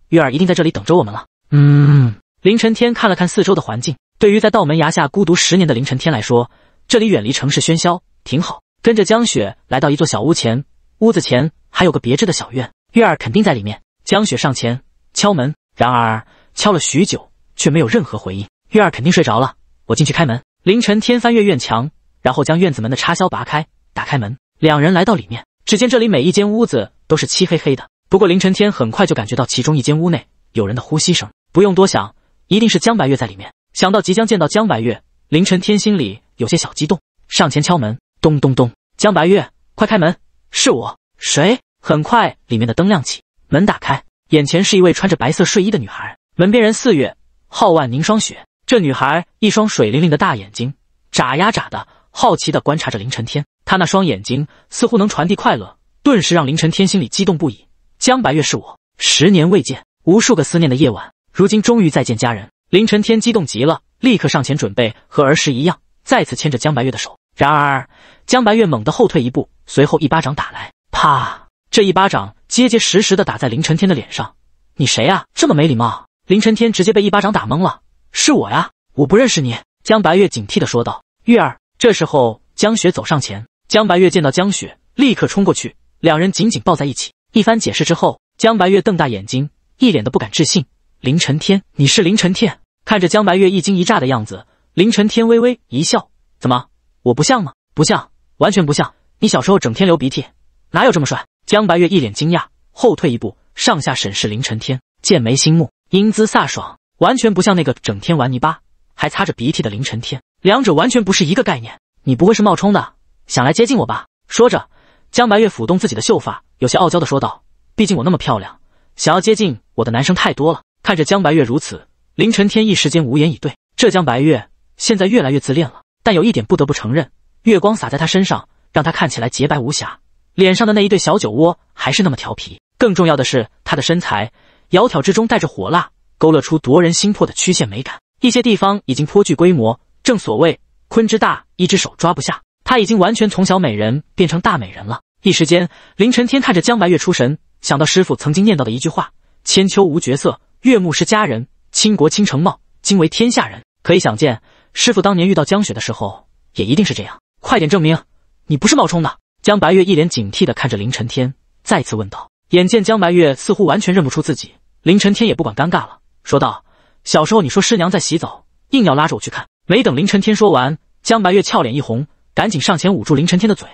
月儿一定在这里等着我们了。嗯。凌晨天看了看四周的环境。对于在道门崖下孤独十年的凌晨天来说，这里远离城市喧嚣，挺好。跟着江雪来到一座小屋前，屋子前还有个别致的小院，月儿肯定在里面。江雪上前敲门，然而敲了许久却没有任何回应。月儿肯定睡着了，我进去开门。凌晨天翻越院墙，然后将院子门的插销拔开，打开门，两人来到里面，只见这里每一间屋子都是漆黑黑的。不过凌晨天很快就感觉到其中一间屋内有人的呼吸声，不用多想，一定是江白月在里面。想到即将见到江白月，凌晨天心里有些小激动，上前敲门，咚咚咚，江白月，快开门，是我。谁？很快，里面的灯亮起，门打开，眼前是一位穿着白色睡衣的女孩。门边人四月，号万凝霜雪。这女孩一双水灵灵的大眼睛，眨呀眨的，好奇的观察着凌晨天。她那双眼睛似乎能传递快乐，顿时让凌晨天心里激动不已。江白月是我，十年未见，无数个思念的夜晚，如今终于再见家人。林承天激动极了，立刻上前准备和儿时一样，再次牵着江白月的手。然而江白月猛地后退一步，随后一巴掌打来，啪！这一巴掌结结实实的打在林承天的脸上。你谁啊？这么没礼貌！林承天直接被一巴掌打懵了。是我呀，我不认识你。江白月警惕的说道。月儿，这时候江雪走上前，江白月见到江雪，立刻冲过去，两人紧紧抱在一起。一番解释之后，江白月瞪大眼睛，一脸的不敢置信。凌晨天，你是凌晨天？看着江白月一惊一乍的样子，凌晨天微微一笑：“怎么，我不像吗？不像，完全不像。你小时候整天流鼻涕，哪有这么帅？”江白月一脸惊讶，后退一步，上下审视凌晨天，剑眉星目，英姿飒爽，完全不像那个整天玩泥巴还擦着鼻涕的凌晨天，两者完全不是一个概念。你不会是冒充的，想来接近我吧？”说着，江白月抚动自己的秀发，有些傲娇的说道：“毕竟我那么漂亮，想要接近我的男生太多了。”看着江白月如此，林晨天一时间无言以对。这江白月现在越来越自恋了，但有一点不得不承认，月光洒在她身上，让她看起来洁白无瑕，脸上的那一对小酒窝还是那么调皮。更重要的是，她的身材窈窕之中带着火辣，勾勒出夺人心魄的曲线美感，一些地方已经颇具规模。正所谓鲲之大，一只手抓不下。她已经完全从小美人变成大美人了。一时间，林晨天看着江白月出神，想到师傅曾经念叨的一句话：“千秋无绝色。”月幕是佳人，倾国倾城貌，惊为天下人。可以想见，师傅当年遇到江雪的时候，也一定是这样。快点证明你不是冒充的！江白月一脸警惕地看着林晨天，再次问道。眼见江白月似乎完全认不出自己，林晨天也不管尴尬了，说道：“小时候你说师娘在洗澡，硬要拉着我去看。”没等林晨天说完，江白月俏脸一红，赶紧上前捂住林晨天的嘴。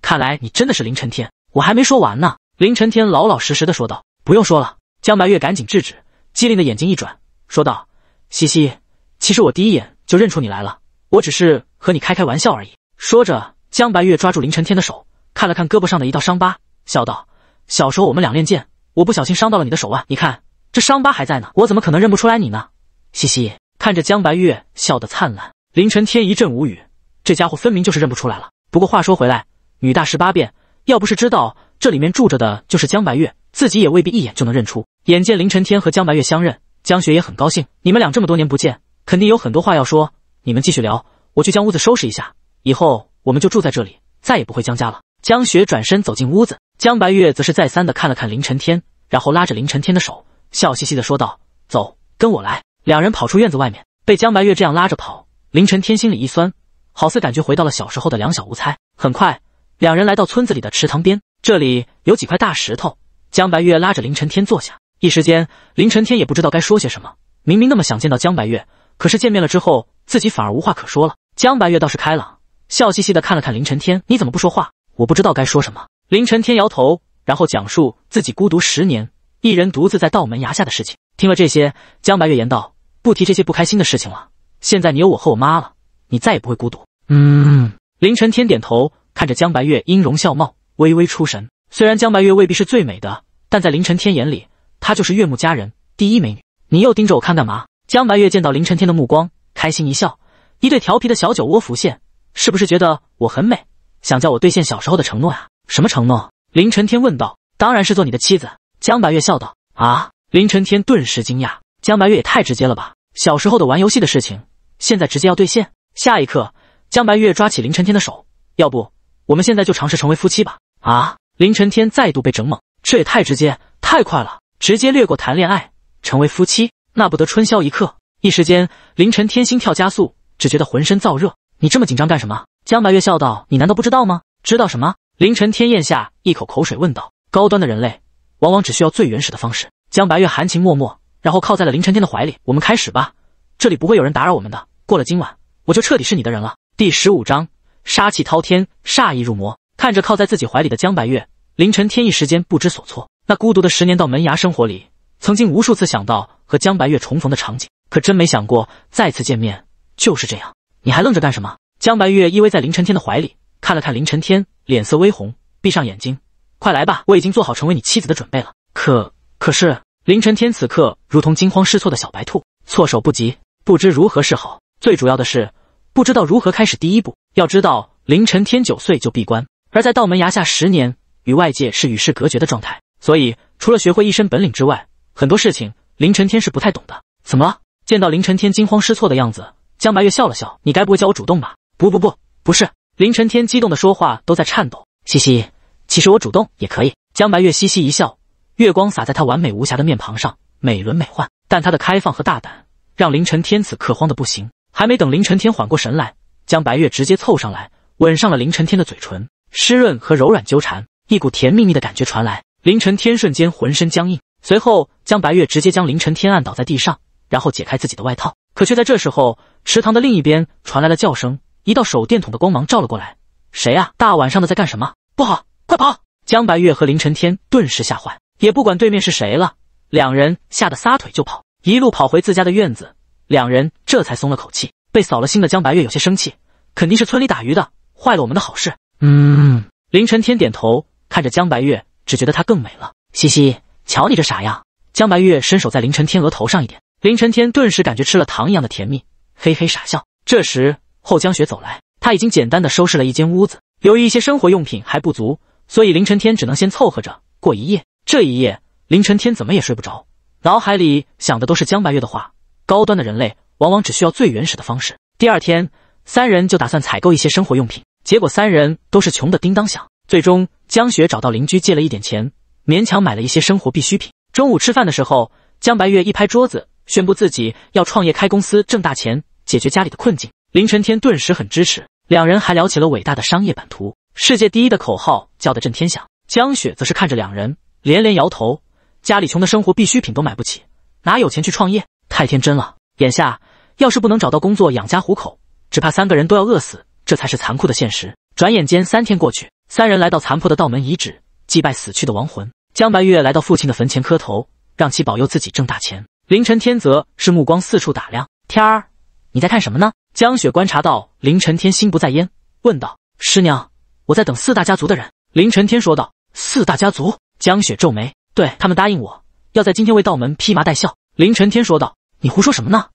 看来你真的是林晨天，我还没说完呢。林晨天老老实实的说道：“不用说了。”江白月赶紧制止。机灵的眼睛一转，说道：“西西，其实我第一眼就认出你来了，我只是和你开开玩笑而已。”说着，江白月抓住林晨天的手，看了看胳膊上的一道伤疤，笑道：“小时候我们俩练剑，我不小心伤到了你的手腕，你看这伤疤还在呢，我怎么可能认不出来你呢？”西西看着江白月笑得灿烂，林晨天一阵无语，这家伙分明就是认不出来了。不过话说回来，女大十八变，要不是知道这里面住着的就是江白月，自己也未必一眼就能认出。眼见林晨天和江白月相认，江雪也很高兴。你们俩这么多年不见，肯定有很多话要说。你们继续聊，我去将屋子收拾一下。以后我们就住在这里，再也不会江家了。江雪转身走进屋子，江白月则是再三的看了看林晨天，然后拉着林晨天的手，笑嘻嘻的说道：“走，跟我来。”两人跑出院子外面，被江白月这样拉着跑，林晨天心里一酸，好似感觉回到了小时候的两小无猜。很快，两人来到村子里的池塘边，这里有几块大石头，江白月拉着林晨天坐下。一时间，林承天也不知道该说些什么。明明那么想见到江白月，可是见面了之后，自己反而无话可说了。江白月倒是开朗，笑嘻嘻的看了看林承天：“你怎么不说话？我不知道该说什么。”林承天摇头，然后讲述自己孤独十年，一人独自在道门崖下的事情。听了这些，江白月言道：“不提这些不开心的事情了。现在你有我和我妈了，你再也不会孤独。”嗯，林承天点头，看着江白月音容笑貌，微微出神。虽然江白月未必是最美的，但在林承天眼里。她就是岳母家人，第一美女。你又盯着我看干嘛？江白月见到林晨天的目光，开心一笑，一对调皮的小酒窝浮现。是不是觉得我很美？想叫我兑现小时候的承诺呀？什么承诺？林晨天问道。当然是做你的妻子。江白月笑道。啊！林晨天顿时惊讶，江白月也太直接了吧？小时候的玩游戏的事情，现在直接要兑现？下一刻，江白月抓起林晨天的手，要不我们现在就尝试成为夫妻吧？啊！林晨天再度被整懵，这也太直接，太快了。直接略过谈恋爱，成为夫妻，那不得春宵一刻？一时间，凌晨天心跳加速，只觉得浑身燥热。你这么紧张干什么？江白月笑道：“你难道不知道吗？”“知道什么？”凌晨天咽下一口口水问道。“高端的人类，往往只需要最原始的方式。”江白月含情脉脉，然后靠在了凌晨天的怀里。“我们开始吧，这里不会有人打扰我们的。过了今晚，我就彻底是你的人了。”第十五章，杀气滔天，煞意入魔。看着靠在自己怀里的江白月，凌晨天一时间不知所措。那孤独的十年道门牙生活里，曾经无数次想到和江白月重逢的场景，可真没想过再次见面就是这样。你还愣着干什么？江白月依偎在林晨天的怀里，看了看林晨天，脸色微红，闭上眼睛。快来吧，我已经做好成为你妻子的准备了。可可是，林晨天此刻如同惊慌失措的小白兔，措手不及，不知如何是好。最主要的是，不知道如何开始第一步。要知道，凌晨天九岁就闭关，而在道门崖下十年，与外界是与世隔绝的状态。所以，除了学会一身本领之外，很多事情林承天是不太懂的。怎么了？见到林承天惊慌失措的样子，江白月笑了笑：“你该不会叫我主动吧？”“不不不，不是。”林承天激动的说话都在颤抖。“嘻嘻，其实我主动也可以。”江白月嘻嘻一笑，月光洒在她完美无瑕的面庞上，美轮美奂。但她的开放和大胆让林承天此刻慌的不行。还没等林承天缓过神来，江白月直接凑上来，吻上了林承天的嘴唇，湿润和柔软纠缠，一股甜蜜蜜的感觉传来。凌晨天瞬间浑身僵硬，随后江白月直接将凌晨天按倒在地上，然后解开自己的外套。可却在这时候，池塘的另一边传来了叫声，一道手电筒的光芒照了过来。谁啊？大晚上的在干什么？不好，快跑！江白月和凌晨天顿时吓坏，也不管对面是谁了，两人吓得撒腿就跑，一路跑回自家的院子。两人这才松了口气。被扫了兴的江白月有些生气，肯定是村里打鱼的，坏了我们的好事。嗯，凌晨天点头，看着江白月。只觉得她更美了，嘻嘻，瞧你这傻样。江白月伸手在凌晨天额头上一点，凌晨天顿时感觉吃了糖一样的甜蜜，嘿嘿傻笑。这时，后江雪走来，他已经简单的收拾了一间屋子，由于一些生活用品还不足，所以凌晨天只能先凑合着过一夜。这一夜，凌晨天怎么也睡不着，脑海里想的都是江白月的话。高端的人类往往只需要最原始的方式。第二天，三人就打算采购一些生活用品，结果三人都是穷的叮当响，最终。江雪找到邻居借了一点钱，勉强买了一些生活必需品。中午吃饭的时候，江白月一拍桌子，宣布自己要创业开公司，挣大钱，解决家里的困境。林晨天顿时很支持，两人还聊起了伟大的商业版图，世界第一的口号叫得震天响。江雪则是看着两人，连连摇头。家里穷，的生活必需品都买不起，哪有钱去创业？太天真了。眼下要是不能找到工作养家糊口，只怕三个人都要饿死。这才是残酷的现实。转眼间三天过去。三人来到残破的道门遗址，祭拜死去的亡魂。江白月来到父亲的坟前磕头，让其保佑自己挣大钱。凌晨天则是目光四处打量。天儿，你在看什么呢？江雪观察到凌晨天心不在焉，问道：“师娘，我在等四大家族的人。”凌晨天说道：“四大家族？”江雪皱眉：“对他们答应我要在今天为道门披麻戴孝。”凌晨天说道：“你胡说什么呢？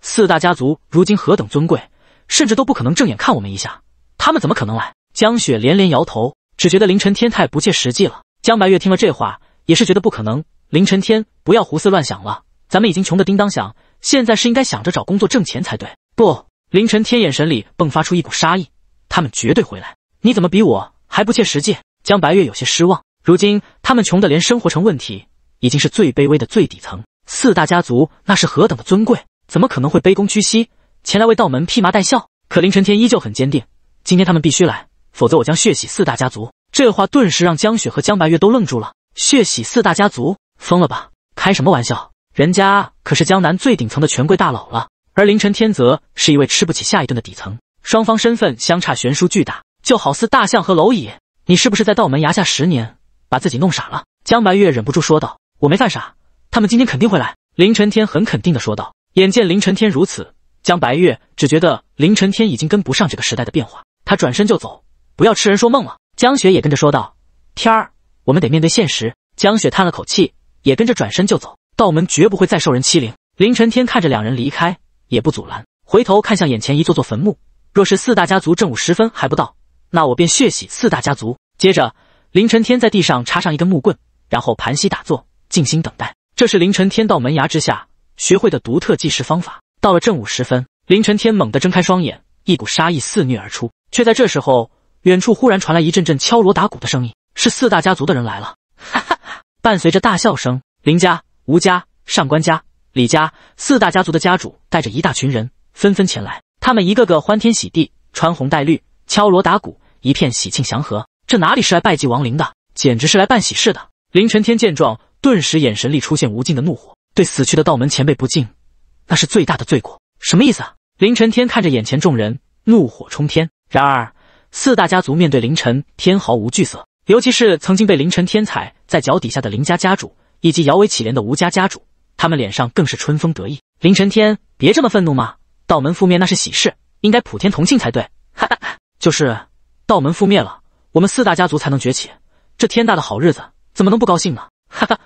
四大家族如今何等尊贵，甚至都不可能正眼看我们一下，他们怎么可能来？”江雪连连摇头，只觉得凌晨天太不切实际了。江白月听了这话，也是觉得不可能。凌晨天，不要胡思乱想了，咱们已经穷得叮当响，现在是应该想着找工作挣钱才对。不，凌晨天眼神里迸发出一股杀意，他们绝对回来。你怎么比我还不切实际？江白月有些失望。如今他们穷得连生活成问题，已经是最卑微的最底层。四大家族那是何等的尊贵，怎么可能会卑躬屈膝前来为道门披麻戴孝？可凌晨天依旧很坚定，今天他们必须来。否则我将血洗四大家族。这话顿时让江雪和江白月都愣住了。血洗四大家族？疯了吧！开什么玩笑？人家可是江南最顶层的权贵大佬了，而凌晨天则是一位吃不起下一顿的底层，双方身份相差悬殊巨大，就好似大象和蝼蚁。你是不是在道门崖下十年把自己弄傻了？江白月忍不住说道：“我没犯傻，他们今天肯定会来。”凌晨天很肯定的说道。眼见凌晨天如此，江白月只觉得凌晨天已经跟不上这个时代的变化，他转身就走。不要痴人说梦了。江雪也跟着说道：“天儿，我们得面对现实。”江雪叹了口气，也跟着转身就走。道门绝不会再受人欺凌。凌晨天看着两人离开，也不阻拦，回头看向眼前一座座坟墓。若是四大家族正午时分还不到，那我便血洗四大家族。接着，凌晨天在地上插上一根木棍，然后盘膝打坐，静心等待。这是凌晨天道门牙之下学会的独特计时方法。到了正午时分，凌晨天猛地睁开双眼，一股杀意肆虐而出，却在这时候。远处忽然传来一阵阵敲锣打鼓的声音，是四大家族的人来了。哈哈哈！伴随着大笑声，林家、吴家、上官家、李家四大家族的家主带着一大群人纷纷前来。他们一个个欢天喜地，穿红戴绿，敲锣打鼓，一片喜庆祥和。这哪里是来拜祭亡灵的，简直是来办喜事的！林承天见状，顿时眼神里出现无尽的怒火。对死去的道门前辈不敬，那是最大的罪过。什么意思？啊？林承天看着眼前众人，怒火冲天。然而。四大家族面对凌晨天毫无惧色，尤其是曾经被凌晨天踩在脚底下的林家家主以及摇尾乞怜的吴家家主，他们脸上更是春风得意。凌晨天，别这么愤怒嘛！道门覆灭那是喜事，应该普天同庆才对。哈哈，就是，道门覆灭了，我们四大家族才能崛起，这天大的好日子怎么能不高兴呢？哈哈，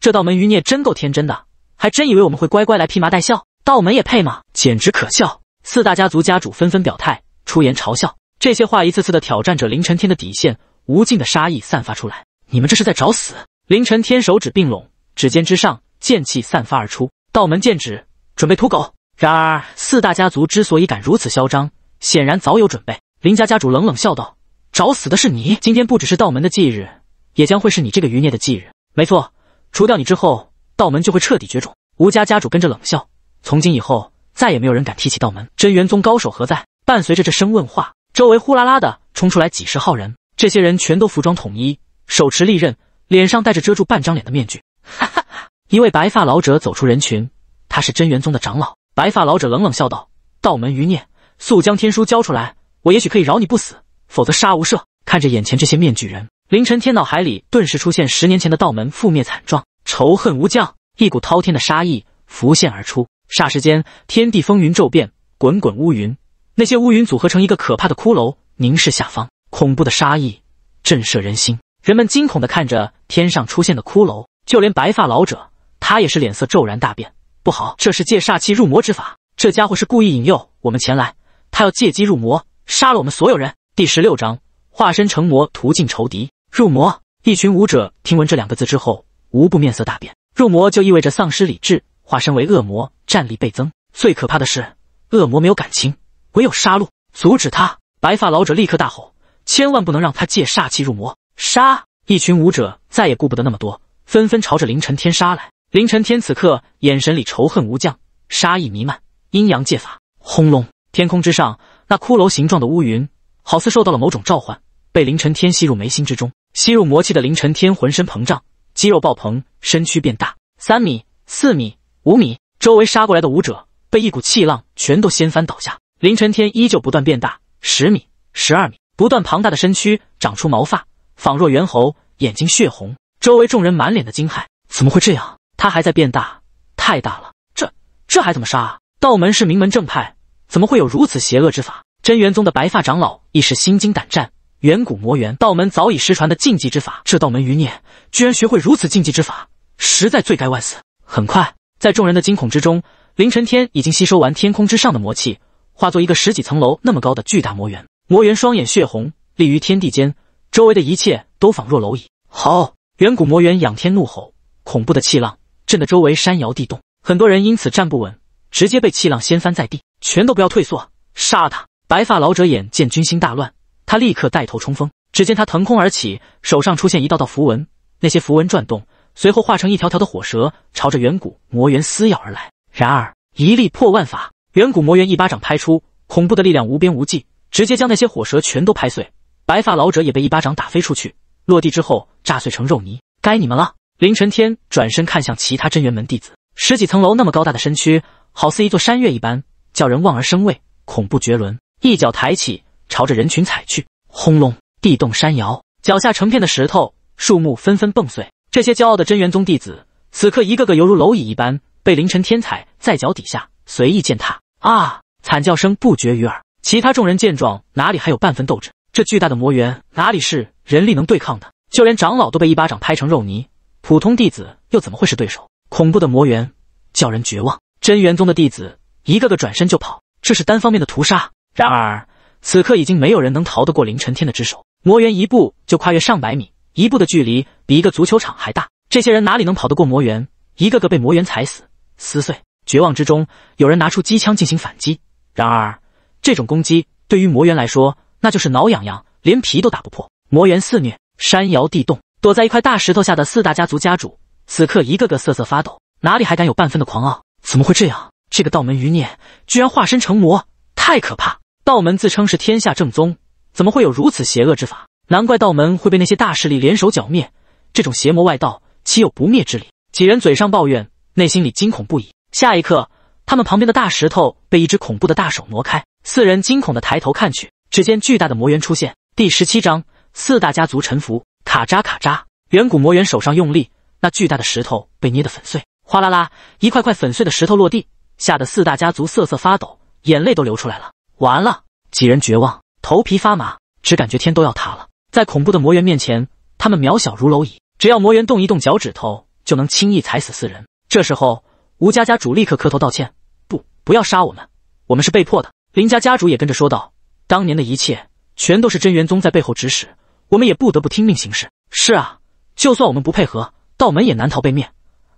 这道门余孽真够天真的，还真以为我们会乖乖来披麻戴孝？道门也配吗？简直可笑！四大家族家主纷纷表态，出言嘲笑。这些话一次次的挑战着林承天的底线，无尽的杀意散发出来。你们这是在找死！林承天手指并拢，指尖之上剑气散发而出，道门剑指，准备屠狗。然而四大家族之所以敢如此嚣张，显然早有准备。林家家主冷冷笑道：“找死的是你！今天不只是道门的忌日，也将会是你这个余孽的忌日。没错，除掉你之后，道门就会彻底绝种。”吴家家主跟着冷笑：“从今以后，再也没有人敢提起道门。”真元宗高手何在？伴随着这声问话。周围呼啦啦的冲出来几十号人，这些人全都服装统一，手持利刃，脸上戴着遮住半张脸的面具。哈哈！一位白发老者走出人群，他是真元宗的长老。白发老者冷冷笑道：“道门余孽，速将天书交出来，我也许可以饶你不死，否则杀无赦。”看着眼前这些面具人，凌晨天脑海里顿时出现十年前的道门覆灭惨状，仇恨无疆，一股滔天的杀意浮现而出。霎时间，天地风云骤变，滚滚乌云。那些乌云组合成一个可怕的骷髅，凝视下方，恐怖的杀意震慑人心。人们惊恐地看着天上出现的骷髅，就连白发老者，他也是脸色骤然大变。不好，这是借煞气入魔之法。这家伙是故意引诱我们前来，他要借机入魔，杀了我们所有人。第十六章：化身成魔，屠尽仇敌。入魔，一群武者听闻这两个字之后，无不面色大变。入魔就意味着丧失理智，化身为恶魔，战力倍增。最可怕的是，恶魔没有感情。唯有杀戮，阻止他！白发老者立刻大吼：“千万不能让他借煞气入魔！”杀！一群武者再也顾不得那么多，纷纷朝着凌晨天杀来。凌晨天此刻眼神里仇恨无降，杀意弥漫，阴阳界法轰隆！天空之上，那骷髅形状的乌云好似受到了某种召唤，被凌晨天吸入眉心之中。吸入魔气的凌晨天浑身膨胀，肌肉爆棚，身躯变大，三米、四米、五米，周围杀过来的武者被一股气浪全都掀翻倒下。凌晨天依旧不断变大，十米、十二米，不断庞大的身躯长出毛发，仿若猿猴，眼睛血红。周围众人满脸的惊骇，怎么会这样？他还在变大，太大了，这这还怎么杀？道门是名门正派，怎么会有如此邪恶之法？真元宗的白发长老亦是心惊胆战。远古魔猿，道门早已失传的禁忌之法，这道门余孽居然学会如此禁忌之法，实在罪该万死。很快，在众人的惊恐之中，凌晨天已经吸收完天空之上的魔气。化作一个十几层楼那么高的巨大魔猿，魔猿双眼血红，立于天地间，周围的一切都仿若蝼蚁。好，远古魔猿仰天怒吼，恐怖的气浪震得周围山摇地动，很多人因此站不稳，直接被气浪掀翻在地。全都不要退缩，杀他！白发老者眼见军心大乱，他立刻带头冲锋。只见他腾空而起，手上出现一道道符文，那些符文转动，随后化成一条条的火蛇，朝着远古魔猿撕咬而来。然而一力破万法。远古魔猿一巴掌拍出，恐怖的力量无边无际，直接将那些火蛇全都拍碎。白发老者也被一巴掌打飞出去，落地之后炸碎成肉泥。该你们了！凌晨天转身看向其他真元门弟子，十几层楼那么高大的身躯，好似一座山岳一般，叫人望而生畏，恐怖绝伦。一脚抬起，朝着人群踩去，轰隆，地动山摇，脚下成片的石头、树木纷纷蹦碎。这些骄傲的真元宗弟子，此刻一个个犹如蝼蚁一般，被凌晨天踩在脚底下随意践踏。啊！惨叫声不绝于耳，其他众人见状，哪里还有半分斗志？这巨大的魔猿哪里是人力能对抗的？就连长老都被一巴掌拍成肉泥，普通弟子又怎么会是对手？恐怖的魔猿叫人绝望，真元宗的弟子一个个转身就跑，这是单方面的屠杀。然而此刻已经没有人能逃得过凌晨天的之手，魔猿一步就跨越上百米，一步的距离比一个足球场还大，这些人哪里能跑得过魔猿？一个个被魔猿踩死、撕碎。绝望之中，有人拿出机枪进行反击。然而，这种攻击对于魔猿来说，那就是挠痒痒，连皮都打不破。魔猿肆虐，山摇地动。躲在一块大石头下的四大家族家主，此刻一个个瑟瑟发抖，哪里还敢有半分的狂傲？怎么会这样？这个道门余孽居然化身成魔，太可怕！道门自称是天下正宗，怎么会有如此邪恶之法？难怪道门会被那些大势力联手剿灭。这种邪魔外道，岂有不灭之理？几人嘴上抱怨，内心里惊恐不已。下一刻，他们旁边的大石头被一只恐怖的大手挪开，四人惊恐的抬头看去，只见巨大的魔猿出现。第十七章四大家族臣服。卡扎卡扎，远古魔猿手上用力，那巨大的石头被捏得粉碎，哗啦啦，一块块粉碎的石头落地，吓得四大家族瑟瑟发抖，眼泪都流出来了。完了，几人绝望，头皮发麻，只感觉天都要塌了。在恐怖的魔猿面前，他们渺小如蝼蚁，只要魔猿动一动脚趾头，就能轻易踩死四人。这时候。吴家家主立刻磕头道歉：“不，不要杀我们，我们是被迫的。”林家家主也跟着说道：“当年的一切，全都是真元宗在背后指使，我们也不得不听命行事。”是啊，就算我们不配合，道门也难逃被灭，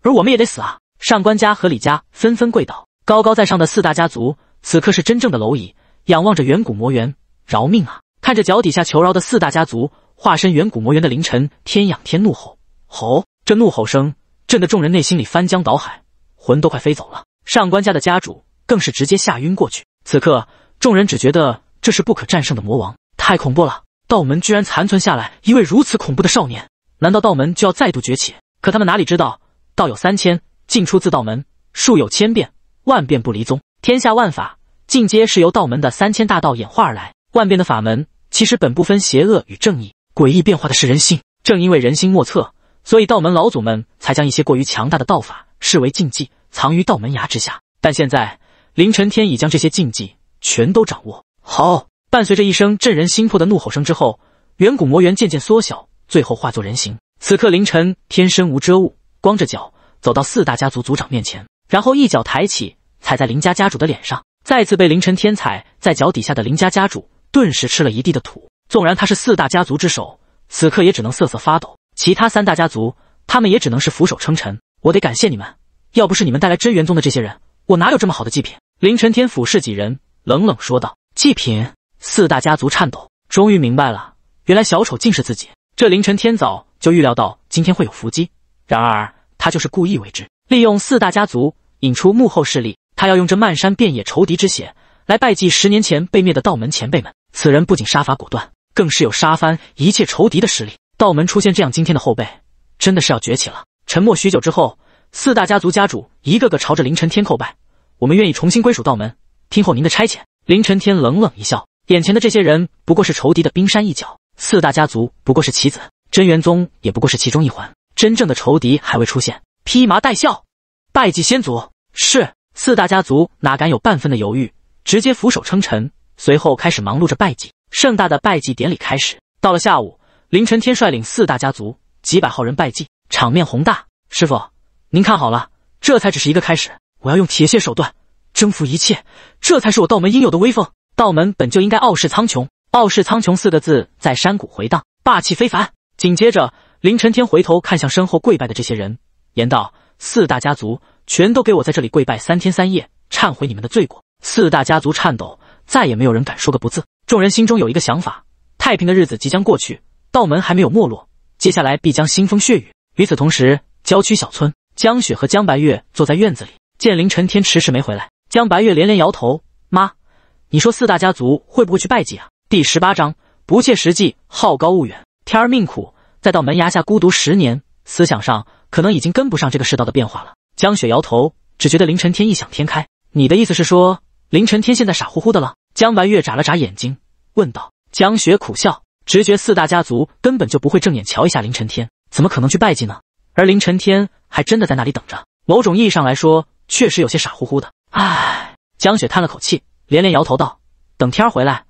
而我们也得死啊！上官家和李家纷纷跪倒。高高在上的四大家族，此刻是真正的蝼蚁，仰望着远古魔猿，饶命啊！看着脚底下求饶的四大家族，化身远古魔猿的凌晨天仰天怒吼：“吼！”这怒吼声震得众人内心里翻江倒海。魂都快飞走了，上官家的家主更是直接吓晕过去。此刻，众人只觉得这是不可战胜的魔王，太恐怖了！道门居然残存下来一位如此恐怖的少年，难道道门就要再度崛起？可他们哪里知道，道有三千，进出自道门，术有千变万变不离宗。天下万法，进阶是由道门的三千大道演化而来。万变的法门，其实本不分邪恶与正义，诡异变化的是人心。正因为人心莫测，所以道门老祖们才将一些过于强大的道法。视为禁忌，藏于道门崖之下。但现在，凌晨天已将这些禁忌全都掌握好。伴随着一声震人心魄的怒吼声之后，远古魔猿渐渐缩小，最后化作人形。此刻，凌晨天身无遮物，光着脚走到四大家族族长面前，然后一脚抬起，踩在林家家主的脸上。再次被凌晨天踩在脚底下的林家家主顿时吃了一地的土。纵然他是四大家族之首，此刻也只能瑟瑟发抖。其他三大家族，他们也只能是俯首称臣。我得感谢你们，要不是你们带来真元宗的这些人，我哪有这么好的祭品？凌晨天俯视几人，冷冷说道：“祭品。”四大家族颤抖，终于明白了，原来小丑竟是自己。这凌晨天早就预料到今天会有伏击，然而他就是故意为之，利用四大家族引出幕后势力，他要用这漫山遍野仇敌之血来拜祭十年前被灭的道门前辈们。此人不仅杀伐果断，更是有杀翻一切仇敌的实力。道门出现这样惊天的后辈，真的是要崛起了。沉默许久之后，四大家族家主一个个朝着凌晨天叩拜：“我们愿意重新归属道门，听候您的差遣。”凌晨天冷冷一笑，眼前的这些人不过是仇敌的冰山一角，四大家族不过是棋子，真元宗也不过是其中一环，真正的仇敌还未出现。披麻戴孝，拜祭先祖，是四大家族哪敢有半分的犹豫，直接俯首称臣。随后开始忙碌着拜祭，盛大的拜祭典礼开始。到了下午，凌晨天率领四大家族几百号人拜祭。场面宏大，师傅，您看好了，这才只是一个开始。我要用铁血手段征服一切，这才是我道门应有的威风。道门本就应该傲视苍穹。傲视苍穹四个字在山谷回荡，霸气非凡。紧接着，凌晨天回头看向身后跪拜的这些人，言道：“四大家族全都给我在这里跪拜三天三夜，忏悔你们的罪过。”四大家族颤抖，再也没有人敢说个不字。众人心中有一个想法：太平的日子即将过去，道门还没有没落，接下来必将腥风血雨。与此同时，郊区小村，江雪和江白月坐在院子里，见凌晨天迟迟没回来，江白月连连摇头：“妈，你说四大家族会不会去拜祭啊？”第十八章不切实际，好高骛远。天儿命苦，再到门牙下孤独十年，思想上可能已经跟不上这个世道的变化了。江雪摇头，只觉得凌晨天异想天开。你的意思是说，凌晨天现在傻乎乎的了？江白月眨了眨眼睛，问道。江雪苦笑，直觉四大家族根本就不会正眼瞧一下凌晨天。怎么可能去拜祭呢？而林晨天还真的在那里等着。某种意义上来说，确实有些傻乎乎的。唉，江雪叹了口气，连连摇头道：“等天儿回来，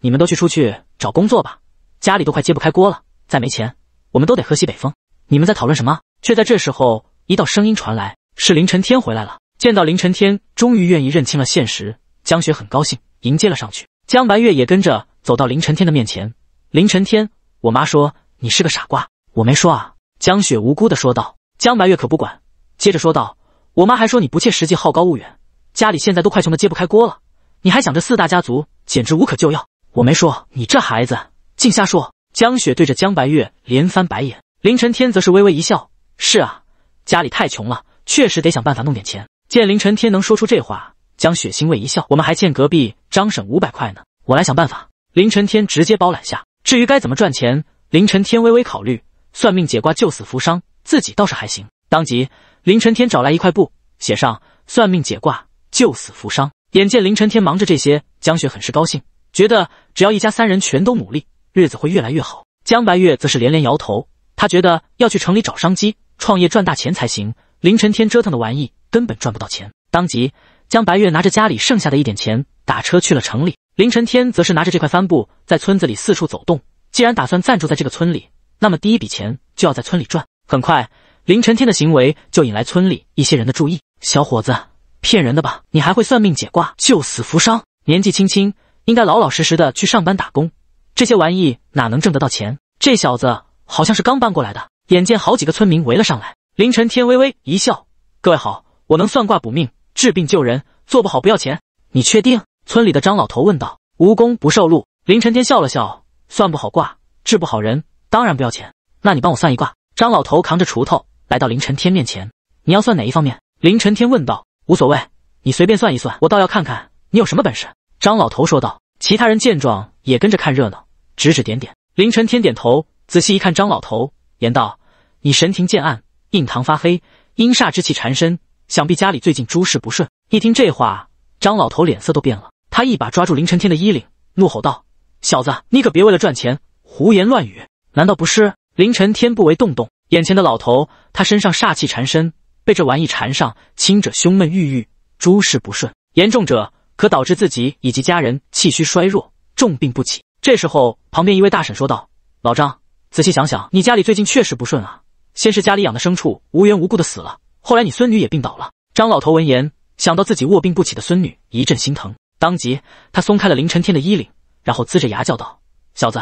你们都去出去找工作吧，家里都快揭不开锅了。再没钱，我们都得喝西北风。”你们在讨论什么？却在这时候，一道声音传来：“是林晨天回来了。”见到林晨天，终于愿意认清了现实，江雪很高兴，迎接了上去。江白月也跟着走到林晨天的面前：“林晨天，我妈说你是个傻瓜。”我没说啊，江雪无辜地说道。江白月可不管，接着说道：“我妈还说你不切实际，好高骛远，家里现在都快穷的揭不开锅了，你还想着四大家族，简直无可救药。”我没说，你这孩子净瞎说。江雪对着江白月连翻白眼。凌晨天则是微微一笑：“是啊，家里太穷了，确实得想办法弄点钱。”见凌晨天能说出这话，江雪欣慰一笑：“我们还欠隔壁张婶五百块呢，我来想办法。”凌晨天直接包揽下。至于该怎么赚钱，凌晨天微微考虑。算命解卦救死扶伤，自己倒是还行。当即，凌晨天找来一块布，写上“算命解卦救死扶伤”。眼见凌晨天忙着这些，江雪很是高兴，觉得只要一家三人全都努力，日子会越来越好。江白月则是连连摇头，他觉得要去城里找商机，创业赚大钱才行。凌晨天折腾的玩意根本赚不到钱。当即，江白月拿着家里剩下的一点钱，打车去了城里。凌晨天则是拿着这块帆布，在村子里四处走动。既然打算暂住在这个村里。那么第一笔钱就要在村里赚。很快，林承天的行为就引来村里一些人的注意。小伙子，骗人的吧？你还会算命解卦、救死扶伤？年纪轻轻，应该老老实实的去上班打工，这些玩意哪能挣得到钱？这小子好像是刚搬过来的。眼见好几个村民围了上来，林承天微微一笑：“各位好，我能算卦补命、治病救人，做不好不要钱。”你确定？村里的张老头问道。无功不受禄。林承天笑了笑：“算不好卦，治不好人。”当然不要钱，那你帮我算一卦。张老头扛着锄头来到凌晨天面前，你要算哪一方面？凌晨天问道。无所谓，你随便算一算，我倒要看看你有什么本事。张老头说道。其他人见状也跟着看热闹，指指点点。凌晨天点头，仔细一看张老头，言道：“你神庭渐暗，印堂发黑，阴煞之气缠身，想必家里最近诸事不顺。”一听这话，张老头脸色都变了，他一把抓住凌晨天的衣领，怒吼道：“小子，你可别为了赚钱胡言乱语！”难道不是？凌晨天不为动动眼前的老头，他身上煞气缠身，被这玩意缠上，轻者胸闷郁郁，诸事不顺；严重者可导致自己以及家人气虚衰弱，重病不起。这时候，旁边一位大婶说道：“老张，仔细想想，你家里最近确实不顺啊！先是家里养的牲畜无缘无故的死了，后来你孙女也病倒了。”张老头闻言，想到自己卧病不起的孙女，一阵心疼，当即他松开了凌晨天的衣领，然后呲着牙叫道：“小子！”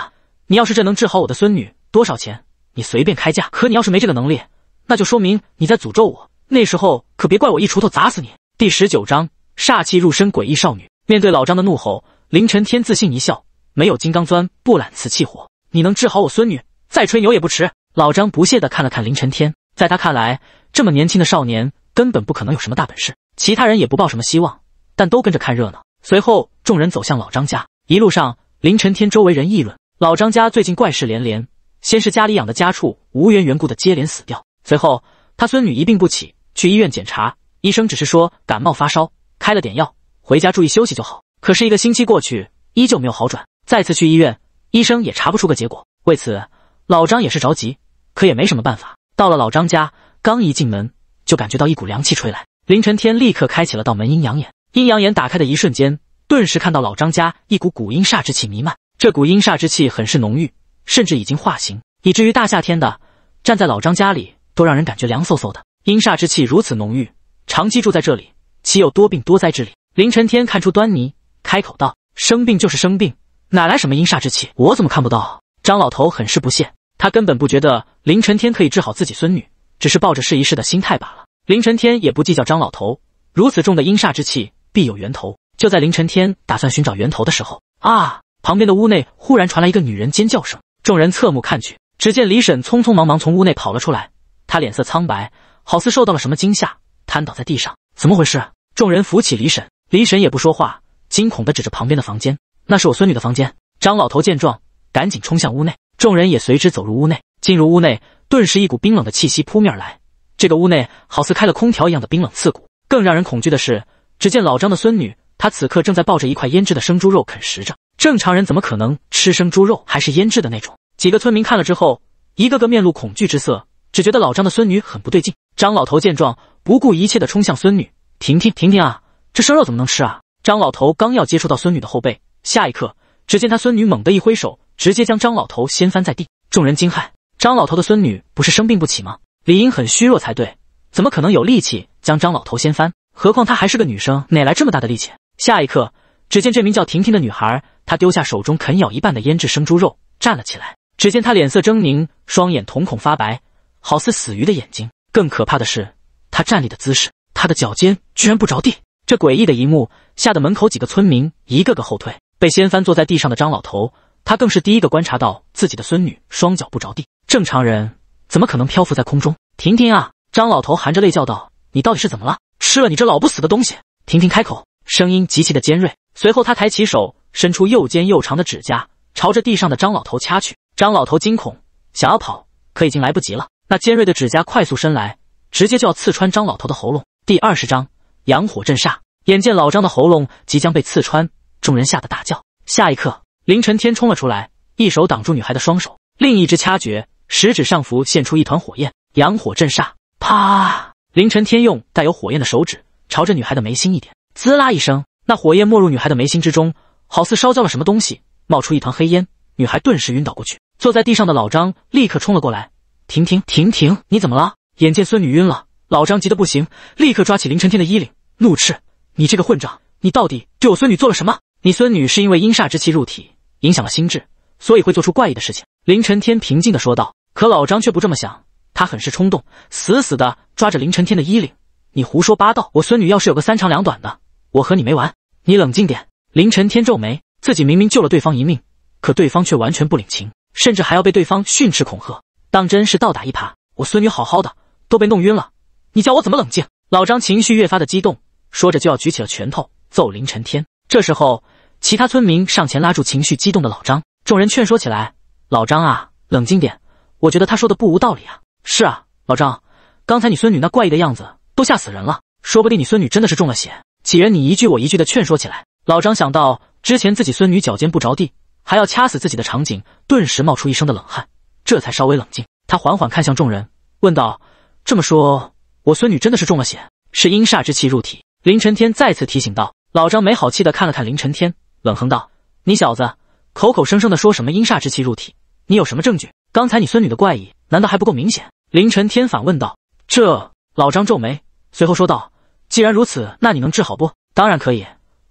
你要是这能治好我的孙女，多少钱？你随便开价。可你要是没这个能力，那就说明你在诅咒我。那时候可别怪我一锄头砸死你。第十九章，煞气入身，诡异少女。面对老张的怒吼，林承天自信一笑：没有金刚钻，不揽瓷器活。你能治好我孙女，再吹牛也不迟。老张不屑的看了看林承天，在他看来，这么年轻的少年根本不可能有什么大本事。其他人也不抱什么希望，但都跟着看热闹。随后，众人走向老张家。一路上，林承天周围人议论。老张家最近怪事连连，先是家里养的家畜无缘缘故的接连死掉，随后他孙女一病不起，去医院检查，医生只是说感冒发烧，开了点药，回家注意休息就好。可是一个星期过去，依旧没有好转，再次去医院，医生也查不出个结果。为此，老张也是着急，可也没什么办法。到了老张家，刚一进门，就感觉到一股凉气吹来。凌晨天立刻开启了道门阴阳眼，阴阳眼打开的一瞬间，顿时看到老张家一股古阴煞之气弥漫。这股阴煞之气很是浓郁，甚至已经化形，以至于大夏天的站在老张家里都让人感觉凉飕飕的。阴煞之气如此浓郁，长期住在这里岂有多病多灾之理？林晨天看出端倪，开口道：“生病就是生病，哪来什么阴煞之气？我怎么看不到？”张老头很是不屑，他根本不觉得林晨天可以治好自己孙女，只是抱着试一试的心态罢了。林晨天也不计较张老头如此重的阴煞之气，必有源头。就在林晨天打算寻找源头的时候，啊！旁边的屋内忽然传来一个女人尖叫声，众人侧目看去，只见李婶匆匆忙忙从屋内跑了出来，她脸色苍白，好似受到了什么惊吓，瘫倒在地上。怎么回事？众人扶起李婶，李婶也不说话，惊恐地指着旁边的房间：“那是我孙女的房间。”张老头见状，赶紧冲向屋内，众人也随之走入屋内。进入屋内，顿时一股冰冷的气息扑面而来，这个屋内好似开了空调一样的冰冷刺骨。更让人恐惧的是，只见老张的孙女，她此刻正在抱着一块腌制的生猪肉啃食着。正常人怎么可能吃生猪肉，还是腌制的那种？几个村民看了之后，一个个面露恐惧之色，只觉得老张的孙女很不对劲。张老头见状，不顾一切的冲向孙女，婷婷，婷婷啊，这生肉怎么能吃啊？张老头刚要接触到孙女的后背，下一刻，只见他孙女猛地一挥手，直接将张老头掀翻在地。众人惊骇，张老头的孙女不是生病不起吗？理应很虚弱才对，怎么可能有力气将张老头掀翻？何况她还是个女生，哪来这么大的力气？下一刻。只见这名叫婷婷的女孩，她丢下手中啃咬一半的腌制生猪肉，站了起来。只见她脸色狰狞，双眼瞳孔发白，好似死鱼的眼睛。更可怕的是，她站立的姿势，她的脚尖居然不着地。这诡异的一幕，吓得门口几个村民一个个后退。被掀翻坐在地上的张老头，他更是第一个观察到自己的孙女双脚不着地。正常人怎么可能漂浮在空中？婷婷啊！张老头含着泪叫道：“你到底是怎么了？吃了你这老不死的东西！”婷婷开口，声音极其的尖锐。随后，他抬起手，伸出又尖又长的指甲，朝着地上的张老头掐去。张老头惊恐，想要跑，可已经来不及了。那尖锐的指甲快速伸来，直接就要刺穿张老头的喉咙。第二十章阳火镇煞。眼见老张的喉咙即将被刺穿，众人吓得大叫。下一刻，凌晨天冲了出来，一手挡住女孩的双手，另一只掐诀，食指上浮现出一团火焰，阳火镇煞。啪！凌晨天用带有火焰的手指，朝着女孩的眉心一点，滋啦一声。那火焰没入女孩的眉心之中，好似烧焦了什么东西，冒出一团黑烟，女孩顿时晕倒过去。坐在地上的老张立刻冲了过来：“婷婷，婷婷，你怎么了？”眼见孙女晕了，老张急得不行，立刻抓起林晨天的衣领，怒斥：“你这个混账，你到底对我孙女做了什么？你孙女是因为阴煞之气入体，影响了心智，所以会做出怪异的事情。”林晨天平静的说道。可老张却不这么想，他很是冲动，死死的抓着林晨天的衣领：“你胡说八道！我孙女要是有个三长两短的，我和你没完！”你冷静点！林晨天皱眉，自己明明救了对方一命，可对方却完全不领情，甚至还要被对方训斥恐吓，当真是倒打一耙！我孙女好好的都被弄晕了，你叫我怎么冷静？老张情绪越发的激动，说着就要举起了拳头揍林晨天。这时候，其他村民上前拉住情绪激动的老张，众人劝说起来：“老张啊，冷静点！我觉得他说的不无道理啊。”“是啊，老张，刚才你孙女那怪异的样子都吓死人了，说不定你孙女真的是中了邪。”几人你一句我一句的劝说起来，老张想到之前自己孙女脚尖不着地还要掐死自己的场景，顿时冒出一身的冷汗，这才稍微冷静。他缓缓看向众人，问道：“这么说，我孙女真的是中了邪，是阴煞之气入体？”林承天再次提醒道。老张没好气的看了看林承天，冷哼道：“你小子口口声声的说什么阴煞之气入体，你有什么证据？刚才你孙女的怪异难道还不够明显？”林承天反问道。这老张皱眉，随后说道。既然如此，那你能治好不？当然可以，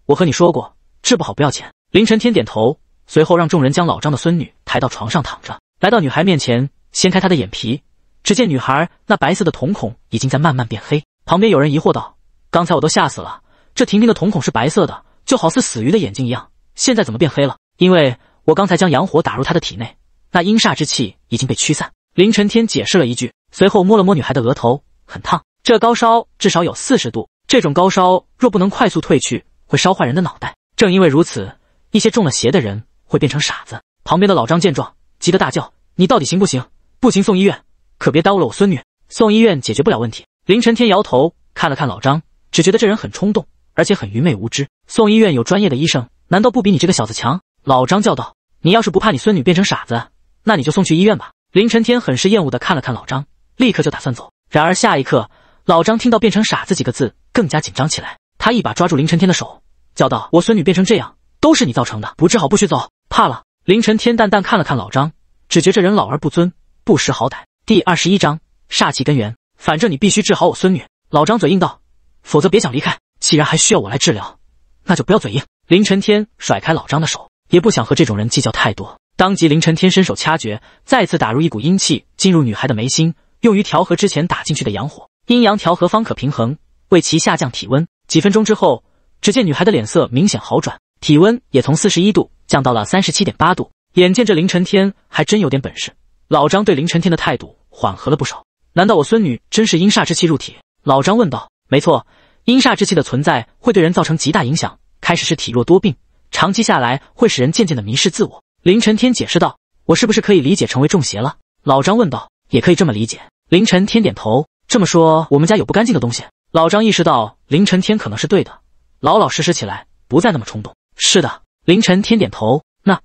我和你说过，治不好不要钱。林晨天点头，随后让众人将老张的孙女抬到床上躺着，来到女孩面前，掀开她的眼皮，只见女孩那白色的瞳孔已经在慢慢变黑。旁边有人疑惑道：“刚才我都吓死了，这婷婷的瞳孔是白色的，就好似死鱼的眼睛一样，现在怎么变黑了？”“因为我刚才将阳火打入她的体内，那阴煞之气已经被驱散。”林晨天解释了一句，随后摸了摸女孩的额头，很烫。这高烧至少有四十度，这种高烧若不能快速退去，会烧坏人的脑袋。正因为如此，一些中了邪的人会变成傻子。旁边的老张见状，急得大叫：“你到底行不行？不行送医院，可别耽误了我孙女！送医院解决不了问题。”林晨天摇头，看了看老张，只觉得这人很冲动，而且很愚昧无知。送医院有专业的医生，难道不比你这个小子强？老张叫道：“你要是不怕你孙女变成傻子，那你就送去医院吧。”林晨天很是厌恶的看了看老张，立刻就打算走。然而下一刻，老张听到“变成傻子”几个字，更加紧张起来。他一把抓住林承天的手，叫道：“我孙女变成这样，都是你造成的，不治好不许走！”怕了？林承天淡淡看了看老张，只觉这人老而不尊，不识好歹。第二十一章煞气根源。反正你必须治好我孙女，老张嘴硬道，否则别想离开。既然还需要我来治疗，那就不要嘴硬。林承天甩开老张的手，也不想和这种人计较太多。当即，林承天伸手掐诀，再次打入一股阴气进入女孩的眉心，用于调和之前打进去的阳火。阴阳调和方可平衡，为其下降体温。几分钟之后，只见女孩的脸色明显好转，体温也从四十一度降到了三十七点八度。眼见这凌晨天还真有点本事，老张对凌晨天的态度缓和了不少。难道我孙女真是阴煞之气入体？老张问道。没错，阴煞之气的存在会对人造成极大影响，开始是体弱多病，长期下来会使人渐渐的迷失自我。凌晨天解释道。我是不是可以理解成为中邪了？老张问道。也可以这么理解。凌晨天点头。这么说，我们家有不干净的东西。老张意识到凌晨天可能是对的，老老实实起来，不再那么冲动。是的，凌晨天点头。那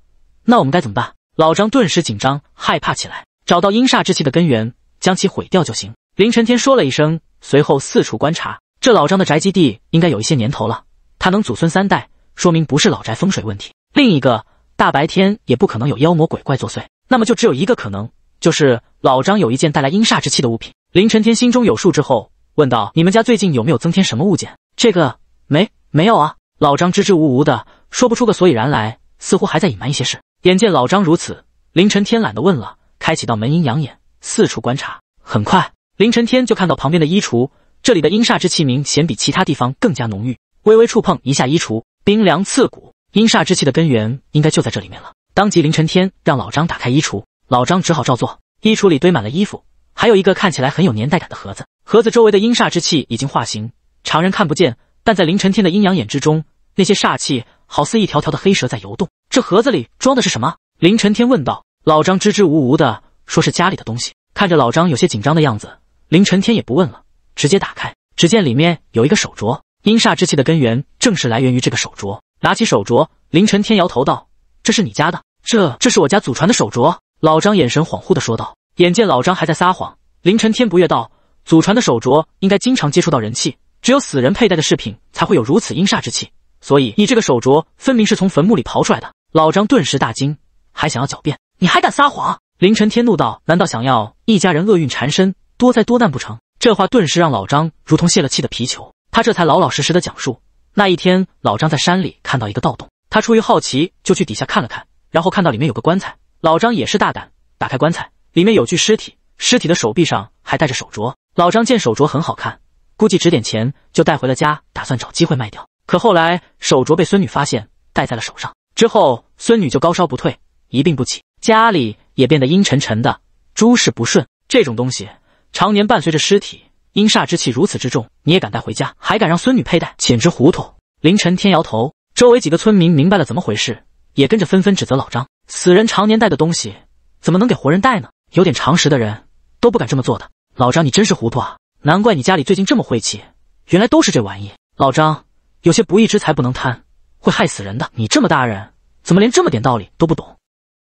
那我们该怎么办？老张顿时紧张害怕起来。找到阴煞之气的根源，将其毁掉就行。凌晨天说了一声，随后四处观察。这老张的宅基地应该有一些年头了，他能祖孙三代，说明不是老宅风水问题。另一个，大白天也不可能有妖魔鬼怪作祟。那么就只有一个可能，就是老张有一件带来阴煞之气的物品。林晨天心中有数之后，问道：“你们家最近有没有增添什么物件？”这个没没有啊？老张支支吾吾的，说不出个所以然来，似乎还在隐瞒一些事。眼见老张如此，林晨天懒得问了，开启到门阴阳眼，四处观察。很快，林晨天就看到旁边的衣橱，这里的阴煞之气明显比其他地方更加浓郁。微微触碰一下衣橱，冰凉刺骨，阴煞之气的根源应该就在这里面了。当即，林晨天让老张打开衣橱，老张只好照做。衣橱里堆满了衣服。还有一个看起来很有年代感的盒子，盒子周围的阴煞之气已经化形，常人看不见，但在林承天的阴阳眼之中，那些煞气好似一条条的黑蛇在游动。这盒子里装的是什么？林承天问道。老张支支吾吾的说：“是家里的东西。”看着老张有些紧张的样子，林承天也不问了，直接打开，只见里面有一个手镯。阴煞之气的根源正是来源于这个手镯。拿起手镯，林承天摇头道：“这是你家的？这，这是我家祖传的手镯。”老张眼神恍惚的说道。眼见老张还在撒谎，林承天不悦道：“祖传的手镯应该经常接触到人气，只有死人佩戴的饰品才会有如此阴煞之气，所以你这个手镯分明是从坟墓里刨出来的。”老张顿时大惊，还想要狡辩，“你还敢撒谎！”林承天怒道：“难道想要一家人厄运缠身，多灾多难不成？”这话顿时让老张如同泄了气的皮球，他这才老老实实的讲述：那一天，老张在山里看到一个盗洞，他出于好奇就去底下看了看，然后看到里面有个棺材。老张也是大胆，打开棺材。里面有具尸体，尸体的手臂上还戴着手镯。老张见手镯很好看，估计值点钱，就带回了家，打算找机会卖掉。可后来手镯被孙女发现，戴在了手上。之后孙女就高烧不退，一病不起，家里也变得阴沉沉的，诸事不顺。这种东西常年伴随着尸体，阴煞之气如此之重，你也敢带回家，还敢让孙女佩戴，简直糊涂！凌晨天摇头，周围几个村民明白了怎么回事，也跟着纷纷指责老张：死人常年戴的东西，怎么能给活人戴呢？有点常识的人都不敢这么做的。老张，你真是糊涂啊！难怪你家里最近这么晦气，原来都是这玩意。老张，有些不义之财不能贪，会害死人的。你这么大人，怎么连这么点道理都不懂？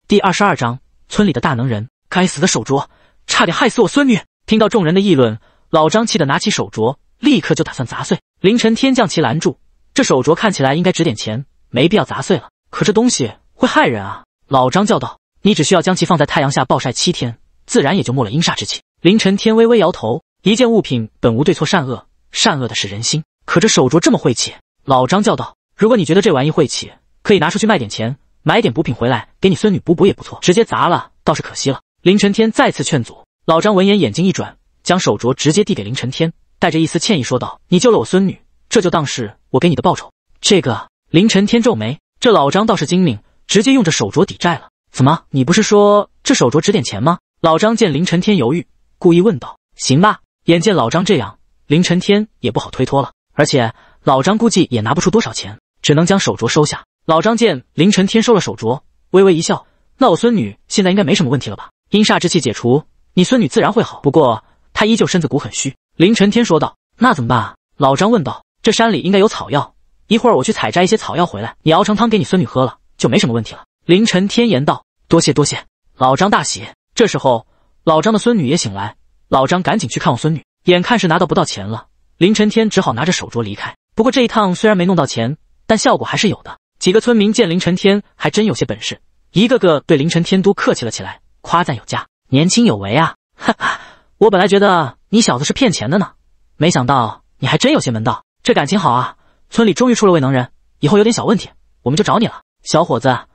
第二十二章，村里的大能人。该死的手镯，差点害死我孙女！听到众人的议论，老张气得拿起手镯，立刻就打算砸碎。凌晨天降旗拦住，这手镯看起来应该值点钱，没必要砸碎了。可这东西会害人啊！老张叫道。你只需要将其放在太阳下暴晒七天，自然也就没了阴煞之气。凌晨天微微摇头，一件物品本无对错善恶，善恶的是人心。可这手镯这么晦气，老张叫道：“如果你觉得这玩意晦气，可以拿出去卖点钱，买点补品回来给你孙女补补也不错。直接砸了倒是可惜了。”凌晨天再次劝阻。老张闻言，眼睛一转，将手镯直接递给凌晨天，带着一丝歉意说道：“你救了我孙女，这就当是我给你的报酬。”这个凌晨天皱眉，这老张倒是精明，直接用这手镯抵债了。怎么？你不是说这手镯值点钱吗？老张见林晨天犹豫，故意问道：“行吧。”眼见老张这样，林晨天也不好推脱了。而且老张估计也拿不出多少钱，只能将手镯收下。老张见林晨天收了手镯，微微一笑：“那我孙女现在应该没什么问题了吧？阴煞之气解除，你孙女自然会好。不过她依旧身子骨很虚。”林晨天说道：“那怎么办？”老张问道：“这山里应该有草药，一会儿我去采摘一些草药回来，你熬成汤给你孙女喝了，就没什么问题了。”凌晨天言道：“多谢多谢。”老张大喜。这时候，老张的孙女也醒来，老张赶紧去看望孙女。眼看是拿到不到钱了，凌晨天只好拿着手镯离开。不过这一趟虽然没弄到钱，但效果还是有的。几个村民见凌晨天还真有些本事，一个个对凌晨天都客气了起来，夸赞有加：“年轻有为啊！”哈哈，我本来觉得你小子是骗钱的呢，没想到你还真有些门道。这感情好啊！村里终于出了位能人，以后有点小问题我们就找你了，小伙子。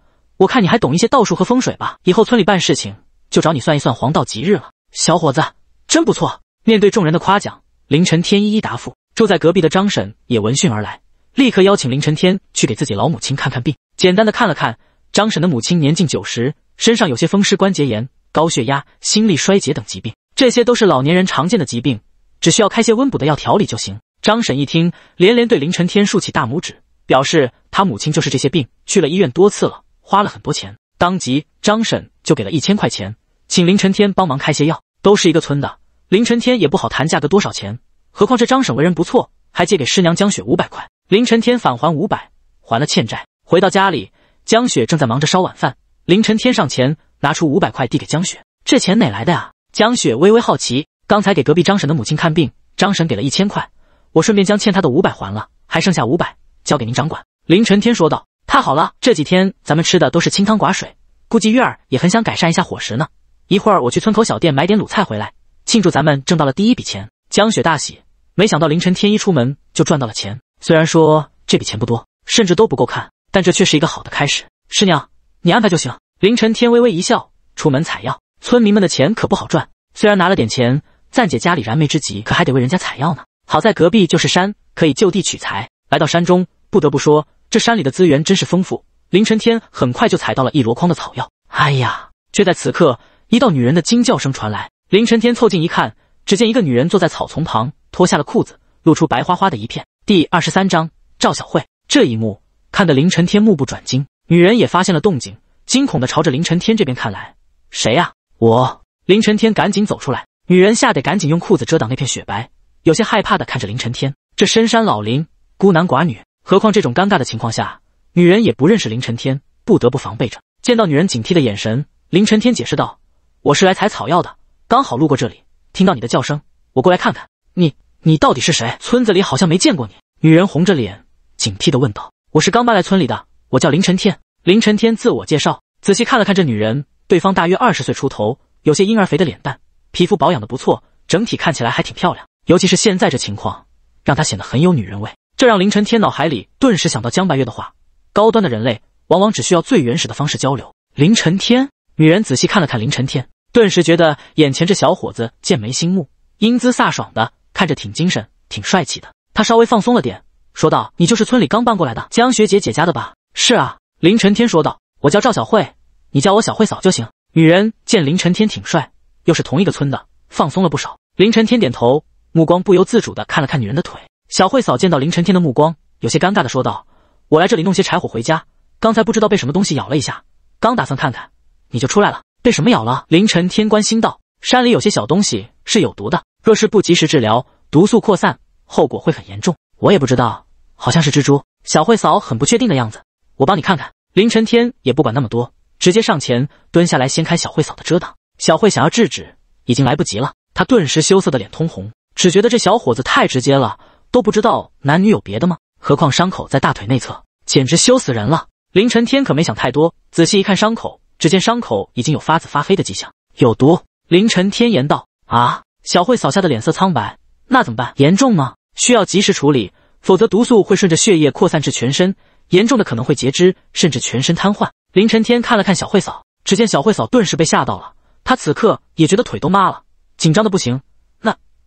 我看你还懂一些道术和风水吧，以后村里办事情就找你算一算黄道吉日了。小伙子真不错。面对众人的夸奖，凌晨天一一答复。住在隔壁的张婶也闻讯而来，立刻邀请凌晨天去给自己老母亲看看病。简单的看了看，张婶的母亲年近九十，身上有些风湿关节炎、高血压、心力衰竭等疾病，这些都是老年人常见的疾病，只需要开些温补的药调理就行。张婶一听，连连对凌晨天竖起大拇指，表示他母亲就是这些病，去了医院多次了。花了很多钱，当即张婶就给了一千块钱，请林晨天帮忙开些药，都是一个村的，林晨天也不好谈价格多少钱，何况这张婶为人不错，还借给师娘江雪五百块，林晨天返还五百，还了欠债。回到家里，江雪正在忙着烧晚饭，林晨天上前拿出五百块递给江雪，这钱哪来的啊？江雪微微好奇，刚才给隔壁张婶的母亲看病，张婶给了一千块，我顺便将欠她的五百还了，还剩下五百交给您掌管。林晨天说道。太好了，这几天咱们吃的都是清汤寡水，估计月儿也很想改善一下伙食呢。一会儿我去村口小店买点卤菜回来，庆祝咱们挣到了第一笔钱。江雪大喜，没想到凌晨天一出门就赚到了钱。虽然说这笔钱不多，甚至都不够看，但这却是一个好的开始。师娘，你安排就行。凌晨天微微一笑，出门采药。村民们的钱可不好赚，虽然拿了点钱暂解家里燃眉之急，可还得为人家采药呢。好在隔壁就是山，可以就地取材。来到山中，不得不说。这山里的资源真是丰富，林晨天很快就采到了一箩筐的草药。哎呀！却在此刻，一道女人的惊叫声传来。林晨天凑近一看，只见一个女人坐在草丛旁，脱下了裤子，露出白花花的一片。第二十三章：赵小慧。这一幕看得林晨天目不转睛，女人也发现了动静，惊恐的朝着林晨天这边看来：“谁呀？”我。林晨天赶紧走出来，女人吓得赶紧用裤子遮挡那片雪白，有些害怕的看着林晨天。这深山老林，孤男寡女。何况这种尴尬的情况下，女人也不认识林承天，不得不防备着。见到女人警惕的眼神，林承天解释道：“我是来采草药的，刚好路过这里，听到你的叫声，我过来看看你。你到底是谁？村子里好像没见过你。”女人红着脸，警惕地问道：“我是刚搬来村里的，我叫林承天。”林承天自我介绍，仔细看了看这女人，对方大约二十岁出头，有些婴儿肥的脸蛋，皮肤保养的不错，整体看起来还挺漂亮。尤其是现在这情况，让她显得很有女人味。这让林晨天脑海里顿时想到江白月的话：高端的人类往往只需要最原始的方式交流。林晨天女人仔细看了看林晨天，顿时觉得眼前这小伙子剑眉星目，英姿飒爽的，看着挺精神，挺帅气的。他稍微放松了点，说道：“你就是村里刚搬过来的江学姐姐家的吧？”“是啊。”林晨天说道，“我叫赵小慧，你叫我小慧嫂就行。”女人见林晨天挺帅，又是同一个村的，放松了不少。林晨天点头，目光不由自主的看了看女人的腿。小慧嫂见到凌晨天的目光，有些尴尬的说道：“我来这里弄些柴火回家，刚才不知道被什么东西咬了一下，刚打算看看，你就出来了。被什么咬了？”凌晨天关心道：“山里有些小东西是有毒的，若是不及时治疗，毒素扩散，后果会很严重。”我也不知道，好像是蜘蛛。”小慧嫂很不确定的样子。我帮你看看。”凌晨天也不管那么多，直接上前蹲下来，掀开小慧嫂的遮挡。小慧想要制止，已经来不及了。她顿时羞涩的脸通红，只觉得这小伙子太直接了。都不知道男女有别的吗？何况伤口在大腿内侧，简直羞死人了。凌晨天可没想太多，仔细一看伤口，只见伤口已经有发紫发黑的迹象，有毒。凌晨天言道：“啊！”小慧嫂吓得脸色苍白，那怎么办？严重吗？需要及时处理，否则毒素会顺着血液扩散至全身，严重的可能会截肢，甚至全身瘫痪。凌晨天看了看小慧嫂，只见小慧嫂顿时被吓到了，她此刻也觉得腿都麻了，紧张的不行。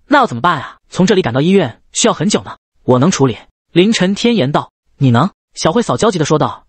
那要怎么办啊？从这里赶到医院需要很久呢。我能处理，凌晨天言道。你能？小慧嫂焦急地说道。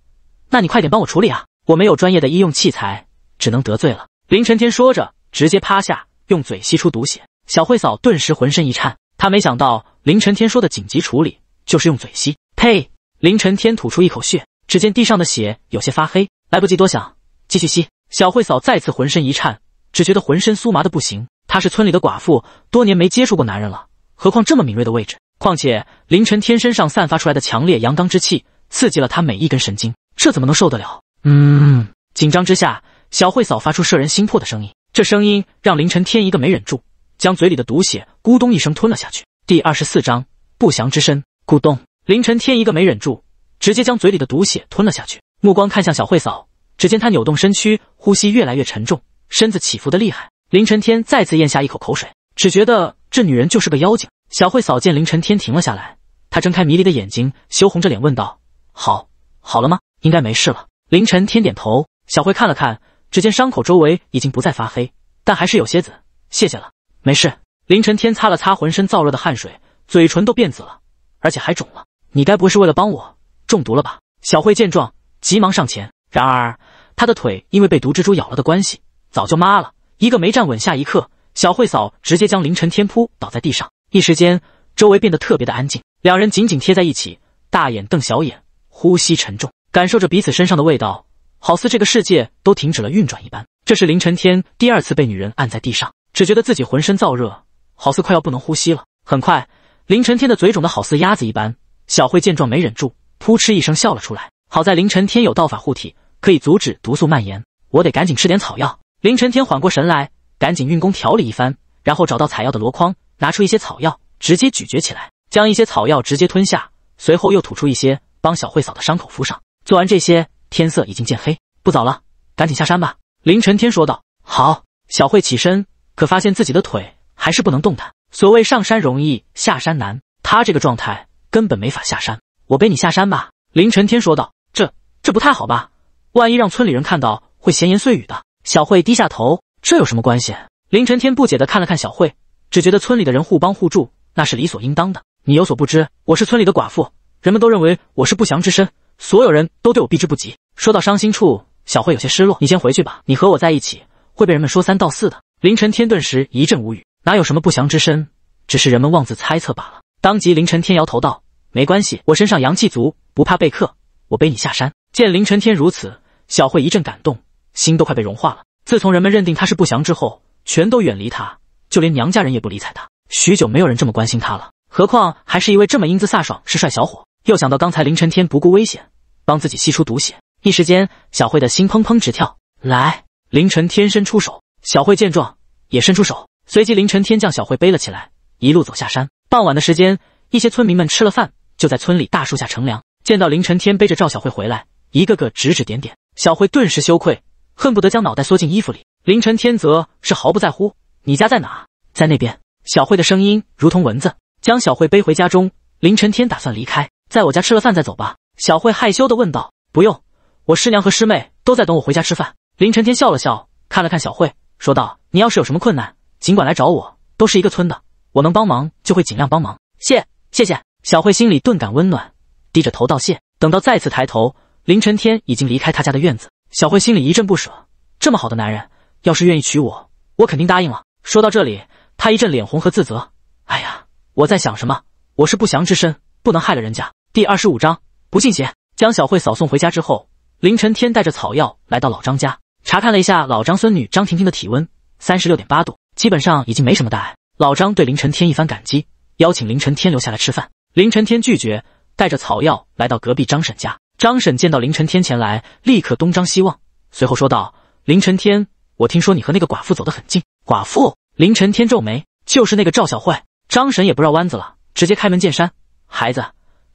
那你快点帮我处理啊！我没有专业的医用器材，只能得罪了。凌晨天说着，直接趴下，用嘴吸出毒血。小慧嫂顿时浑身一颤，她没想到凌晨天说的紧急处理就是用嘴吸。呸！凌晨天吐出一口血，只见地上的血有些发黑。来不及多想，继续吸。小慧嫂再次浑身一颤，只觉得浑身酥麻的不行。她是村里的寡妇，多年没接触过男人了，何况这么敏锐的位置。况且凌晨天身上散发出来的强烈阳刚之气，刺激了她每一根神经，这怎么能受得了？嗯，紧张之下，小慧嫂发出摄人心魄的声音，这声音让凌晨天一个没忍住，将嘴里的毒血咕咚一声吞了下去。第二十四章不祥之身。咕咚，凌晨天一个没忍住，直接将嘴里的毒血吞了下去，目光看向小慧嫂，只见她扭动身躯，呼吸越来越沉重，身子起伏的厉害。凌晨天再次咽下一口口水，只觉得这女人就是个妖精。小慧扫见凌晨天停了下来，她睁开迷离的眼睛，羞红着脸问道：“好，好了吗？应该没事了。”凌晨天点头。小慧看了看，只见伤口周围已经不再发黑，但还是有些紫。谢谢了，没事。凌晨天擦了擦浑身燥热的汗水，嘴唇都变紫了，而且还肿了。你该不会是为了帮我中毒了吧？小慧见状，急忙上前，然而她的腿因为被毒蜘蛛咬了的关系，早就麻了。一个没站稳，下一刻，小慧嫂直接将凌晨天扑倒在地上。一时间，周围变得特别的安静，两人紧紧贴在一起，大眼瞪小眼，呼吸沉重，感受着彼此身上的味道，好似这个世界都停止了运转一般。这是凌晨天第二次被女人按在地上，只觉得自己浑身燥热，好似快要不能呼吸了。很快，凌晨天的嘴肿的好似鸭子一般。小慧见状没忍住，扑哧一声笑了出来。好在凌晨天有道法护体，可以阻止毒素蔓延，我得赶紧吃点草药。凌晨天缓过神来，赶紧运功调理一番，然后找到采药的箩筐，拿出一些草药，直接咀嚼起来，将一些草药直接吞下，随后又吐出一些，帮小慧嫂的伤口敷上。做完这些，天色已经渐黑，不早了，赶紧下山吧。凌晨天说道。好，小慧起身，可发现自己的腿还是不能动弹。所谓上山容易下山难，她这个状态根本没法下山。我背你下山吧。凌晨天说道。这这不太好吧？万一让村里人看到，会闲言碎语的。小慧低下头，这有什么关系？林晨天不解的看了看小慧，只觉得村里的人互帮互助，那是理所应当的。你有所不知，我是村里的寡妇，人们都认为我是不祥之身，所有人都对我避之不及。说到伤心处，小慧有些失落。你先回去吧，你和我在一起会被人们说三道四的。林晨天顿时一阵无语，哪有什么不祥之身，只是人们妄自猜测罢了。当即，林晨天摇头道：“没关系，我身上阳气足，不怕被克。我背你下山。”见林晨天如此，小慧一阵感动。心都快被融化了。自从人们认定他是不祥之后，全都远离他，就连娘家人也不理睬他。许久没有人这么关心他了，何况还是一位这么英姿飒爽、是帅小伙。又想到刚才凌晨天不顾危险帮自己吸出毒血，一时间小慧的心砰砰直跳。来，凌晨天伸出手，小慧见状也伸出手，随即凌晨天将小慧背了起来，一路走下山。傍晚的时间，一些村民们吃了饭，就在村里大树下乘凉，见到凌晨天背着赵小慧回来，一个个指指点点，小慧顿时羞愧。恨不得将脑袋缩进衣服里。凌晨天则是毫不在乎。你家在哪？在那边。小慧的声音如同蚊子。将小慧背回家中。凌晨天打算离开，在我家吃了饭再走吧。小慧害羞地问道：“不用，我师娘和师妹都在等我回家吃饭。”凌晨天笑了笑，看了看小慧，说道：“你要是有什么困难，尽管来找我，都是一个村的，我能帮忙就会尽量帮忙。”谢，谢谢。小慧心里顿感温暖，低着头道谢。等到再次抬头，凌晨天已经离开他家的院子。小慧心里一阵不舍，这么好的男人，要是愿意娶我，我肯定答应了。说到这里，她一阵脸红和自责。哎呀，我在想什么？我是不祥之身，不能害了人家。第二十五章，不信邪。将小慧扫送回家之后，林晨天带着草药来到老张家，查看了一下老张孙女张婷婷的体温，三十六点八度，基本上已经没什么大碍。老张对林晨天一番感激，邀请林晨天留下来吃饭。林晨天拒绝，带着草药来到隔壁张婶家。张婶见到凌晨天前来，立刻东张西望，随后说道：“凌晨天，我听说你和那个寡妇走得很近。寡妇。”凌晨天皱眉：“就是那个赵小慧。”张婶也不绕弯子了，直接开门见山：“孩子，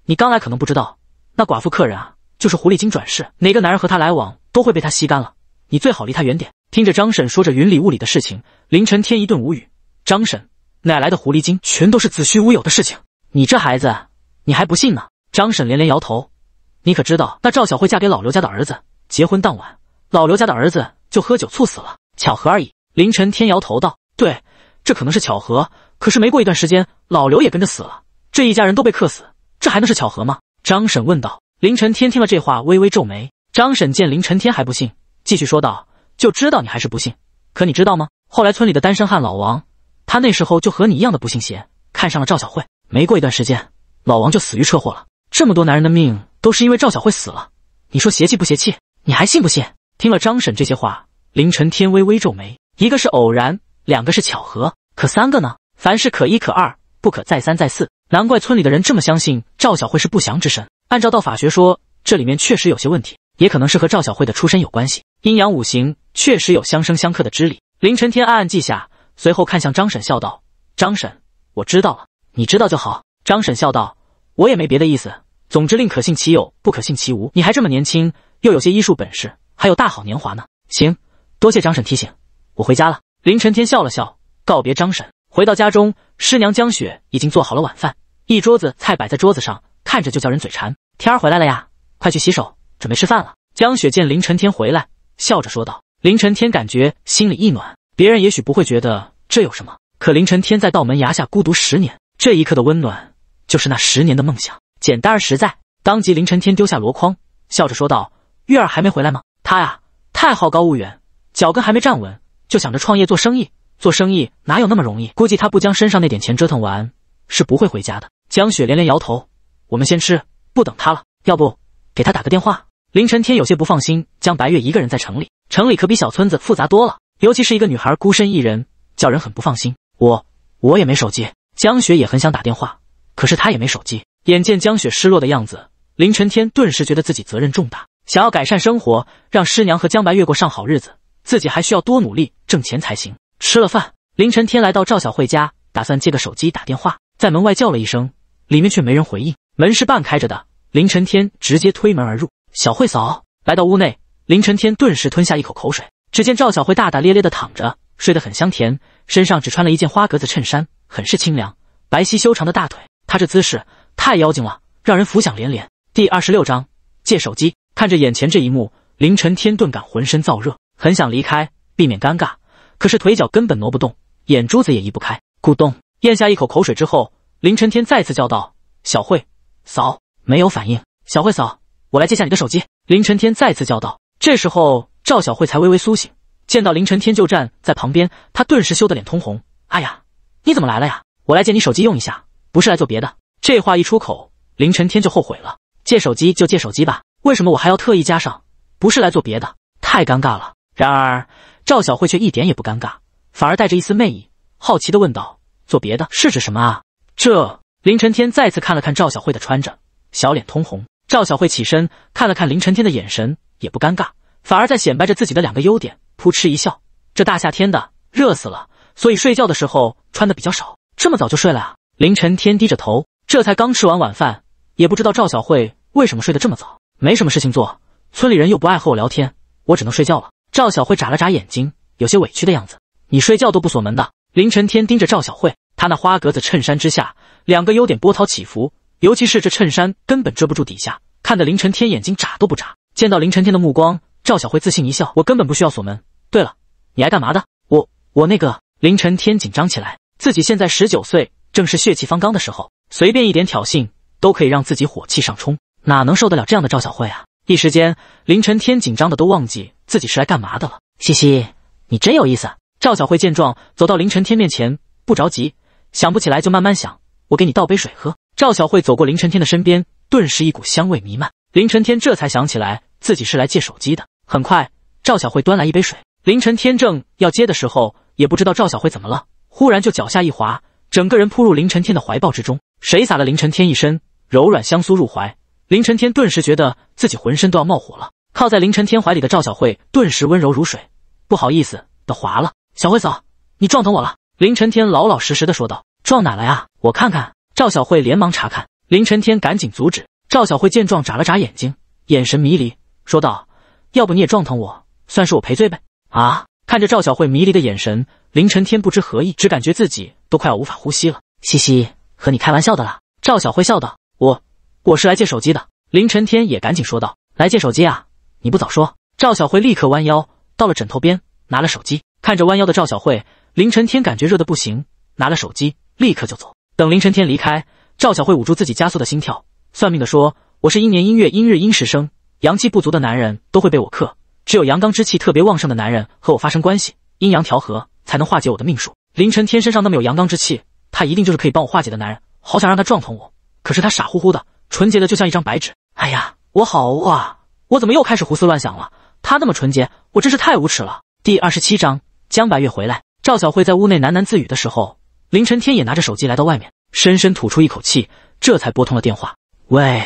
你刚来可能不知道，那寡妇客人啊，就是狐狸精转世，哪个男人和她来往都会被她吸干了。你最好离她远点。”听着张婶说着云里雾里的事情，凌晨天一顿无语：“张婶，哪来的狐狸精？全都是子虚乌有的事情。你这孩子，你还不信呢？”张婶连连摇头。你可知道，那赵小慧嫁给老刘家的儿子，结婚当晚，老刘家的儿子就喝酒猝死了，巧合而已。凌晨天摇头道：“对，这可能是巧合。可是没过一段时间，老刘也跟着死了，这一家人都被克死，这还能是巧合吗？”张婶问道。凌晨天听了这话，微微皱眉。张婶见凌晨天还不信，继续说道：“就知道你还是不信。可你知道吗？后来村里的单身汉老王，他那时候就和你一样的不信邪，看上了赵小慧。没过一段时间，老王就死于车祸了。这么多男人的命。”都是因为赵小慧死了，你说邪气不邪气？你还信不信？听了张婶这些话，凌晨天微微皱眉。一个是偶然，两个是巧合，可三个呢？凡事可一可二，不可再三再四。难怪村里的人这么相信赵小慧是不祥之身。按照道法学说，这里面确实有些问题，也可能是和赵小慧的出身有关系。阴阳五行确实有相生相克的之理。凌晨天暗暗记下，随后看向张婶，笑道：“张婶，我知道了，你知道就好。”张婶笑道：“我也没别的意思。”总之，令可信其有，不可信其无。你还这么年轻，又有些医术本事，还有大好年华呢。行，多谢张婶提醒，我回家了。林承天笑了笑，告别张婶，回到家中。师娘江雪已经做好了晚饭，一桌子菜摆在桌子上，看着就叫人嘴馋。天儿回来了呀，快去洗手，准备吃饭了。江雪见林承天回来，笑着说道。林承天感觉心里一暖，别人也许不会觉得这有什么，可林承天在道门崖下孤独十年，这一刻的温暖，就是那十年的梦想。简单而实在。当即，凌晨天丢下箩筐，笑着说道：“月儿还没回来吗？他呀，太好高骛远，脚跟还没站稳，就想着创业做生意。做生意哪有那么容易？估计他不将身上那点钱折腾完，是不会回家的。”江雪连连摇头：“我们先吃，不等他了。要不给他打个电话？”凌晨天有些不放心，江白月一个人在城里，城里可比小村子复杂多了。尤其是一个女孩孤身一人，叫人很不放心。我我也没手机。江雪也很想打电话，可是她也没手机。眼见江雪失落的样子，林晨天顿时觉得自己责任重大。想要改善生活，让师娘和江白月过上好日子，自己还需要多努力挣钱才行。吃了饭，林晨天来到赵小慧家，打算借个手机打电话。在门外叫了一声，里面却没人回应。门是半开着的，林晨天直接推门而入。小慧嫂来到屋内，林晨天顿时吞下一口口水。只见赵小慧大大咧咧的躺着，睡得很香甜，身上只穿了一件花格子衬衫，很是清凉。白皙修长的大腿，她这姿势。太妖精了，让人浮想连连。第二十六章借手机。看着眼前这一幕，凌晨天顿感浑身燥热，很想离开，避免尴尬，可是腿脚根本挪不动，眼珠子也移不开。咕咚，咽下一口口水之后，凌晨天再次叫道：“小慧嫂，没有反应。小慧嫂，我来借下你的手机。”凌晨天再次叫道。这时候，赵小慧才微微苏醒，见到凌晨天就站在旁边，她顿时羞得脸通红。“哎呀，你怎么来了呀？我来借你手机用一下，不是来做别的。”这话一出口，林承天就后悔了。借手机就借手机吧，为什么我还要特意加上？不是来做别的？太尴尬了。然而赵小慧却一点也不尴尬，反而带着一丝媚意，好奇的问道：“做别的是指什么啊？”这林承天再次看了看赵小慧的穿着，小脸通红。赵小慧起身看了看林承天的眼神，也不尴尬，反而在显摆着自己的两个优点，扑哧一笑：“这大夏天的，热死了，所以睡觉的时候穿的比较少。这么早就睡了？”啊？”林承天低着头。这才刚吃完晚饭，也不知道赵小慧为什么睡得这么早。没什么事情做，村里人又不爱和我聊天，我只能睡觉了。赵小慧眨了眨眼睛，有些委屈的样子。你睡觉都不锁门的？林晨天盯着赵小慧，她那花格子衬衫之下两个优点波涛起伏，尤其是这衬衫根本遮不住底下，看得林晨天眼睛眨都不眨。见到林晨天的目光，赵小慧自信一笑：“我根本不需要锁门。对了，你来干嘛的？我……我那个……”林晨天紧张起来，自己现在十九岁，正是血气方刚的时候。随便一点挑衅都可以让自己火气上冲，哪能受得了这样的赵小慧啊！一时间，林晨天紧张的都忘记自己是来干嘛的了。嘻嘻，你真有意思。赵小慧见状，走到林晨天面前，不着急，想不起来就慢慢想。我给你倒杯水喝。赵小慧走过林晨天的身边，顿时一股香味弥漫。林晨天这才想起来自己是来借手机的。很快，赵小慧端来一杯水，林晨天正要接的时候，也不知道赵小慧怎么了，忽然就脚下一滑，整个人扑入林晨天的怀抱之中。谁撒了林承天一身柔软香酥入怀，林承天顿时觉得自己浑身都要冒火了。靠在林承天怀里的赵小慧顿时温柔如水，不好意思的滑了。小慧嫂，你撞疼我了。林承天老老实实的说道：“撞哪了呀？我看看。”赵小慧连忙查看，林承天赶紧阻止。赵小慧见状眨了眨眼睛，眼神迷离，说道：“要不你也撞疼我，算是我赔罪呗？”啊！看着赵小慧迷离的眼神，林承天不知何意，只感觉自己都快要无法呼吸了。嘻嘻。和你开玩笑的啦，赵小慧笑道。我我是来借手机的。凌晨天也赶紧说道：“来借手机啊！你不早说。”赵小慧立刻弯腰到了枕头边，拿了手机。看着弯腰的赵小慧，凌晨天感觉热的不行，拿了手机立刻就走。等凌晨天离开，赵小慧捂住自己加速的心跳。算命的说：“我是阴年阴月阴日阴时生，阳气不足的男人都会被我克，只有阳刚之气特别旺盛的男人和我发生关系，阴阳调和才能化解我的命数。”凌晨天身上那么有阳刚之气。他一定就是可以帮我化解的男人，好想让他撞疼我，可是他傻乎乎的，纯洁的就像一张白纸。哎呀，我好饿啊！我怎么又开始胡思乱想了？他那么纯洁，我真是太无耻了。第二十七章，江白月回来，赵小慧在屋内喃喃自语的时候，林晨天也拿着手机来到外面，深深吐出一口气，这才拨通了电话。喂，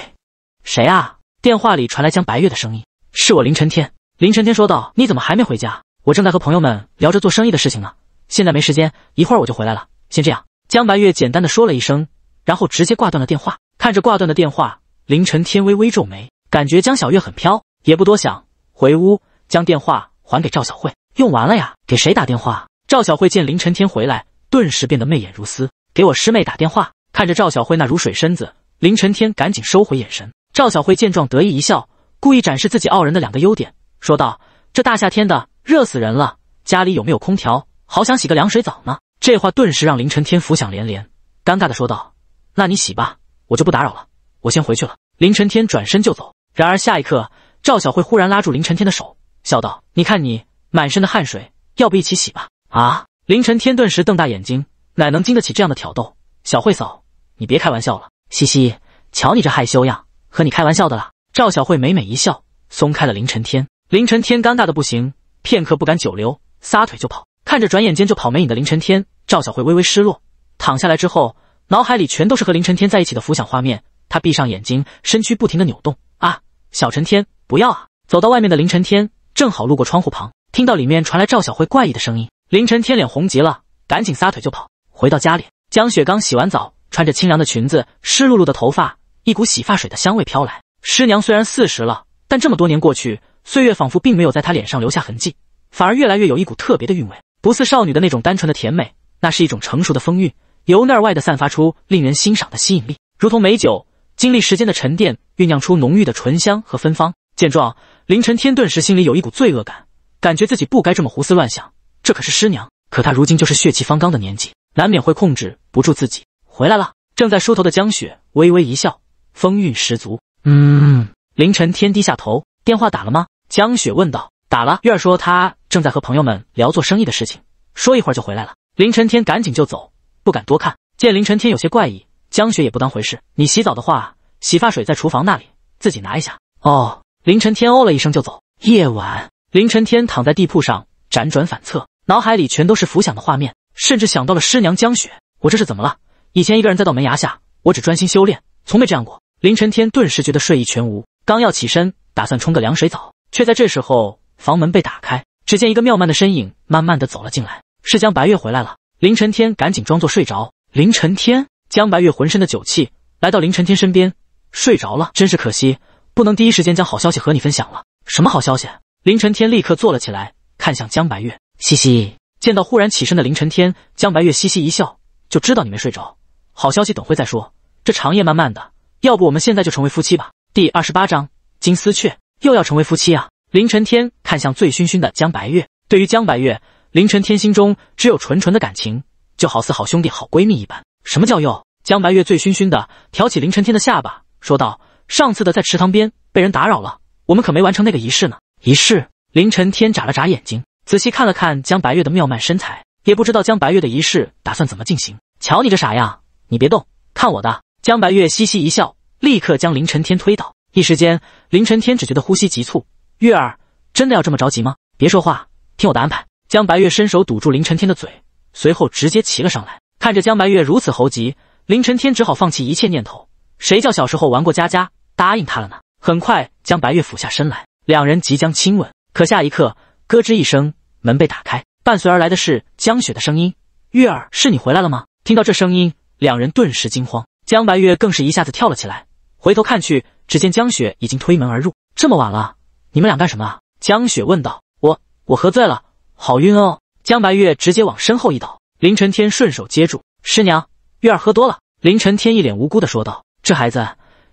谁啊？电话里传来江白月的声音：“是我，林晨天。”林晨天说道：“你怎么还没回家？我正在和朋友们聊着做生意的事情呢，现在没时间，一会儿我就回来了。先这样。”江白月简单的说了一声，然后直接挂断了电话。看着挂断的电话，凌晨天微微皱眉，感觉江小月很飘，也不多想，回屋将电话还给赵小慧。用完了呀？给谁打电话？赵小慧见凌晨天回来，顿时变得媚眼如丝。给我师妹打电话。看着赵小慧那如水身子，凌晨天赶紧收回眼神。赵小慧见状，得意一笑，故意展示自己傲人的两个优点，说道：“这大夏天的，热死人了，家里有没有空调？好想洗个凉水澡呢。”这话顿时让林晨天浮想连连，尴尬的说道：“那你洗吧，我就不打扰了，我先回去了。”林晨天转身就走。然而下一刻，赵小慧忽然拉住林晨天的手，笑道：“你看你满身的汗水，要不一起洗吧？”啊！林晨天顿时瞪大眼睛，哪能经得起这样的挑逗？小慧嫂，你别开玩笑了，嘻嘻，瞧你这害羞样，和你开玩笑的啦。赵小慧美美一笑，松开了林晨天。林晨天尴尬的不行，片刻不敢久留，撒腿就跑。看着转眼间就跑没影的林晨天。赵小慧微微失落，躺下来之后，脑海里全都是和林晨天在一起的浮想画面。她闭上眼睛，身躯不停地扭动。啊，小陈天，不要啊！走到外面的林晨天正好路过窗户旁，听到里面传来赵小慧怪异的声音。林晨天脸红极了，赶紧撒腿就跑。回到家里，江雪刚洗完澡，穿着清凉的裙子，湿漉漉的头发，一股洗发水的香味飘来。师娘虽然四十了，但这么多年过去，岁月仿佛并没有在她脸上留下痕迹，反而越来越有一股特别的韵味，不似少女的那种单纯的甜美。那是一种成熟的风韵，由内而外的散发出令人欣赏的吸引力，如同美酒，经历时间的沉淀，酝酿出浓郁的醇香和芬芳。见状，凌晨天顿时心里有一股罪恶感，感觉自己不该这么胡思乱想，这可是师娘。可他如今就是血气方刚的年纪，难免会控制不住自己。回来了，正在梳头的江雪微微一笑，风韵十足。嗯，凌晨天低下头，电话打了吗？江雪问道。打了，月儿说他正在和朋友们聊做生意的事情，说一会儿就回来了。凌晨天赶紧就走，不敢多看。见凌晨天有些怪异，江雪也不当回事。你洗澡的话，洗发水在厨房那里，自己拿一下。哦，凌晨天哦了一声就走。夜晚，凌晨天躺在地铺上，辗转反侧，脑海里全都是浮想的画面，甚至想到了师娘江雪。我这是怎么了？以前一个人在道门崖下，我只专心修炼，从没这样过。凌晨天顿时觉得睡意全无，刚要起身打算冲个凉水澡，却在这时候房门被打开，只见一个妙曼的身影慢慢的走了进来。是江白月回来了，凌晨天赶紧装作睡着。凌晨天，江白月浑身的酒气来到凌晨天身边，睡着了，真是可惜，不能第一时间将好消息和你分享了。什么好消息？凌晨天立刻坐了起来，看向江白月，嘻嘻。见到忽然起身的凌晨天，江白月嘻嘻一笑，就知道你没睡着。好消息等会再说，这长夜漫漫的，要不我们现在就成为夫妻吧？第二十八章，金丝雀又要成为夫妻啊！凌晨天看向醉醺醺的江白月，对于江白月。凌晨天心中只有纯纯的感情，就好似好兄弟、好闺蜜一般。什么叫又？江白月醉醺醺的挑起凌晨天的下巴，说道：“上次的在池塘边被人打扰了，我们可没完成那个仪式呢。”仪式？凌晨天眨了眨眼睛，仔细看了看江白月的妙曼身材，也不知道江白月的仪式打算怎么进行。瞧你这傻样，你别动，看我的！江白月嘻嘻一笑，立刻将凌晨天推倒。一时间，凌晨天只觉得呼吸急促。月儿，真的要这么着急吗？别说话，听我的安排。江白月伸手堵住林晨天的嘴，随后直接骑了上来。看着江白月如此猴急，林晨天只好放弃一切念头。谁叫小时候玩过家家，答应他了呢？很快，江白月俯下身来，两人即将亲吻。可下一刻，咯吱一声，门被打开，伴随而来的是江雪的声音：“月儿，是你回来了吗？”听到这声音，两人顿时惊慌，江白月更是一下子跳了起来，回头看去，只见江雪已经推门而入。这么晚了，你们俩干什么？江雪问道：“我……我喝醉了。”好晕哦，江白月直接往身后一倒，林承天顺手接住。师娘，月儿喝多了。林承天一脸无辜的说道：“这孩子，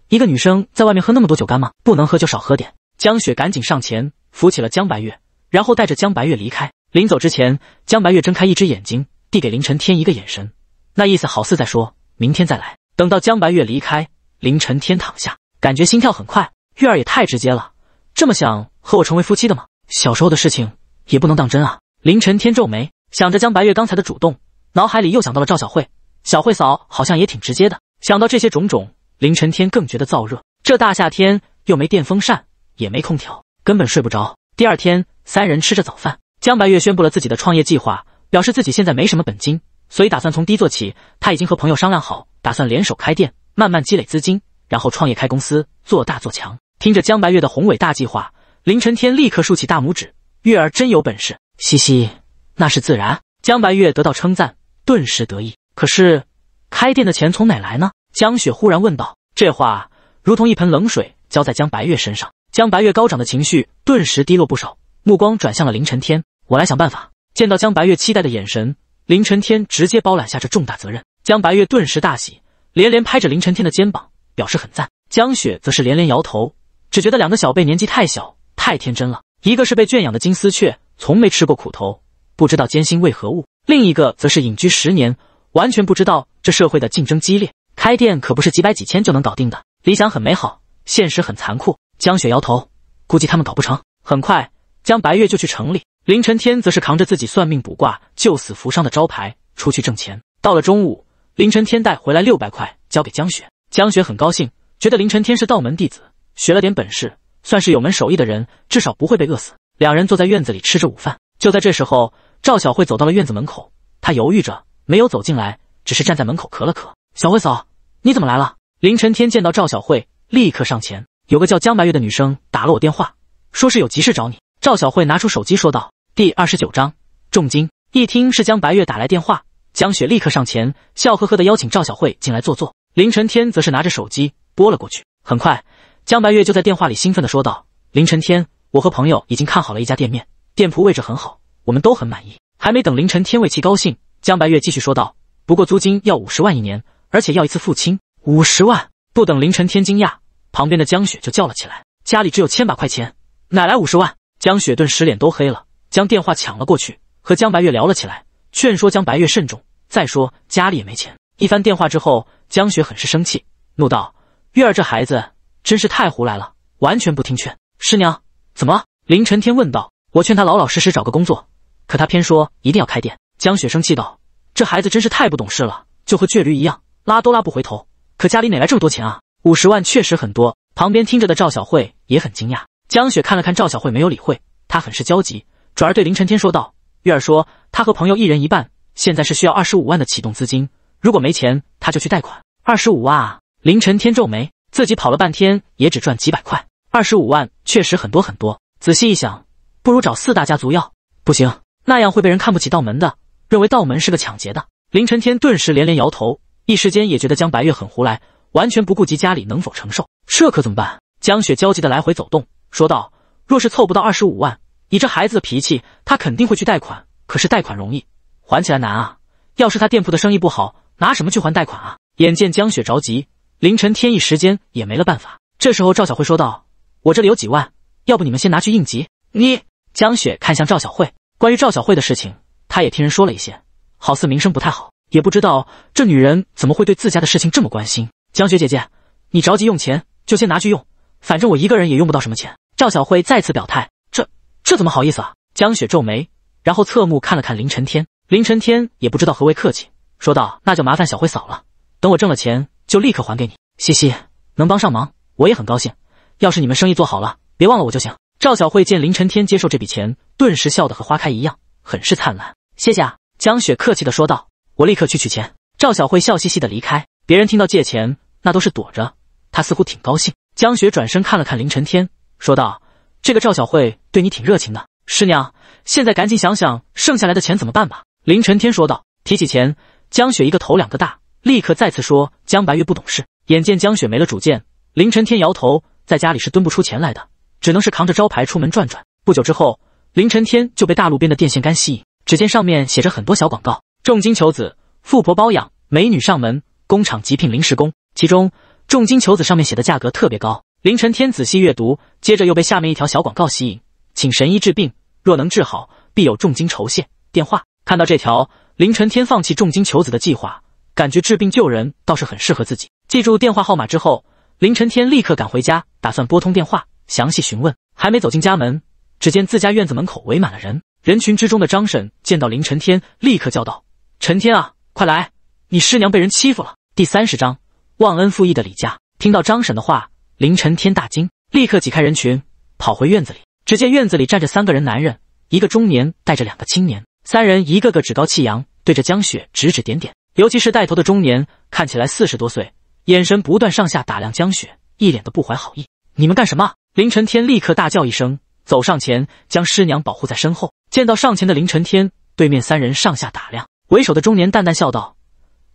一个女生在外面喝那么多酒干嘛？不能喝就少喝点。”江雪赶紧上前扶起了江白月，然后带着江白月离开。临走之前，江白月睁开一只眼睛，递给林承天一个眼神，那意思好似在说明天再来。等到江白月离开，林承天躺下，感觉心跳很快。月儿也太直接了，这么想和我成为夫妻的吗？小时候的事情。也不能当真啊！凌晨天皱眉，想着江白月刚才的主动，脑海里又想到了赵小慧。小慧嫂好像也挺直接的。想到这些种种，凌晨天更觉得燥热。这大夏天又没电风扇，也没空调，根本睡不着。第二天，三人吃着早饭，江白月宣布了自己的创业计划，表示自己现在没什么本金，所以打算从低做起。他已经和朋友商量好，打算联手开店，慢慢积累资金，然后创业开公司，做大做强。听着江白月的宏伟大计划，凌晨天立刻竖起大拇指。月儿真有本事，嘻嘻，那是自然。江白月得到称赞，顿时得意。可是开店的钱从哪来呢？江雪忽然问道。这话如同一盆冷水浇在江白月身上，江白月高涨的情绪顿时低落不少，目光转向了林晨天：“我来想办法。”见到江白月期待的眼神，林晨天直接包揽下这重大责任。江白月顿时大喜，连连拍着林晨天的肩膀，表示很赞。江雪则是连连摇头，只觉得两个小辈年纪太小，太天真了。一个是被圈养的金丝雀，从没吃过苦头，不知道艰辛为何物；另一个则是隐居十年，完全不知道这社会的竞争激烈。开店可不是几百几千就能搞定的。理想很美好，现实很残酷。江雪摇头，估计他们搞不成。很快，江白月就去城里，林承天则是扛着自己算命卜卦救死扶伤的招牌出去挣钱。到了中午，林承天带回来六百块，交给江雪。江雪很高兴，觉得林承天是道门弟子，学了点本事。算是有门手艺的人，至少不会被饿死。两人坐在院子里吃着午饭。就在这时候，赵小慧走到了院子门口，她犹豫着没有走进来，只是站在门口咳了咳。小慧嫂，你怎么来了？凌晨天见到赵小慧，立刻上前。有个叫江白月的女生打了我电话，说是有急事找你。赵小慧拿出手机说道。第二十九章重金。一听是江白月打来电话，江雪立刻上前，笑呵呵的邀请赵小慧进来坐坐。凌晨天则是拿着手机拨了过去，很快。江白月就在电话里兴奋地说道：“凌晨天，我和朋友已经看好了一家店面，店铺位置很好，我们都很满意。”还没等凌晨天为其高兴，江白月继续说道：“不过租金要五十万一年，而且要一次付清。”五十万！不等凌晨天惊讶，旁边的江雪就叫了起来：“家里只有千把块钱，哪来五十万？”江雪顿时脸都黑了，将电话抢了过去，和江白月聊了起来，劝说江白月慎重。再说家里也没钱。一番电话之后，江雪很是生气，怒道：“月儿这孩子。”真是太胡来了，完全不听劝。师娘，怎么？林晨天问道。我劝他老老实实找个工作，可他偏说一定要开店。江雪生气道：“这孩子真是太不懂事了，就和倔驴一样，拉都拉不回头。可家里哪来这么多钱啊？五十万确实很多。”旁边听着的赵小慧也很惊讶。江雪看了看赵小慧，没有理会，她很是焦急，转而对林晨天说道：“月儿说，他和朋友一人一半，现在是需要二十五万的启动资金。如果没钱，他就去贷款。二十五万啊！”林晨天皱眉。自己跑了半天也只赚几百块，二十五万确实很多很多。仔细一想，不如找四大家族要。不行，那样会被人看不起道门的，认为道门是个抢劫的。林晨天顿时连连摇头，一时间也觉得江白月很胡来，完全不顾及家里能否承受。这可怎么办？江雪焦急的来回走动，说道：“若是凑不到二十五万，以这孩子的脾气，他肯定会去贷款。可是贷款容易，还起来难啊！要是他店铺的生意不好，拿什么去还贷款啊？”眼见江雪着急。凌晨天一时间也没了办法。这时候赵小慧说道：“我这里有几万，要不你们先拿去应急？”你江雪看向赵小慧，关于赵小慧的事情，她也听人说了一些，好似名声不太好。也不知道这女人怎么会对自家的事情这么关心。江雪姐姐，你着急用钱就先拿去用，反正我一个人也用不到什么钱。赵小慧再次表态：“这这怎么好意思啊？”江雪皱眉，然后侧目看了看凌晨天。凌晨天也不知道何为客气，说道：“那就麻烦小慧嫂了，等我挣了钱。”就立刻还给你，西西能帮上忙，我也很高兴。要是你们生意做好了，别忘了我就行。赵小慧见林晨天接受这笔钱，顿时笑得和花开一样，很是灿烂。谢谢啊，江雪客气的说道。我立刻去取钱。赵小慧笑嘻嘻的离开。别人听到借钱，那都是躲着，她似乎挺高兴。江雪转身看了看林晨天，说道：“这个赵小慧对你挺热情的，师娘，现在赶紧想想剩下来的钱怎么办吧。”林晨天说道。提起钱，江雪一个头两个大。立刻再次说：“江白月不懂事。”眼见江雪没了主见，凌晨天摇头，在家里是蹲不出钱来的，只能是扛着招牌出门转转。不久之后，凌晨天就被大路边的电线杆吸引，只见上面写着很多小广告：“重金求子，富婆包养，美女上门，工厂急聘临时工。”其中“重金求子”上面写的价格特别高。凌晨天仔细阅读，接着又被下面一条小广告吸引：“请神医治病，若能治好，必有重金酬谢。”电话看到这条，凌晨天放弃重金求子的计划。感觉治病救人倒是很适合自己。记住电话号码之后，林晨天立刻赶回家，打算拨通电话详细询问。还没走进家门，只见自家院子门口围满了人。人群之中的张婶见到林晨天，立刻叫道：“陈天啊，快来！你师娘被人欺负了。”第三十章忘恩负义的李家。听到张婶的话，林晨天大惊，立刻挤开人群，跑回院子里。只见院子里站着三个人，男人，一个中年带着两个青年，三人一个个趾高气扬，对着江雪指指点点。尤其是带头的中年，看起来四十多岁，眼神不断上下打量江雪，一脸的不怀好意。你们干什么？凌晨天立刻大叫一声，走上前将师娘保护在身后。见到上前的凌晨天，对面三人上下打量，为首的中年淡淡笑道：“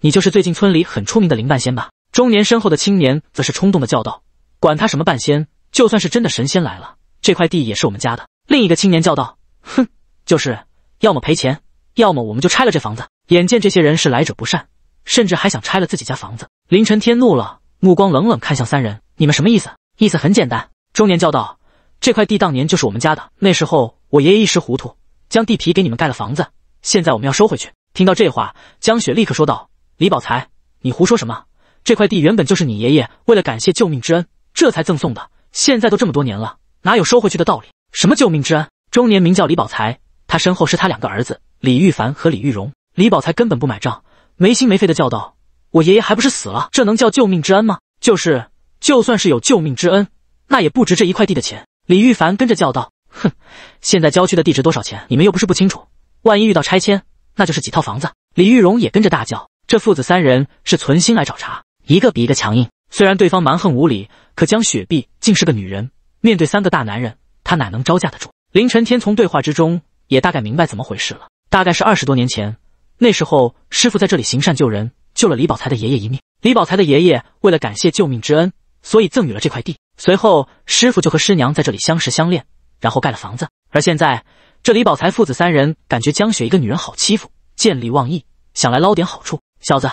你就是最近村里很出名的林半仙吧？”中年身后的青年则是冲动的叫道：“管他什么半仙，就算是真的神仙来了，这块地也是我们家的。”另一个青年叫道：“哼，就是，要么赔钱。”要么我们就拆了这房子。眼见这些人是来者不善，甚至还想拆了自己家房子，凌晨天怒了，目光冷冷看向三人：“你们什么意思？”意思很简单。中年叫道：“这块地当年就是我们家的，那时候我爷爷一时糊涂，将地皮给你们盖了房子，现在我们要收回去。”听到这话，江雪立刻说道：“李宝才，你胡说什么？这块地原本就是你爷爷为了感谢救命之恩，这才赠送的。现在都这么多年了，哪有收回去的道理？”“什么救命之恩？”中年名叫李宝才，他身后是他两个儿子。李玉凡和李玉荣、李宝才根本不买账，没心没肺的叫道：“我爷爷还不是死了，这能叫救命之恩吗？就是就算是有救命之恩，那也不值这一块地的钱。”李玉凡跟着叫道：“哼，现在郊区的地值多少钱？你们又不是不清楚。万一遇到拆迁，那就是几套房子。”李玉荣也跟着大叫：“这父子三人是存心来找茬，一个比一个强硬。虽然对方蛮横无理，可江雪碧竟是个女人，面对三个大男人，她哪能招架得住？”凌晨天从对话之中也大概明白怎么回事了。大概是二十多年前，那时候师傅在这里行善救人，救了李宝才的爷爷一命。李宝才的爷爷为了感谢救命之恩，所以赠予了这块地。随后，师傅就和师娘在这里相识相恋，然后盖了房子。而现在，这李宝才父子三人感觉江雪一个女人好欺负，见利忘义，想来捞点好处。小子，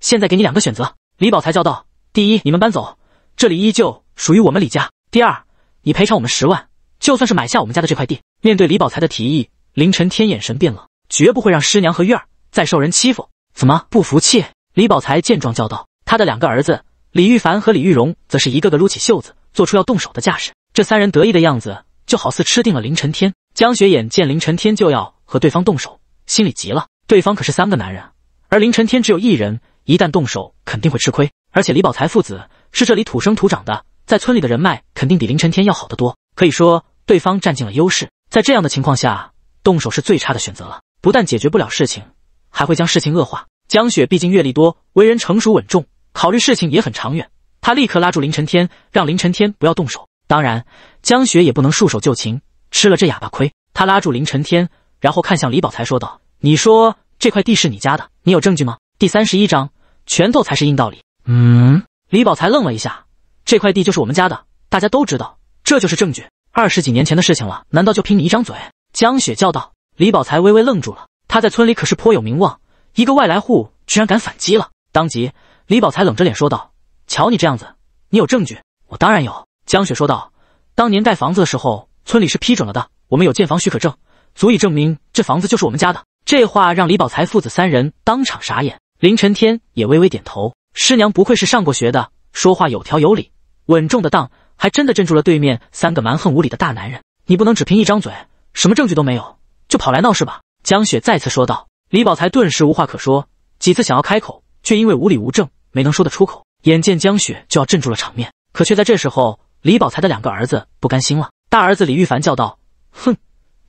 现在给你两个选择。李宝才叫道：“第一，你们搬走，这里依旧属于我们李家；第二，你赔偿我们十万，就算是买下我们家的这块地。”面对李宝才的提议，凌晨天眼神变冷。绝不会让师娘和玉儿再受人欺负。怎么不服气？李宝才见状叫道。他的两个儿子李玉凡和李玉荣则是一个个撸起袖子，做出要动手的架势。这三人得意的样子，就好似吃定了林晨天。江雪眼见林晨天就要和对方动手，心里急了。对方可是三个男人，而林晨天只有一人，一旦动手肯定会吃亏。而且李宝才父子是这里土生土长的，在村里的人脉肯定比林晨天要好得多。可以说，对方占尽了优势。在这样的情况下，动手是最差的选择了。不但解决不了事情，还会将事情恶化。江雪毕竟阅历多，为人成熟稳重，考虑事情也很长远。她立刻拉住林晨天，让林晨天不要动手。当然，江雪也不能束手就擒，吃了这哑巴亏。她拉住林晨天，然后看向李宝才，说道：“你说这块地是你家的，你有证据吗？”第三十一章，拳头才是硬道理。嗯。李宝才愣了一下：“这块地就是我们家的，大家都知道，这就是证据。二十几年前的事情了，难道就凭你一张嘴？”江雪叫道。李宝才微微愣住了，他在村里可是颇有名望，一个外来户居然敢反击了。当即，李宝才冷着脸说道：“瞧你这样子，你有证据？我当然有。”江雪说道：“当年盖房子的时候，村里是批准了的，我们有建房许可证，足以证明这房子就是我们家的。”这话让李宝才父子三人当场傻眼。林承天也微微点头：“师娘不愧是上过学的，说话有条有理，稳重的当，还真的镇住了对面三个蛮横无理的大男人。你不能只凭一张嘴，什么证据都没有。”就跑来闹事吧！江雪再次说道。李宝才顿时无话可说，几次想要开口，却因为无理无证没能说得出口。眼见江雪就要镇住了场面，可却在这时候，李宝才的两个儿子不甘心了。大儿子李玉凡叫道：“哼，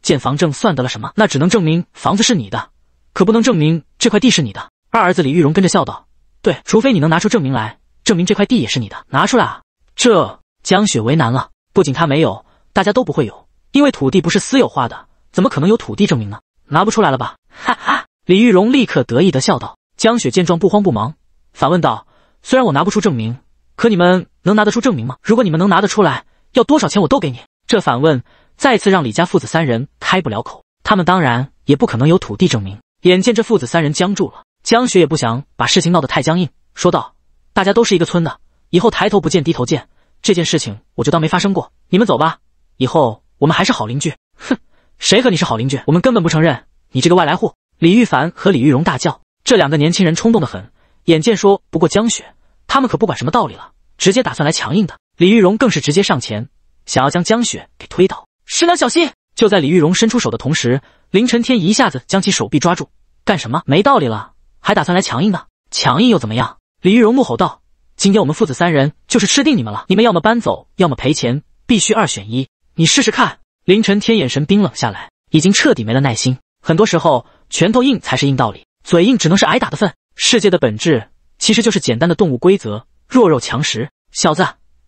建房证算得了什么？那只能证明房子是你的，可不能证明这块地是你的。”二儿子李玉荣跟着笑道：“对，除非你能拿出证明来，证明这块地也是你的，拿出来啊！”这江雪为难了，不仅他没有，大家都不会有，因为土地不是私有化的。怎么可能有土地证明呢？拿不出来了吧？哈哈！李玉荣立刻得意地笑道。江雪见状不慌不忙，反问道：“虽然我拿不出证明，可你们能拿得出证明吗？如果你们能拿得出来，要多少钱我都给你。”这反问再次让李家父子三人开不了口。他们当然也不可能有土地证明。眼见这父子三人僵住了，江雪也不想把事情闹得太僵硬，说道：“大家都是一个村的，以后抬头不见低头见，这件事情我就当没发生过。你们走吧，以后我们还是好邻居。”哼。谁和你是好邻居？我们根本不承认你这个外来户！李玉凡和李玉荣大叫，这两个年轻人冲动的很，眼见说不过江雪，他们可不管什么道理了，直接打算来强硬的。李玉荣更是直接上前，想要将江雪给推倒。师娘小心！就在李玉荣伸出手的同时，林承天一下子将其手臂抓住。干什么？没道理了，还打算来强硬的？强硬又怎么样？李玉荣怒吼道：“今天我们父子三人就是吃定你们了，你们要么搬走，要么赔钱，必须二选一。你试试看。”凌晨天眼神冰冷下来，已经彻底没了耐心。很多时候，拳头硬才是硬道理，嘴硬只能是挨打的份。世界的本质其实就是简单的动物规则，弱肉强食。小子，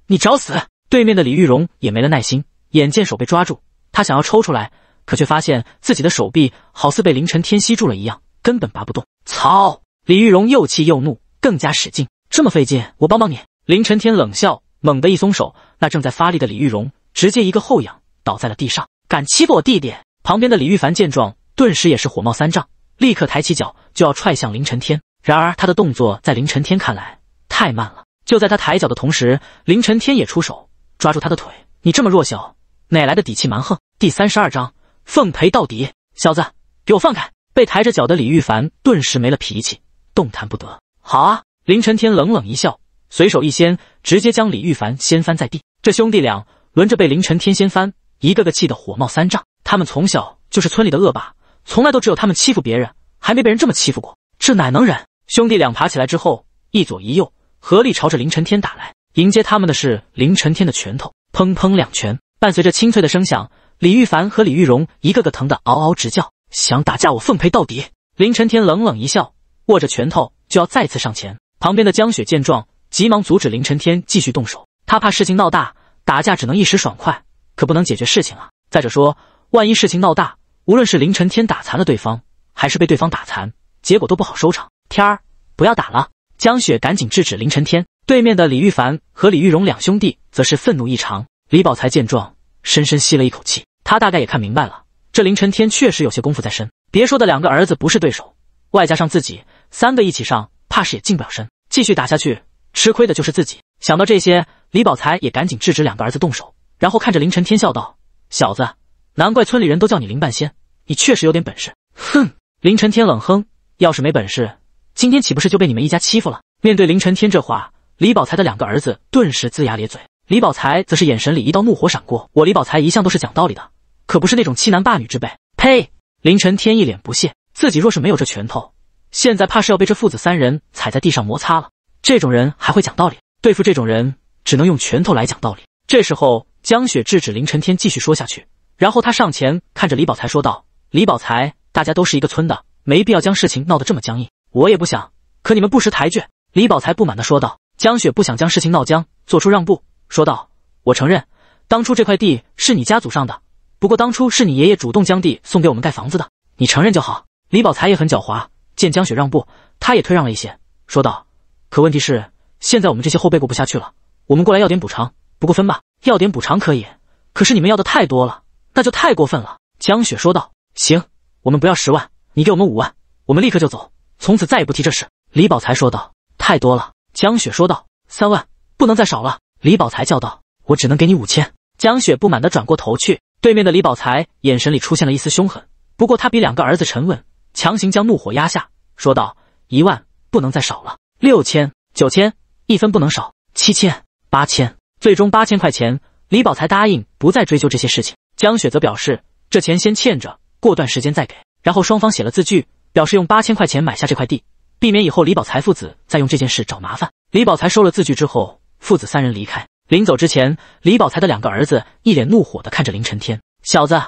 你找死！对面的李玉荣也没了耐心，眼见手被抓住，他想要抽出来，可却发现自己的手臂好似被凌晨天吸住了一样，根本拔不动。操！李玉荣又气又怒，更加使劲，这么费劲，我帮帮你。凌晨天冷笑，猛地一松手，那正在发力的李玉荣直接一个后仰。倒在了地上，敢欺负我弟弟！旁边的李玉凡见状，顿时也是火冒三丈，立刻抬起脚就要踹向林晨天。然而他的动作在林晨天看来太慢了，就在他抬脚的同时，林晨天也出手抓住他的腿。你这么弱小，哪来的底气蛮横？第三十二章，奉陪到底，小子，给我放开！被抬着脚的李玉凡顿时没了脾气，动弹不得。好啊！林晨天冷冷一笑，随手一掀，直接将李玉凡掀翻在地。这兄弟俩轮着被林晨天掀翻。一个个气得火冒三丈，他们从小就是村里的恶霸，从来都只有他们欺负别人，还没被人这么欺负过，这哪能忍？兄弟俩爬起来之后，一左一右合力朝着林承天打来。迎接他们的是林承天的拳头，砰砰两拳，伴随着清脆的声响，李玉凡和李玉荣一个个疼得嗷嗷直叫。想打架，我奉陪到底。林承天冷冷一笑，握着拳头就要再次上前。旁边的江雪见状，急忙阻止林承天继续动手，她怕事情闹大，打架只能一时爽快。可不能解决事情啊！再者说，万一事情闹大，无论是凌晨天打残了对方，还是被对方打残，结果都不好收场。天儿，不要打了！江雪赶紧制止凌晨天。对面的李玉凡和李玉荣两兄弟则是愤怒异常。李宝才见状，深深吸了一口气，他大概也看明白了，这凌晨天确实有些功夫在身。别说的两个儿子不是对手，外加上自己三个一起上，怕是也近不了身。继续打下去，吃亏的就是自己。想到这些，李宝才也赶紧制止两个儿子动手。然后看着林晨天笑道：“小子，难怪村里人都叫你林半仙，你确实有点本事。”哼，林晨天冷哼：“要是没本事，今天岂不是就被你们一家欺负了？”面对林晨天这话，李宝才的两个儿子顿时龇牙咧嘴，李宝才则是眼神里一道怒火闪过：“我李宝才一向都是讲道理的，可不是那种欺男霸女之辈。”呸！林晨天一脸不屑：“自己若是没有这拳头，现在怕是要被这父子三人踩在地上摩擦了。这种人还会讲道理？对付这种人，只能用拳头来讲道理。”这时候，江雪制止林晨天继续说下去，然后他上前看着李宝才说道：“李宝才，大家都是一个村的，没必要将事情闹得这么僵硬。我也不想，可你们不识抬举。”李宝才不满的说道。江雪不想将事情闹僵，做出让步，说道：“我承认，当初这块地是你家祖上的，不过当初是你爷爷主动将地送给我们盖房子的，你承认就好。”李宝才也很狡猾，见江雪让步，他也退让了一些，说道：“可问题是，现在我们这些后辈过不下去了，我们过来要点补偿。”不过分吧，要点补偿可以，可是你们要的太多了，那就太过分了。”江雪说道。“行，我们不要十万，你给我们五万，我们立刻就走，从此再也不提这事。”李宝才说道。“太多了。”江雪说道，“三万不能再少了。”李宝才叫道，“我只能给你五千。”江雪不满的转过头去，对面的李宝才眼神里出现了一丝凶狠，不过他比两个儿子沉稳，强行将怒火压下，说道，“一万不能再少了，六千、九千，一分不能少，七千、八千。”最终八千块钱，李宝才答应不再追究这些事情。江雪则表示这钱先欠着，过段时间再给。然后双方写了字据，表示用八千块钱买下这块地，避免以后李宝才父子再用这件事找麻烦。李宝才收了字据之后，父子三人离开。临走之前，李宝才的两个儿子一脸怒火的看着林晨天：“小子，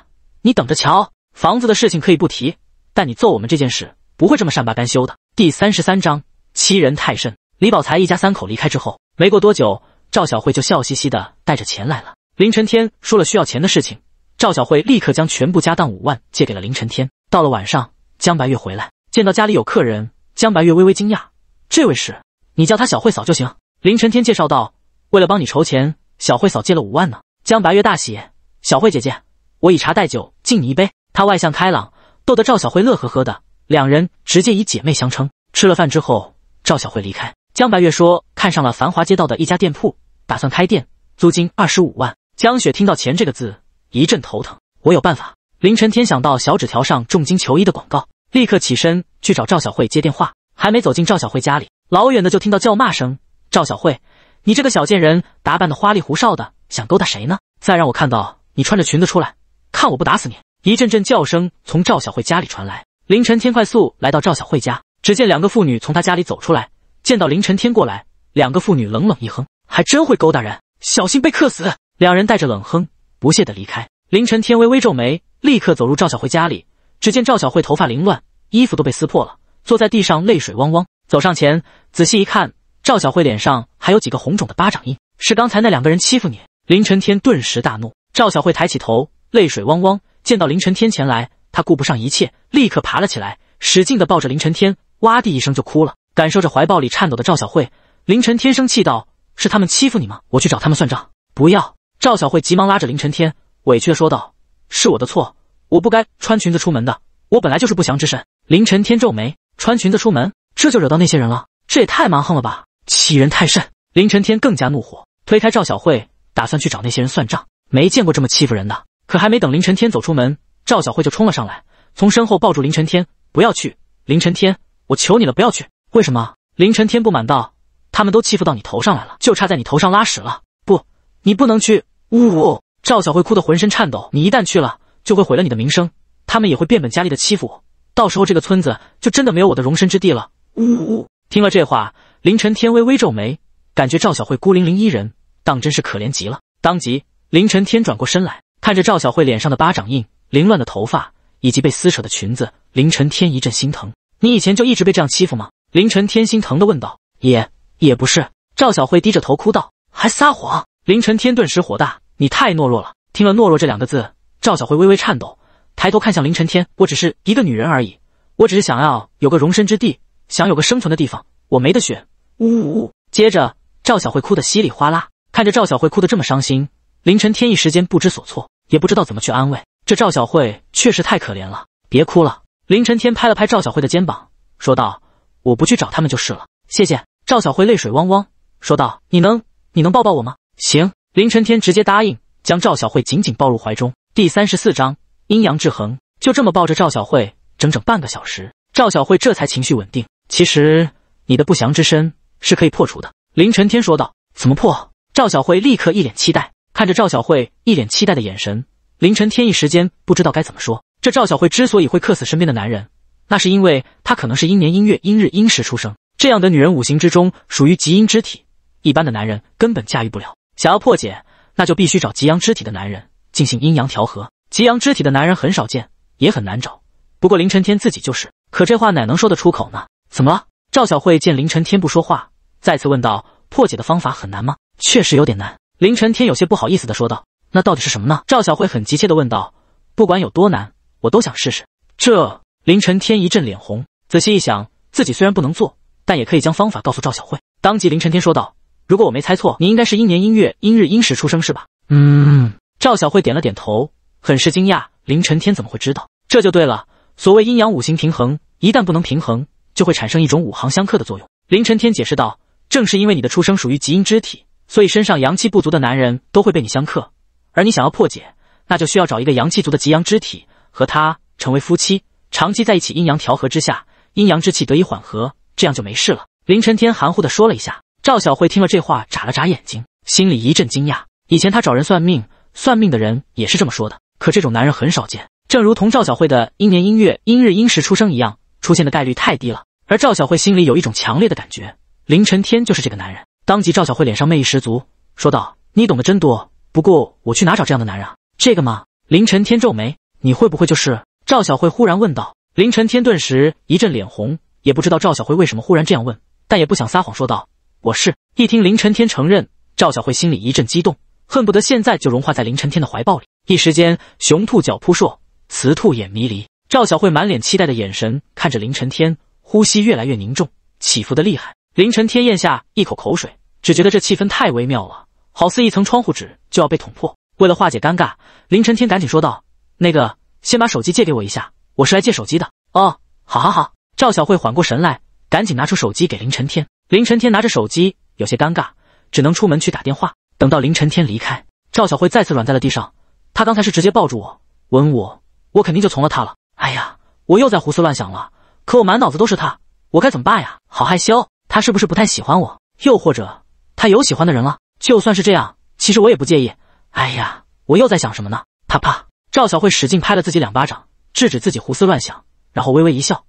你等着瞧！房子的事情可以不提，但你揍我们这件事不会这么善罢甘休的。”第三十三章，欺人太甚。李宝才一家三口离开之后，没过多久。赵小慧就笑嘻嘻的带着钱来了。林晨天说了需要钱的事情，赵小慧立刻将全部家当五万借给了林晨天。到了晚上，江白月回来，见到家里有客人，江白月微微惊讶：“这位是你叫她小慧嫂就行。”林晨天介绍道：“为了帮你筹钱，小慧嫂借了五万呢。”江白月大喜：“小慧姐姐，我以茶代酒敬你一杯。”她外向开朗，逗得赵小慧乐呵呵的，两人直接以姐妹相称。吃了饭之后，赵小慧离开，江白月说：“看上了繁华街道的一家店铺。”打算开店，租金二十五万。江雪听到“钱”这个字，一阵头疼。我有办法。凌晨天想到小纸条上重金求医的广告，立刻起身去找赵小慧接电话。还没走进赵小慧家里，老远的就听到叫骂声：“赵小慧，你这个小贱人，打扮的花里胡哨的，想勾搭谁呢？再让我看到你穿着裙子出来，看我不打死你！”一阵阵叫声从赵小慧家里传来。凌晨天快速来到赵小慧家，只见两个妇女从她家里走出来，见到凌晨天过来，两个妇女冷冷一哼。还真会勾搭人，小心被克死！两人带着冷哼，不屑的离开。凌晨天微微皱眉，立刻走入赵小慧家里。只见赵小慧头发凌乱，衣服都被撕破了，坐在地上，泪水汪汪。走上前，仔细一看，赵小慧脸上还有几个红肿的巴掌印，是刚才那两个人欺负你。凌晨天顿时大怒。赵小慧抬起头，泪水汪汪。见到凌晨天前来，她顾不上一切，立刻爬了起来，使劲的抱着凌晨天，哇地一声就哭了。感受着怀抱里颤抖的赵小慧，凌晨天生气道。是他们欺负你吗？我去找他们算账！不要！赵小慧急忙拉着林晨天，委屈的说道：“是我的错，我不该穿裙子出门的。我本来就是不祥之身。”林晨天皱眉：“穿裙子出门，这就惹到那些人了？这也太蛮横了吧！欺人太甚！”林晨天更加怒火，推开赵小慧，打算去找那些人算账。没见过这么欺负人的。可还没等林晨天走出门，赵小慧就冲了上来，从身后抱住林晨天：“不要去！林晨天，我求你了，不要去！为什么？”林晨天不满道。他们都欺负到你头上来了，就差在你头上拉屎了！不，你不能去！呜呜！赵小慧哭得浑身颤抖。你一旦去了，就会毁了你的名声，他们也会变本加厉的欺负我，到时候这个村子就真的没有我的容身之地了！呜呜！听了这话，凌晨天微微皱眉，感觉赵小慧孤零零一人，当真是可怜极了。当即，凌晨天转过身来，看着赵小慧脸上的巴掌印、凌乱的头发以及被撕扯的裙子，凌晨天一阵心疼。你以前就一直被这样欺负吗？凌晨天心疼的问道。也。也不是，赵小慧低着头哭道：“还撒谎！”林晨天顿时火大：“你太懦弱了！”听了“懦弱”这两个字，赵小慧微微颤抖，抬头看向林晨天：“我只是一个女人而已，我只是想要有个容身之地，想有个生存的地方，我没得选。”呜呜。呜！接着，赵小慧哭得稀里哗啦。看着赵小慧哭得这么伤心，林晨天一时间不知所措，也不知道怎么去安慰。这赵小慧确实太可怜了。别哭了，林晨天拍了拍赵小慧的肩膀，说道：“我不去找他们就是了，谢谢。”赵小慧泪水汪汪，说道：“你能你能抱抱我吗？”行，林承天直接答应，将赵小慧紧紧抱入怀中。第三十四章阴阳制衡，就这么抱着赵小慧整整半个小时，赵小慧这才情绪稳定。其实你的不祥之身是可以破除的，林承天说道。怎么破？赵小慧立刻一脸期待，看着赵小慧一脸期待的眼神，林承天一时间不知道该怎么说。这赵小慧之所以会克死身边的男人，那是因为他可能是阴年阴月阴日阴时出生。这样的女人，五行之中属于极阴之体，一般的男人根本驾驭不了。想要破解，那就必须找极阳之体的男人进行阴阳调和。极阳之体的男人很少见，也很难找。不过凌晨天自己就是，可这话哪能说得出口呢？怎么了？赵小慧见凌晨天不说话，再次问道：“破解的方法很难吗？”“确实有点难。”凌晨天有些不好意思的说道。“那到底是什么呢？”赵小慧很急切的问道。“不管有多难，我都想试试。”这凌晨天一阵脸红，仔细一想，自己虽然不能做。但也可以将方法告诉赵小慧。当即，凌晨天说道：“如果我没猜错，您应该是阴年阴月阴日阴时出生是吧？”嗯，赵小慧点了点头，很是惊讶。凌晨天怎么会知道？这就对了。所谓阴阳五行平衡，一旦不能平衡，就会产生一种五行相克的作用。凌晨天解释道：“正是因为你的出生属于极阴之体，所以身上阳气不足的男人都会被你相克。而你想要破解，那就需要找一个阳气足的极阳之体，和他成为夫妻，长期在一起，阴阳调和之下，阴阳之气得以缓和。”这样就没事了。林晨天含糊的说了一下，赵小慧听了这话，眨了眨眼睛，心里一阵惊讶。以前她找人算命，算命的人也是这么说的，可这种男人很少见，正如同赵小慧的阴年阴月阴日阴时出生一样，出现的概率太低了。而赵小慧心里有一种强烈的感觉，林晨天就是这个男人。当即赵小慧脸上魅意十足，说道：“你懂得真多，不过我去哪找这样的男人啊？”这个吗？林晨天皱眉：“你会不会就是？”赵小慧忽然问道。林晨天顿时一阵脸红。也不知道赵小慧为什么忽然这样问，但也不想撒谎，说道：“我是。”一听林晨天承认，赵小慧心里一阵激动，恨不得现在就融化在林晨天的怀抱里。一时间，雄兔脚扑朔，雌兔眼迷离。赵小慧满脸期待的眼神看着林晨天，呼吸越来越凝重，起伏的厉害。林晨天咽下一口口水，只觉得这气氛太微妙了，好似一层窗户纸就要被捅破。为了化解尴尬，林晨天赶紧说道：“那个，先把手机借给我一下，我是来借手机的。”“哦，好，好，好。”赵小慧缓过神来，赶紧拿出手机给林晨天。林晨天拿着手机，有些尴尬，只能出门去打电话。等到林晨天离开，赵小慧再次软在了地上。她刚才是直接抱住我，吻我，我肯定就从了他了。哎呀，我又在胡思乱想了，可我满脑子都是他，我该怎么办呀？好害羞，他是不是不太喜欢我？又或者他有喜欢的人了？就算是这样，其实我也不介意。哎呀，我又在想什么呢？啪啪！赵小慧使劲拍了自己两巴掌，制止自己胡思乱想，然后微微一笑。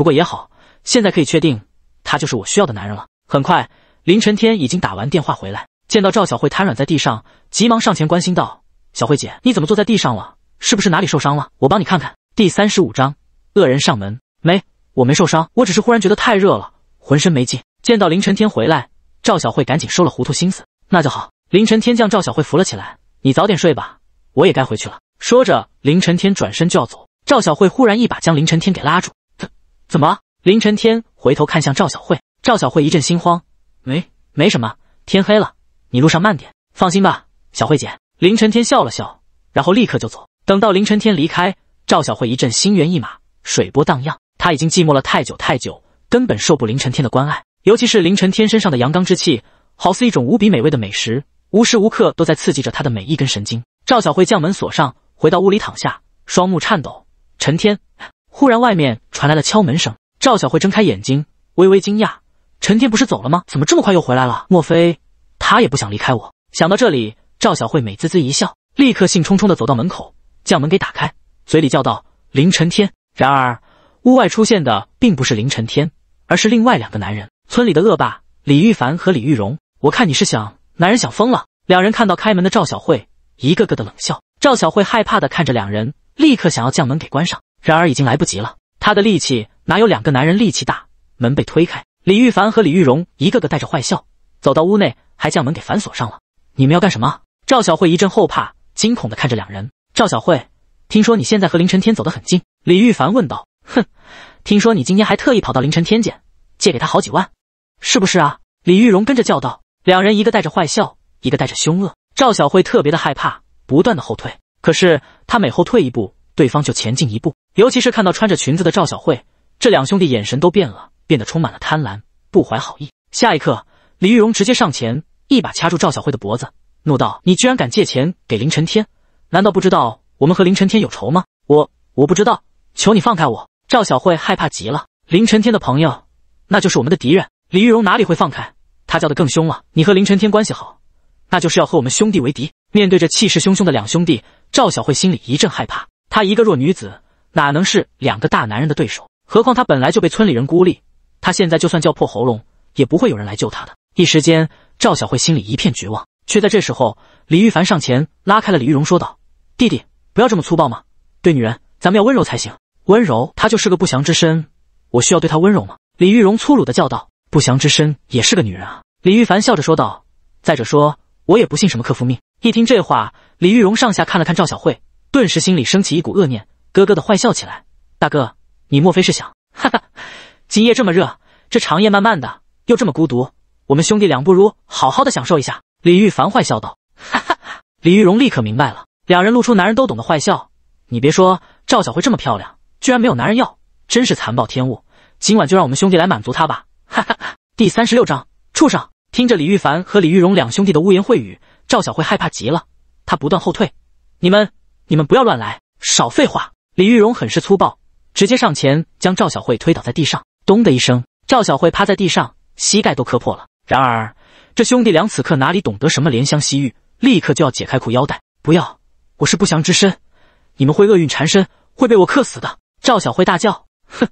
不过也好，现在可以确定，他就是我需要的男人了。很快，林晨天已经打完电话回来，见到赵小慧瘫软在地上，急忙上前关心道：“小慧姐，你怎么坐在地上了？是不是哪里受伤了？我帮你看看。”第三十五章恶人上门。没，我没受伤，我只是忽然觉得太热了，浑身没劲。见到林晨天回来，赵小慧赶紧收了糊涂心思。那就好。林晨天将赵小慧扶了起来：“你早点睡吧，我也该回去了。”说着，林晨天转身就要走。赵小慧忽然一把将林晨天给拉住。怎么林凌晨天回头看向赵小慧，赵小慧一阵心慌，没，没什么。天黑了，你路上慢点。放心吧，小慧姐。凌晨天笑了笑，然后立刻就走。等到凌晨天离开，赵小慧一阵心猿意马，水波荡漾。她已经寂寞了太久太久，根本受不凌晨天的关爱。尤其是凌晨天身上的阳刚之气，好似一种无比美味的美食，无时无刻都在刺激着她的每一根神经。赵小慧将门锁上，回到屋里躺下，双目颤抖。陈天。忽然，外面传来了敲门声。赵小慧睁开眼睛，微微惊讶：“陈天不是走了吗？怎么这么快又回来了？莫非他也不想离开我？”想到这里，赵小慧美滋滋一笑，立刻兴冲冲的走到门口，将门给打开，嘴里叫道：“林晨天！”然而，屋外出现的并不是林晨天，而是另外两个男人——村里的恶霸李玉凡和李玉荣。我看你是想男人想疯了。两人看到开门的赵小慧，一个个的冷笑。赵小慧害怕的看着两人，立刻想要将门给关上。然而已经来不及了，他的力气哪有两个男人力气大？门被推开，李玉凡和李玉荣一个个带着坏笑走到屋内，还将门给反锁上了。你们要干什么？赵小慧一阵后怕，惊恐的看着两人。赵小慧，听说你现在和林晨天走得很近？李玉凡问道。哼，听说你今天还特意跑到林晨天家，借给他好几万，是不是啊？李玉荣跟着叫道。两人一个带着坏笑，一个带着凶恶，赵小慧特别的害怕，不断的后退。可是他每后退一步，对方就前进一步，尤其是看到穿着裙子的赵小慧，这两兄弟眼神都变了，变得充满了贪婪，不怀好意。下一刻，李玉荣直接上前，一把掐住赵小慧的脖子，怒道：“你居然敢借钱给林晨天？难道不知道我们和林晨天有仇吗？”“我我不知道，求你放开我！”赵小慧害怕极了。林晨天的朋友，那就是我们的敌人。李玉荣哪里会放开？他叫的更凶了：“你和林晨天关系好，那就是要和我们兄弟为敌。”面对着气势汹汹的两兄弟，赵小慧心里一阵害怕。她一个弱女子，哪能是两个大男人的对手？何况她本来就被村里人孤立，她现在就算叫破喉咙，也不会有人来救她的。一时间，赵小慧心里一片绝望。却在这时候，李玉凡上前拉开了李玉荣，说道：“弟弟，不要这么粗暴嘛，对女人，咱们要温柔才行。温柔，她就是个不祥之身，我需要对她温柔吗？”李玉荣粗鲁的叫道：“不祥之身也是个女人啊！”李玉凡笑着说道：“再者说，我也不信什么克夫命。”一听这话，李玉荣上下看了看赵小慧。顿时心里升起一股恶念，咯咯的坏笑起来。大哥，你莫非是想？哈哈，今夜这么热，这长夜漫漫的，又这么孤独，我们兄弟俩不如好好的享受一下。李玉凡坏笑道。哈哈哈！李玉荣立刻明白了，两人露出男人都懂的坏笑。你别说，赵小慧这么漂亮，居然没有男人要，真是残暴天物。今晚就让我们兄弟来满足她吧。哈哈哈！第三十六章畜生。听着李玉凡和李玉荣两兄弟的污言秽语，赵小慧害怕极了，她不断后退。你们！你们不要乱来，少废话！李玉荣很是粗暴，直接上前将赵小慧推倒在地上，咚的一声，赵小慧趴在地上，膝盖都磕破了。然而这兄弟俩此刻哪里懂得什么怜香惜玉，立刻就要解开裤腰带。不要，我是不祥之身，你们会厄运缠身，会被我克死的！赵小慧大叫：“哼，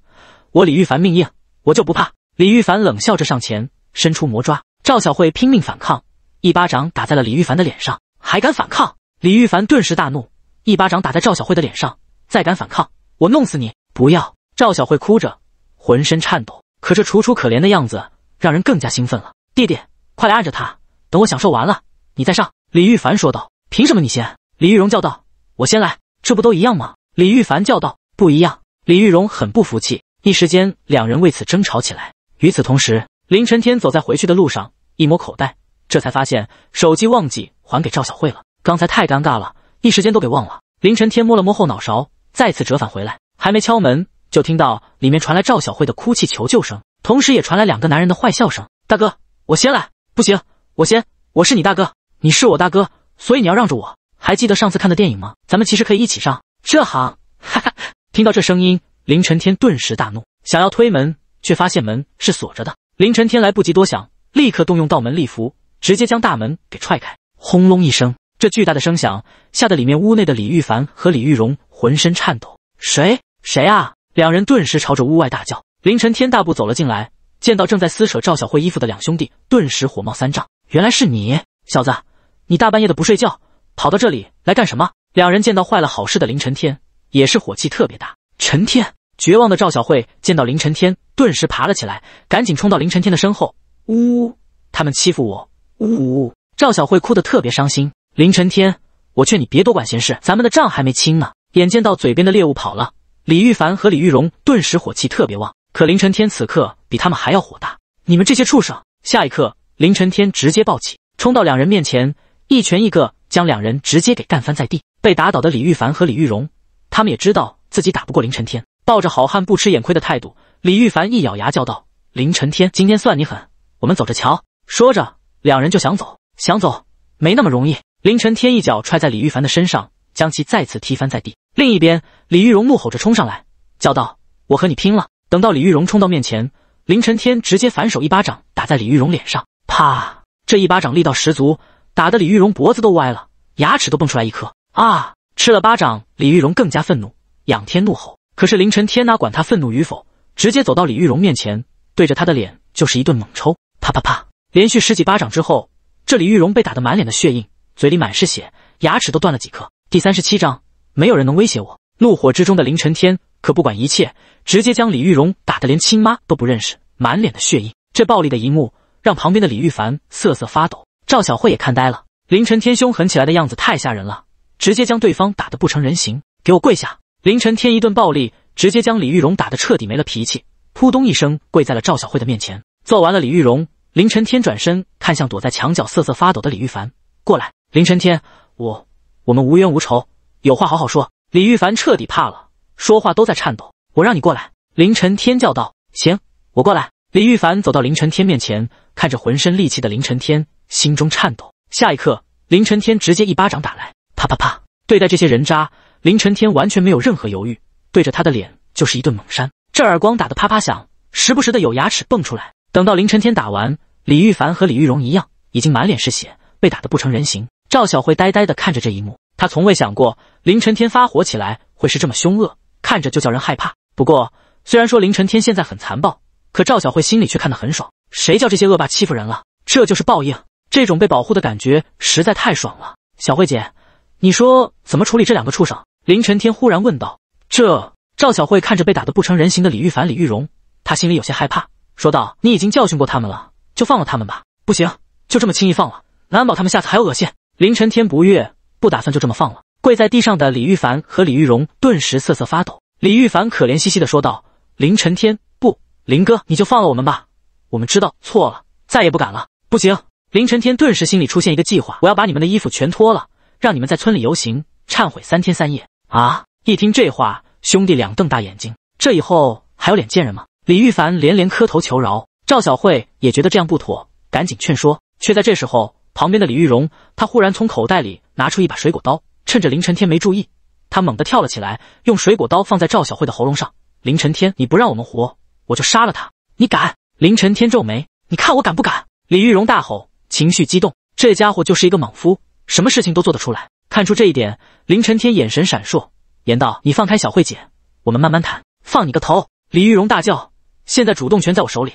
我李玉凡命硬，我就不怕！”李玉凡冷笑着上前，伸出魔抓。赵小慧拼命反抗，一巴掌打在了李玉凡的脸上。还敢反抗！李玉凡顿时大怒。一巴掌打在赵小慧的脸上，再敢反抗，我弄死你！不要！赵小慧哭着，浑身颤抖，可这楚楚可怜的样子让人更加兴奋了。弟弟，快来按着她，等我享受完了，你再上。”李玉凡说道。“凭什么你先？”李玉荣叫道。“我先来，这不都一样吗？”李玉凡叫道。“不一样！”李玉荣很不服气，一时间两人为此争吵起来。与此同时，林晨天走在回去的路上，一摸口袋，这才发现手机忘记还给赵小慧了。刚才太尴尬了。一时间都给忘了。凌晨天摸了摸后脑勺，再次折返回来，还没敲门，就听到里面传来赵小慧的哭泣求救声，同时也传来两个男人的坏笑声。大哥，我先来。不行，我先，我是你大哥，你是我大哥，所以你要让着我。还记得上次看的电影吗？咱们其实可以一起上。这行，哈哈。听到这声音，凌晨天顿时大怒，想要推门，却发现门是锁着的。凌晨天来不及多想，立刻动用道门力符，直接将大门给踹开，轰隆一声。这巨大的声响吓得里面屋内的李玉凡和李玉荣浑身颤抖。谁谁啊？两人顿时朝着屋外大叫。凌晨天大步走了进来，见到正在撕扯赵小慧衣服的两兄弟，顿时火冒三丈。原来是你小子，你大半夜的不睡觉，跑到这里来干什么？两人见到坏了好事的凌晨天，也是火气特别大。陈天绝望的赵小慧见到凌晨天，顿时爬了起来，赶紧冲到凌晨天的身后。呜，他们欺负我！呜，赵小慧哭得特别伤心。林晨天，我劝你别多管闲事，咱们的账还没清呢。眼见到嘴边的猎物跑了，李玉凡和李玉荣顿时火气特别旺。可林晨天此刻比他们还要火大，你们这些畜生！下一刻，林晨天直接暴起，冲到两人面前，一拳一个，将两人直接给干翻在地。被打倒的李玉凡和李玉荣，他们也知道自己打不过林晨天，抱着好汉不吃眼亏的态度，李玉凡一咬牙叫道：“林晨天，今天算你狠，我们走着瞧。”说着，两人就想走，想走没那么容易。凌晨天一脚踹在李玉凡的身上，将其再次踢翻在地。另一边，李玉荣怒吼着冲上来，叫道：“我和你拼了！”等到李玉荣冲到面前，凌晨天直接反手一巴掌打在李玉荣脸上，啪！这一巴掌力道十足，打得李玉荣脖子都歪了，牙齿都蹦出来一颗。啊！吃了巴掌，李玉荣更加愤怒，仰天怒吼。可是凌晨天哪管他愤怒与否，直接走到李玉荣面前，对着他的脸就是一顿猛抽，啪啪啪！连续十几巴掌之后，这李玉荣被打得满脸的血印。嘴里满是血，牙齿都断了几颗。第三十七章，没有人能威胁我。怒火之中的林晨天可不管一切，直接将李玉荣打得连亲妈都不认识，满脸的血印。这暴力的一幕让旁边的李玉凡瑟瑟发抖，赵小慧也看呆了。林晨天凶狠起来的样子太吓人了，直接将对方打得不成人形，给我跪下！林晨天一顿暴力，直接将李玉荣打得彻底没了脾气，扑通一声跪在了赵小慧的面前。揍完了李玉荣，林晨天转身看向躲在墙角瑟瑟发抖的李玉凡，过来。林承天，我我们无冤无仇，有话好好说。李玉凡彻底怕了，说话都在颤抖。我让你过来！林承天叫道：“行，我过来。”李玉凡走到林承天面前，看着浑身戾气的林承天，心中颤抖。下一刻，林承天直接一巴掌打来，啪啪啪！对待这些人渣，林承天完全没有任何犹豫，对着他的脸就是一顿猛扇。这耳光打得啪啪响，时不时的有牙齿蹦出来。等到林承天打完，李玉凡和李玉荣一样，已经满脸是血，被打得不成人形。赵小慧呆呆地看着这一幕，她从未想过林晨天发火起来会是这么凶恶，看着就叫人害怕。不过，虽然说林晨天现在很残暴，可赵小慧心里却看得很爽。谁叫这些恶霸欺负人了，这就是报应。这种被保护的感觉实在太爽了。小慧姐，你说怎么处理这两个畜生？林晨天忽然问道。这赵小慧看着被打得不成人形的李玉凡、李玉荣，她心里有些害怕，说道：“你已经教训过他们了，就放了他们吧。”不行，就这么轻易放了，难保他们下次还有恶心。凌晨天不悦，不打算就这么放了。跪在地上的李玉凡和李玉荣顿时瑟瑟发抖。李玉凡可怜兮兮的说道：“凌晨天，不，林哥，你就放了我们吧，我们知道错了，再也不敢了。”不行！凌晨天顿时心里出现一个计划，我要把你们的衣服全脱了，让你们在村里游行忏悔三天三夜啊！一听这话，兄弟两瞪大眼睛，这以后还有脸见人吗？李玉凡连连磕头求饶，赵小慧也觉得这样不妥，赶紧劝说。却在这时候。旁边的李玉荣，他忽然从口袋里拿出一把水果刀，趁着凌晨天没注意，他猛地跳了起来，用水果刀放在赵小慧的喉咙上。凌晨天，你不让我们活，我就杀了他！你敢！凌晨天皱眉，你看我敢不敢？李玉荣大吼，情绪激动，这家伙就是一个莽夫，什么事情都做得出来。看出这一点，凌晨天眼神闪烁，言道：“你放开小慧姐，我们慢慢谈。”放你个头！李玉荣大叫，现在主动权在我手里，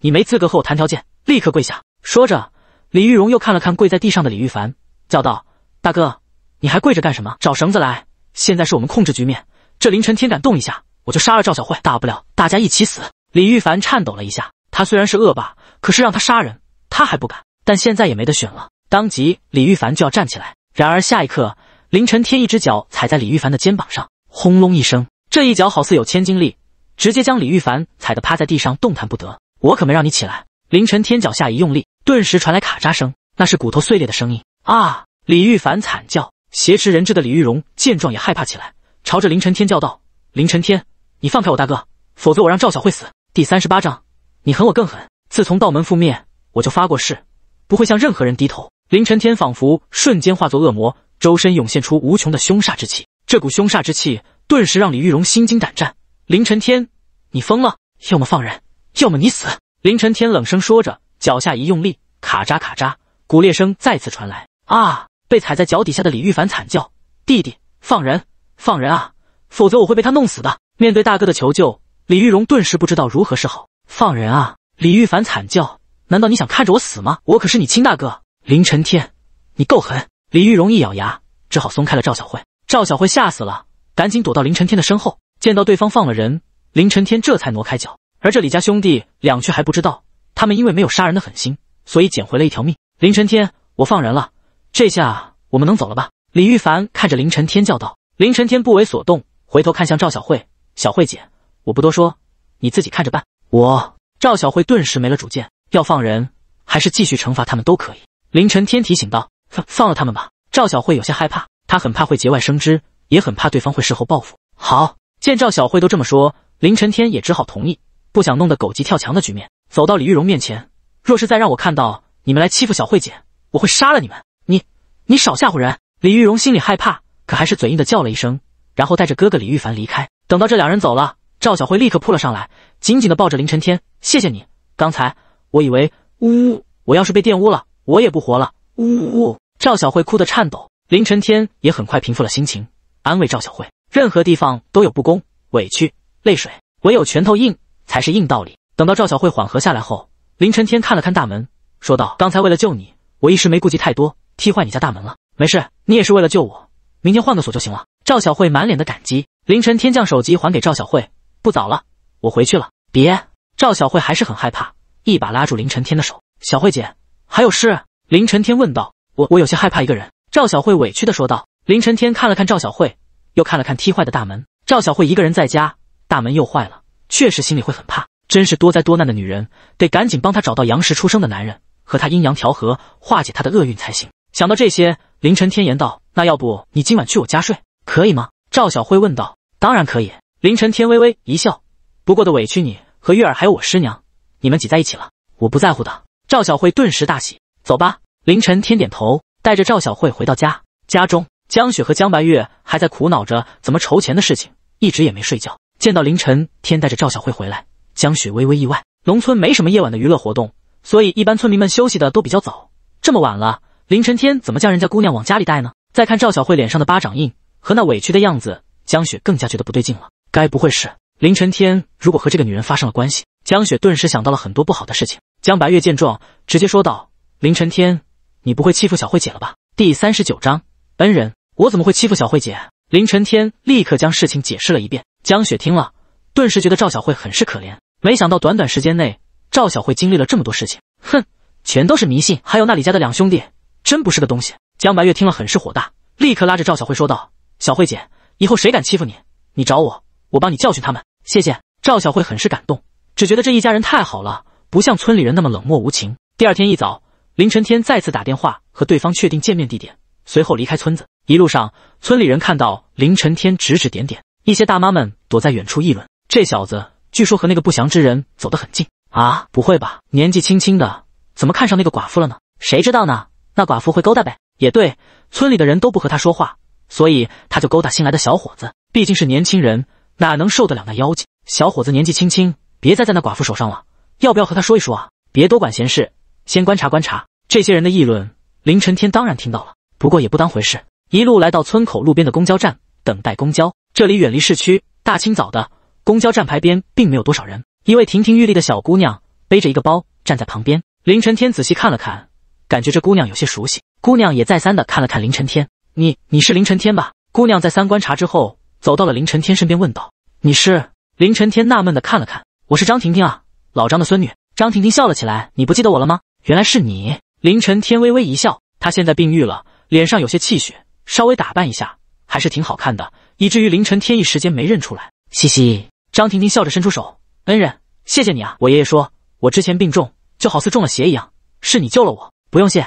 你没资格和我谈条件，立刻跪下！说着。李玉荣又看了看跪在地上的李玉凡，叫道：“大哥，你还跪着干什么？找绳子来！现在是我们控制局面，这凌晨天敢动一下，我就杀了赵小慧，大不了大家一起死。”李玉凡颤抖了一下，他虽然是恶霸，可是让他杀人，他还不敢。但现在也没得选了，当即李玉凡就要站起来，然而下一刻，凌晨天一只脚踩在李玉凡的肩膀上，轰隆一声，这一脚好似有千斤力，直接将李玉凡踩得趴在地上动弹不得。我可没让你起来。凌晨天脚下一用力，顿时传来卡扎声，那是骨头碎裂的声音啊！李玉凡惨叫。挟持人质的李玉荣见状也害怕起来，朝着凌晨天叫道：“凌晨天，你放开我大哥，否则我让赵小慧死。”第三十八章，你狠我更狠。自从道门覆灭，我就发过誓，不会向任何人低头。凌晨天仿佛瞬间化作恶魔，周身涌现出无穷的凶煞之气。这股凶煞之气顿时让李玉荣心惊胆战。凌晨天，你疯了？要么放人，要么你死。林晨天冷声说着，脚下一用力，卡扎卡扎，骨裂声再次传来。啊！被踩在脚底下的李玉凡惨叫：“弟弟，放人，放人啊！否则我会被他弄死的！”面对大哥的求救，李玉荣顿时不知道如何是好。“放人啊！”李玉凡惨叫：“难道你想看着我死吗？我可是你亲大哥！”林晨天，你够狠！李玉荣一咬牙，只好松开了赵小慧。赵小慧吓死了，赶紧躲到林晨天的身后。见到对方放了人，林晨天这才挪开脚。而这李家兄弟两却还不知道，他们因为没有杀人的狠心，所以捡回了一条命。凌晨天，我放人了，这下我们能走了吧？李玉凡看着凌晨天叫道。凌晨天不为所动，回头看向赵小慧：“小慧姐，我不多说，你自己看着办。”我赵小慧顿时没了主见，要放人还是继续惩罚他们都可以。凌晨天提醒道：“放了他们吧。”赵小慧有些害怕，她很怕会节外生枝，也很怕对方会事后报复。好，见赵小慧都这么说，凌晨天也只好同意。不想弄得狗急跳墙的局面，走到李玉荣面前。若是再让我看到你们来欺负小慧姐，我会杀了你们！你你少吓唬人！李玉荣心里害怕，可还是嘴硬的叫了一声，然后带着哥哥李玉凡离开。等到这两人走了，赵小慧立刻扑了上来，紧紧的抱着林承天，谢谢你。刚才我以为呜，我要是被玷污了，我也不活了，呜呜。赵小慧哭得颤抖，林承天也很快平复了心情，安慰赵小慧：任何地方都有不公、委屈、泪水，唯有拳头硬。才是硬道理。等到赵小慧缓和下来后，林承天看了看大门，说道：“刚才为了救你，我一时没顾及太多，踢坏你家大门了。没事，你也是为了救我，明天换个锁就行了。”赵小慧满脸的感激。林承天将手机还给赵小慧：“不早了，我回去了。”别，赵小慧还是很害怕，一把拉住林承天的手：“小慧姐，还有事？”林承天问道：“我……我有些害怕一个人。”赵小慧委屈的说道。林承天看了看赵小慧，又看了看踢坏的大门。赵小慧一个人在家，大门又坏了。确实心里会很怕，真是多灾多难的女人，得赶紧帮她找到阳时出生的男人，和他阴阳调和，化解她的厄运才行。想到这些，凌晨天言道：“那要不你今晚去我家睡，可以吗？”赵小慧问道：“当然可以。”凌晨天微微一笑：“不过得委屈你和月儿还有我师娘，你们挤在一起了，我不在乎的。”赵小慧顿时大喜：“走吧。”凌晨天点头，带着赵小慧回到家。家中，江雪和江白月还在苦恼着怎么筹钱的事情，一直也没睡觉。见到凌晨天带着赵小慧回来，江雪微微意外。农村没什么夜晚的娱乐活动，所以一般村民们休息的都比较早。这么晚了，凌晨天怎么将人家姑娘往家里带呢？再看赵小慧脸上的巴掌印和那委屈的样子，江雪更加觉得不对劲了。该不会是凌晨天如果和这个女人发生了关系？江雪顿时想到了很多不好的事情。江白月见状，直接说道：“凌晨天，你不会欺负小慧姐了吧？”第三十九章恩人，我怎么会欺负小慧姐？凌晨天立刻将事情解释了一遍。江雪听了，顿时觉得赵小慧很是可怜。没想到短短时间内，赵小慧经历了这么多事情。哼，全都是迷信。还有那李家的两兄弟，真不是个东西。江白月听了很是火大，立刻拉着赵小慧说道：“小慧姐，以后谁敢欺负你，你找我，我帮你教训他们。”谢谢。赵小慧很是感动，只觉得这一家人太好了，不像村里人那么冷漠无情。第二天一早，林承天再次打电话和对方确定见面地点，随后离开村子。一路上，村里人看到林承天指指点点。一些大妈们躲在远处议论：“这小子据说和那个不祥之人走得很近啊！不会吧？年纪轻轻的，怎么看上那个寡妇了呢？谁知道呢？那寡妇会勾搭呗。也对，村里的人都不和他说话，所以他就勾搭新来的小伙子。毕竟是年轻人，哪能受得了那妖精？小伙子年纪轻轻，别再在那寡妇手上了。要不要和他说一说啊？别多管闲事，先观察观察这些人的议论。凌晨天当然听到了，不过也不当回事。一路来到村口路边的公交站，等待公交。”这里远离市区，大清早的，公交站牌边并没有多少人。一位亭亭玉立的小姑娘背着一个包站在旁边。林晨天仔细看了看，感觉这姑娘有些熟悉。姑娘也再三的看了看林晨天，你你是林晨天吧？姑娘再三观察之后，走到了林晨天身边问道：“你是林晨天？”纳闷的看了看，我是张婷婷啊，老张的孙女。张婷婷笑了起来：“你不记得我了吗？”原来是你。林晨天微微一笑，她现在病愈了，脸上有些气血，稍微打扮一下还是挺好看的。以至于凌晨天一时间没认出来，嘻嘻。张婷婷笑着伸出手，恩人，谢谢你啊！我爷爷说，我之前病重，就好似中了邪一样，是你救了我。不用谢，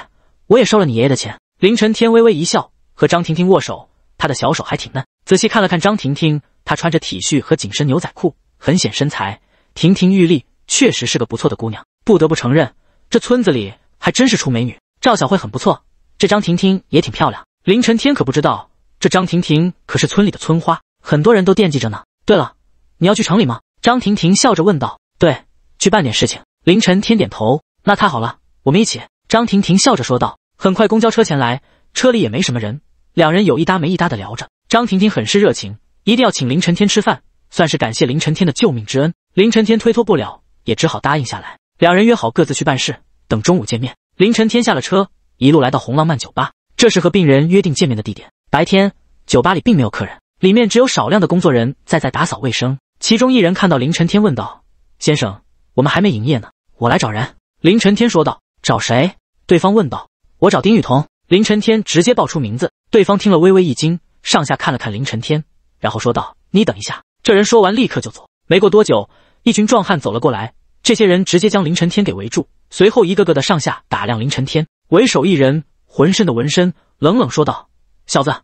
我也收了你爷爷的钱。凌晨天微微一笑，和张婷婷握手，她的小手还挺嫩。仔细看了看张婷婷，她穿着 T 恤和紧身牛仔裤，很显身材，亭亭玉立，确实是个不错的姑娘。不得不承认，这村子里还真是出美女。赵小慧很不错，这张婷婷也挺漂亮。凌晨天可不知道。这张婷婷可是村里的村花，很多人都惦记着呢。对了，你要去城里吗？张婷婷笑着问道。对，去办点事情。凌晨天点头。那太好了，我们一起。张婷婷笑着说道。很快，公交车前来，车里也没什么人，两人有一搭没一搭的聊着。张婷婷很是热情，一定要请林晨天吃饭，算是感谢林晨天的救命之恩。林晨天推脱不了，也只好答应下来。两人约好各自去办事，等中午见面。林晨天下了车，一路来到红浪漫酒吧，这是和病人约定见面的地点。白天，酒吧里并没有客人，里面只有少量的工作人在在打扫卫生。其中一人看到凌晨天，问道：“先生，我们还没营业呢，我来找人。”凌晨天说道：“找谁？”对方问道：“我找丁雨桐。”凌晨天直接报出名字。对方听了微微一惊，上下看了看凌晨天，然后说道：“你等一下。”这人说完立刻就走。没过多久，一群壮汉走了过来，这些人直接将凌晨天给围住，随后一个个的上下打量凌晨天。为首一人浑身的纹身，冷冷说道。小子，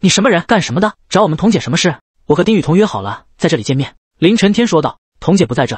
你什么人？干什么的？找我们童姐什么事？我和丁雨桐约好了在这里见面。凌晨天说道。童姐不在这，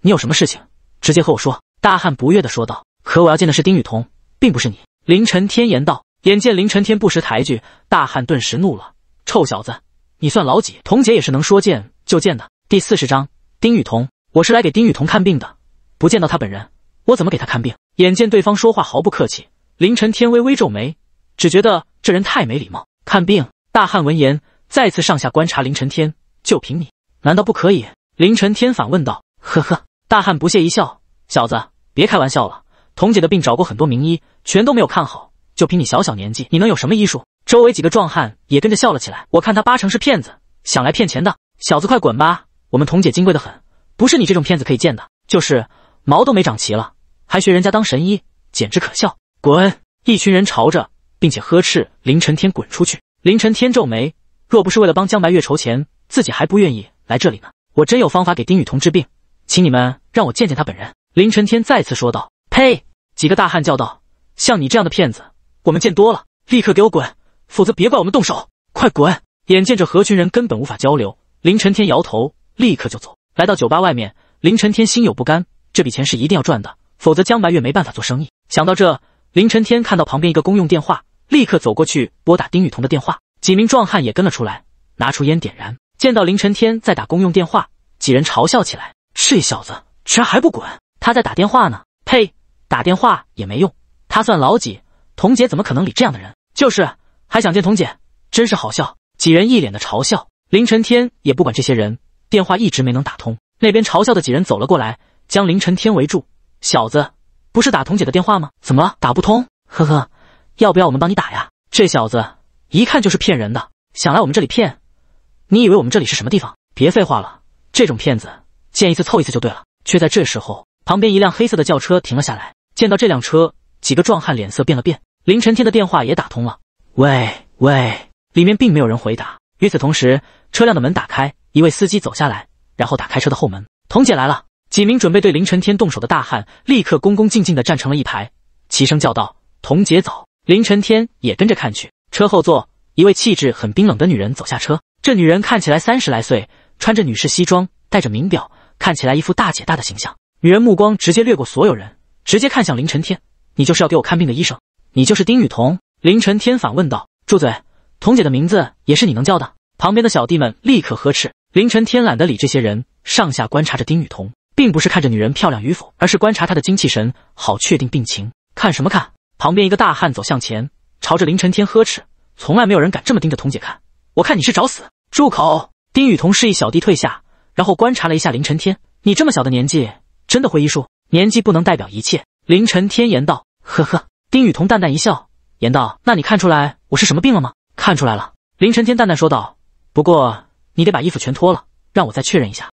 你有什么事情，直接和我说。大汉不悦的说道。可我要见的是丁雨桐，并不是你。凌晨天言道。眼见凌晨天不识抬举，大汉顿时怒了。臭小子，你算老几？童姐也是能说见就见的。第四十章，丁雨桐，我是来给丁雨桐看病的，不见到她本人，我怎么给她看病？眼见对方说话毫不客气，凌晨天微微皱眉。只觉得这人太没礼貌。看病，大汉闻言再次上下观察。凌晨天，就凭你，难道不可以？凌晨天反问道。呵呵，大汉不屑一笑。小子，别开玩笑了。童姐的病找过很多名医，全都没有看好。就凭你小小年纪，你能有什么医术？周围几个壮汉也跟着笑了起来。我看他八成是骗子，想来骗钱的。小子，快滚吧！我们童姐金贵的很，不是你这种骗子可以见的。就是毛都没长齐了，还学人家当神医，简直可笑！滚！一群人朝着。并且呵斥林承天滚出去。林承天皱眉，若不是为了帮江白月筹钱，自己还不愿意来这里呢。我真有方法给丁雨桐治病，请你们让我见见他本人。林承天再次说道。呸！几个大汉叫道：“像你这样的骗子，我们见多了，立刻给我滚，否则别怪我们动手！快滚！”眼见着何群人根本无法交流，林承天摇头，立刻就走。来到酒吧外面，林承天心有不甘，这笔钱是一定要赚的，否则江白月没办法做生意。想到这，林承天看到旁边一个公用电话。立刻走过去拨打丁雨桐的电话，几名壮汉也跟了出来，拿出烟点燃。见到凌晨天在打公用电话，几人嘲笑起来：“这小子居然还不滚，他在打电话呢！”“呸，打电话也没用，他算老几？童姐怎么可能理这样的人？就是还想见童姐，真是好笑。”几人一脸的嘲笑。凌晨天也不管这些人，电话一直没能打通。那边嘲笑的几人走了过来，将凌晨天围住：“小子，不是打童姐的电话吗？怎么打不通？”“呵呵。”要不要我们帮你打呀？这小子一看就是骗人的，想来我们这里骗？你以为我们这里是什么地方？别废话了，这种骗子见一次凑一次就对了。却在这时候，旁边一辆黑色的轿车停了下来。见到这辆车，几个壮汉脸色变了变。凌晨天的电话也打通了，喂喂，里面并没有人回答。与此同时，车辆的门打开，一位司机走下来，然后打开车的后门。童姐来了，几名准备对凌晨天动手的大汉立刻恭恭敬敬地站成了一排，齐声叫道：“童姐早。”凌晨天也跟着看去，车后座一位气质很冰冷的女人走下车。这女人看起来三十来岁，穿着女士西装，戴着名表，看起来一副大姐大的形象。女人目光直接掠过所有人，直接看向凌晨天：“你就是要给我看病的医生，你就是丁雨桐。”凌晨天反问道：“住嘴，桐姐的名字也是你能叫的？”旁边的小弟们立刻呵斥。凌晨天懒得理这些人，上下观察着丁雨桐，并不是看着女人漂亮与否，而是观察她的精气神，好确定病情。看什么看？旁边一个大汉走向前，朝着凌晨天呵斥：“从来没有人敢这么盯着童姐看，我看你是找死！”住口！丁雨桐示意小弟退下，然后观察了一下凌晨天：“你这么小的年纪，真的会医术？年纪不能代表一切。”凌晨天言道：“呵呵。”丁雨桐淡淡一笑，言道：“那你看出来我是什么病了吗？”“看出来了。”林晨天淡淡说道。“不过你得把衣服全脱了，让我再确认一下。”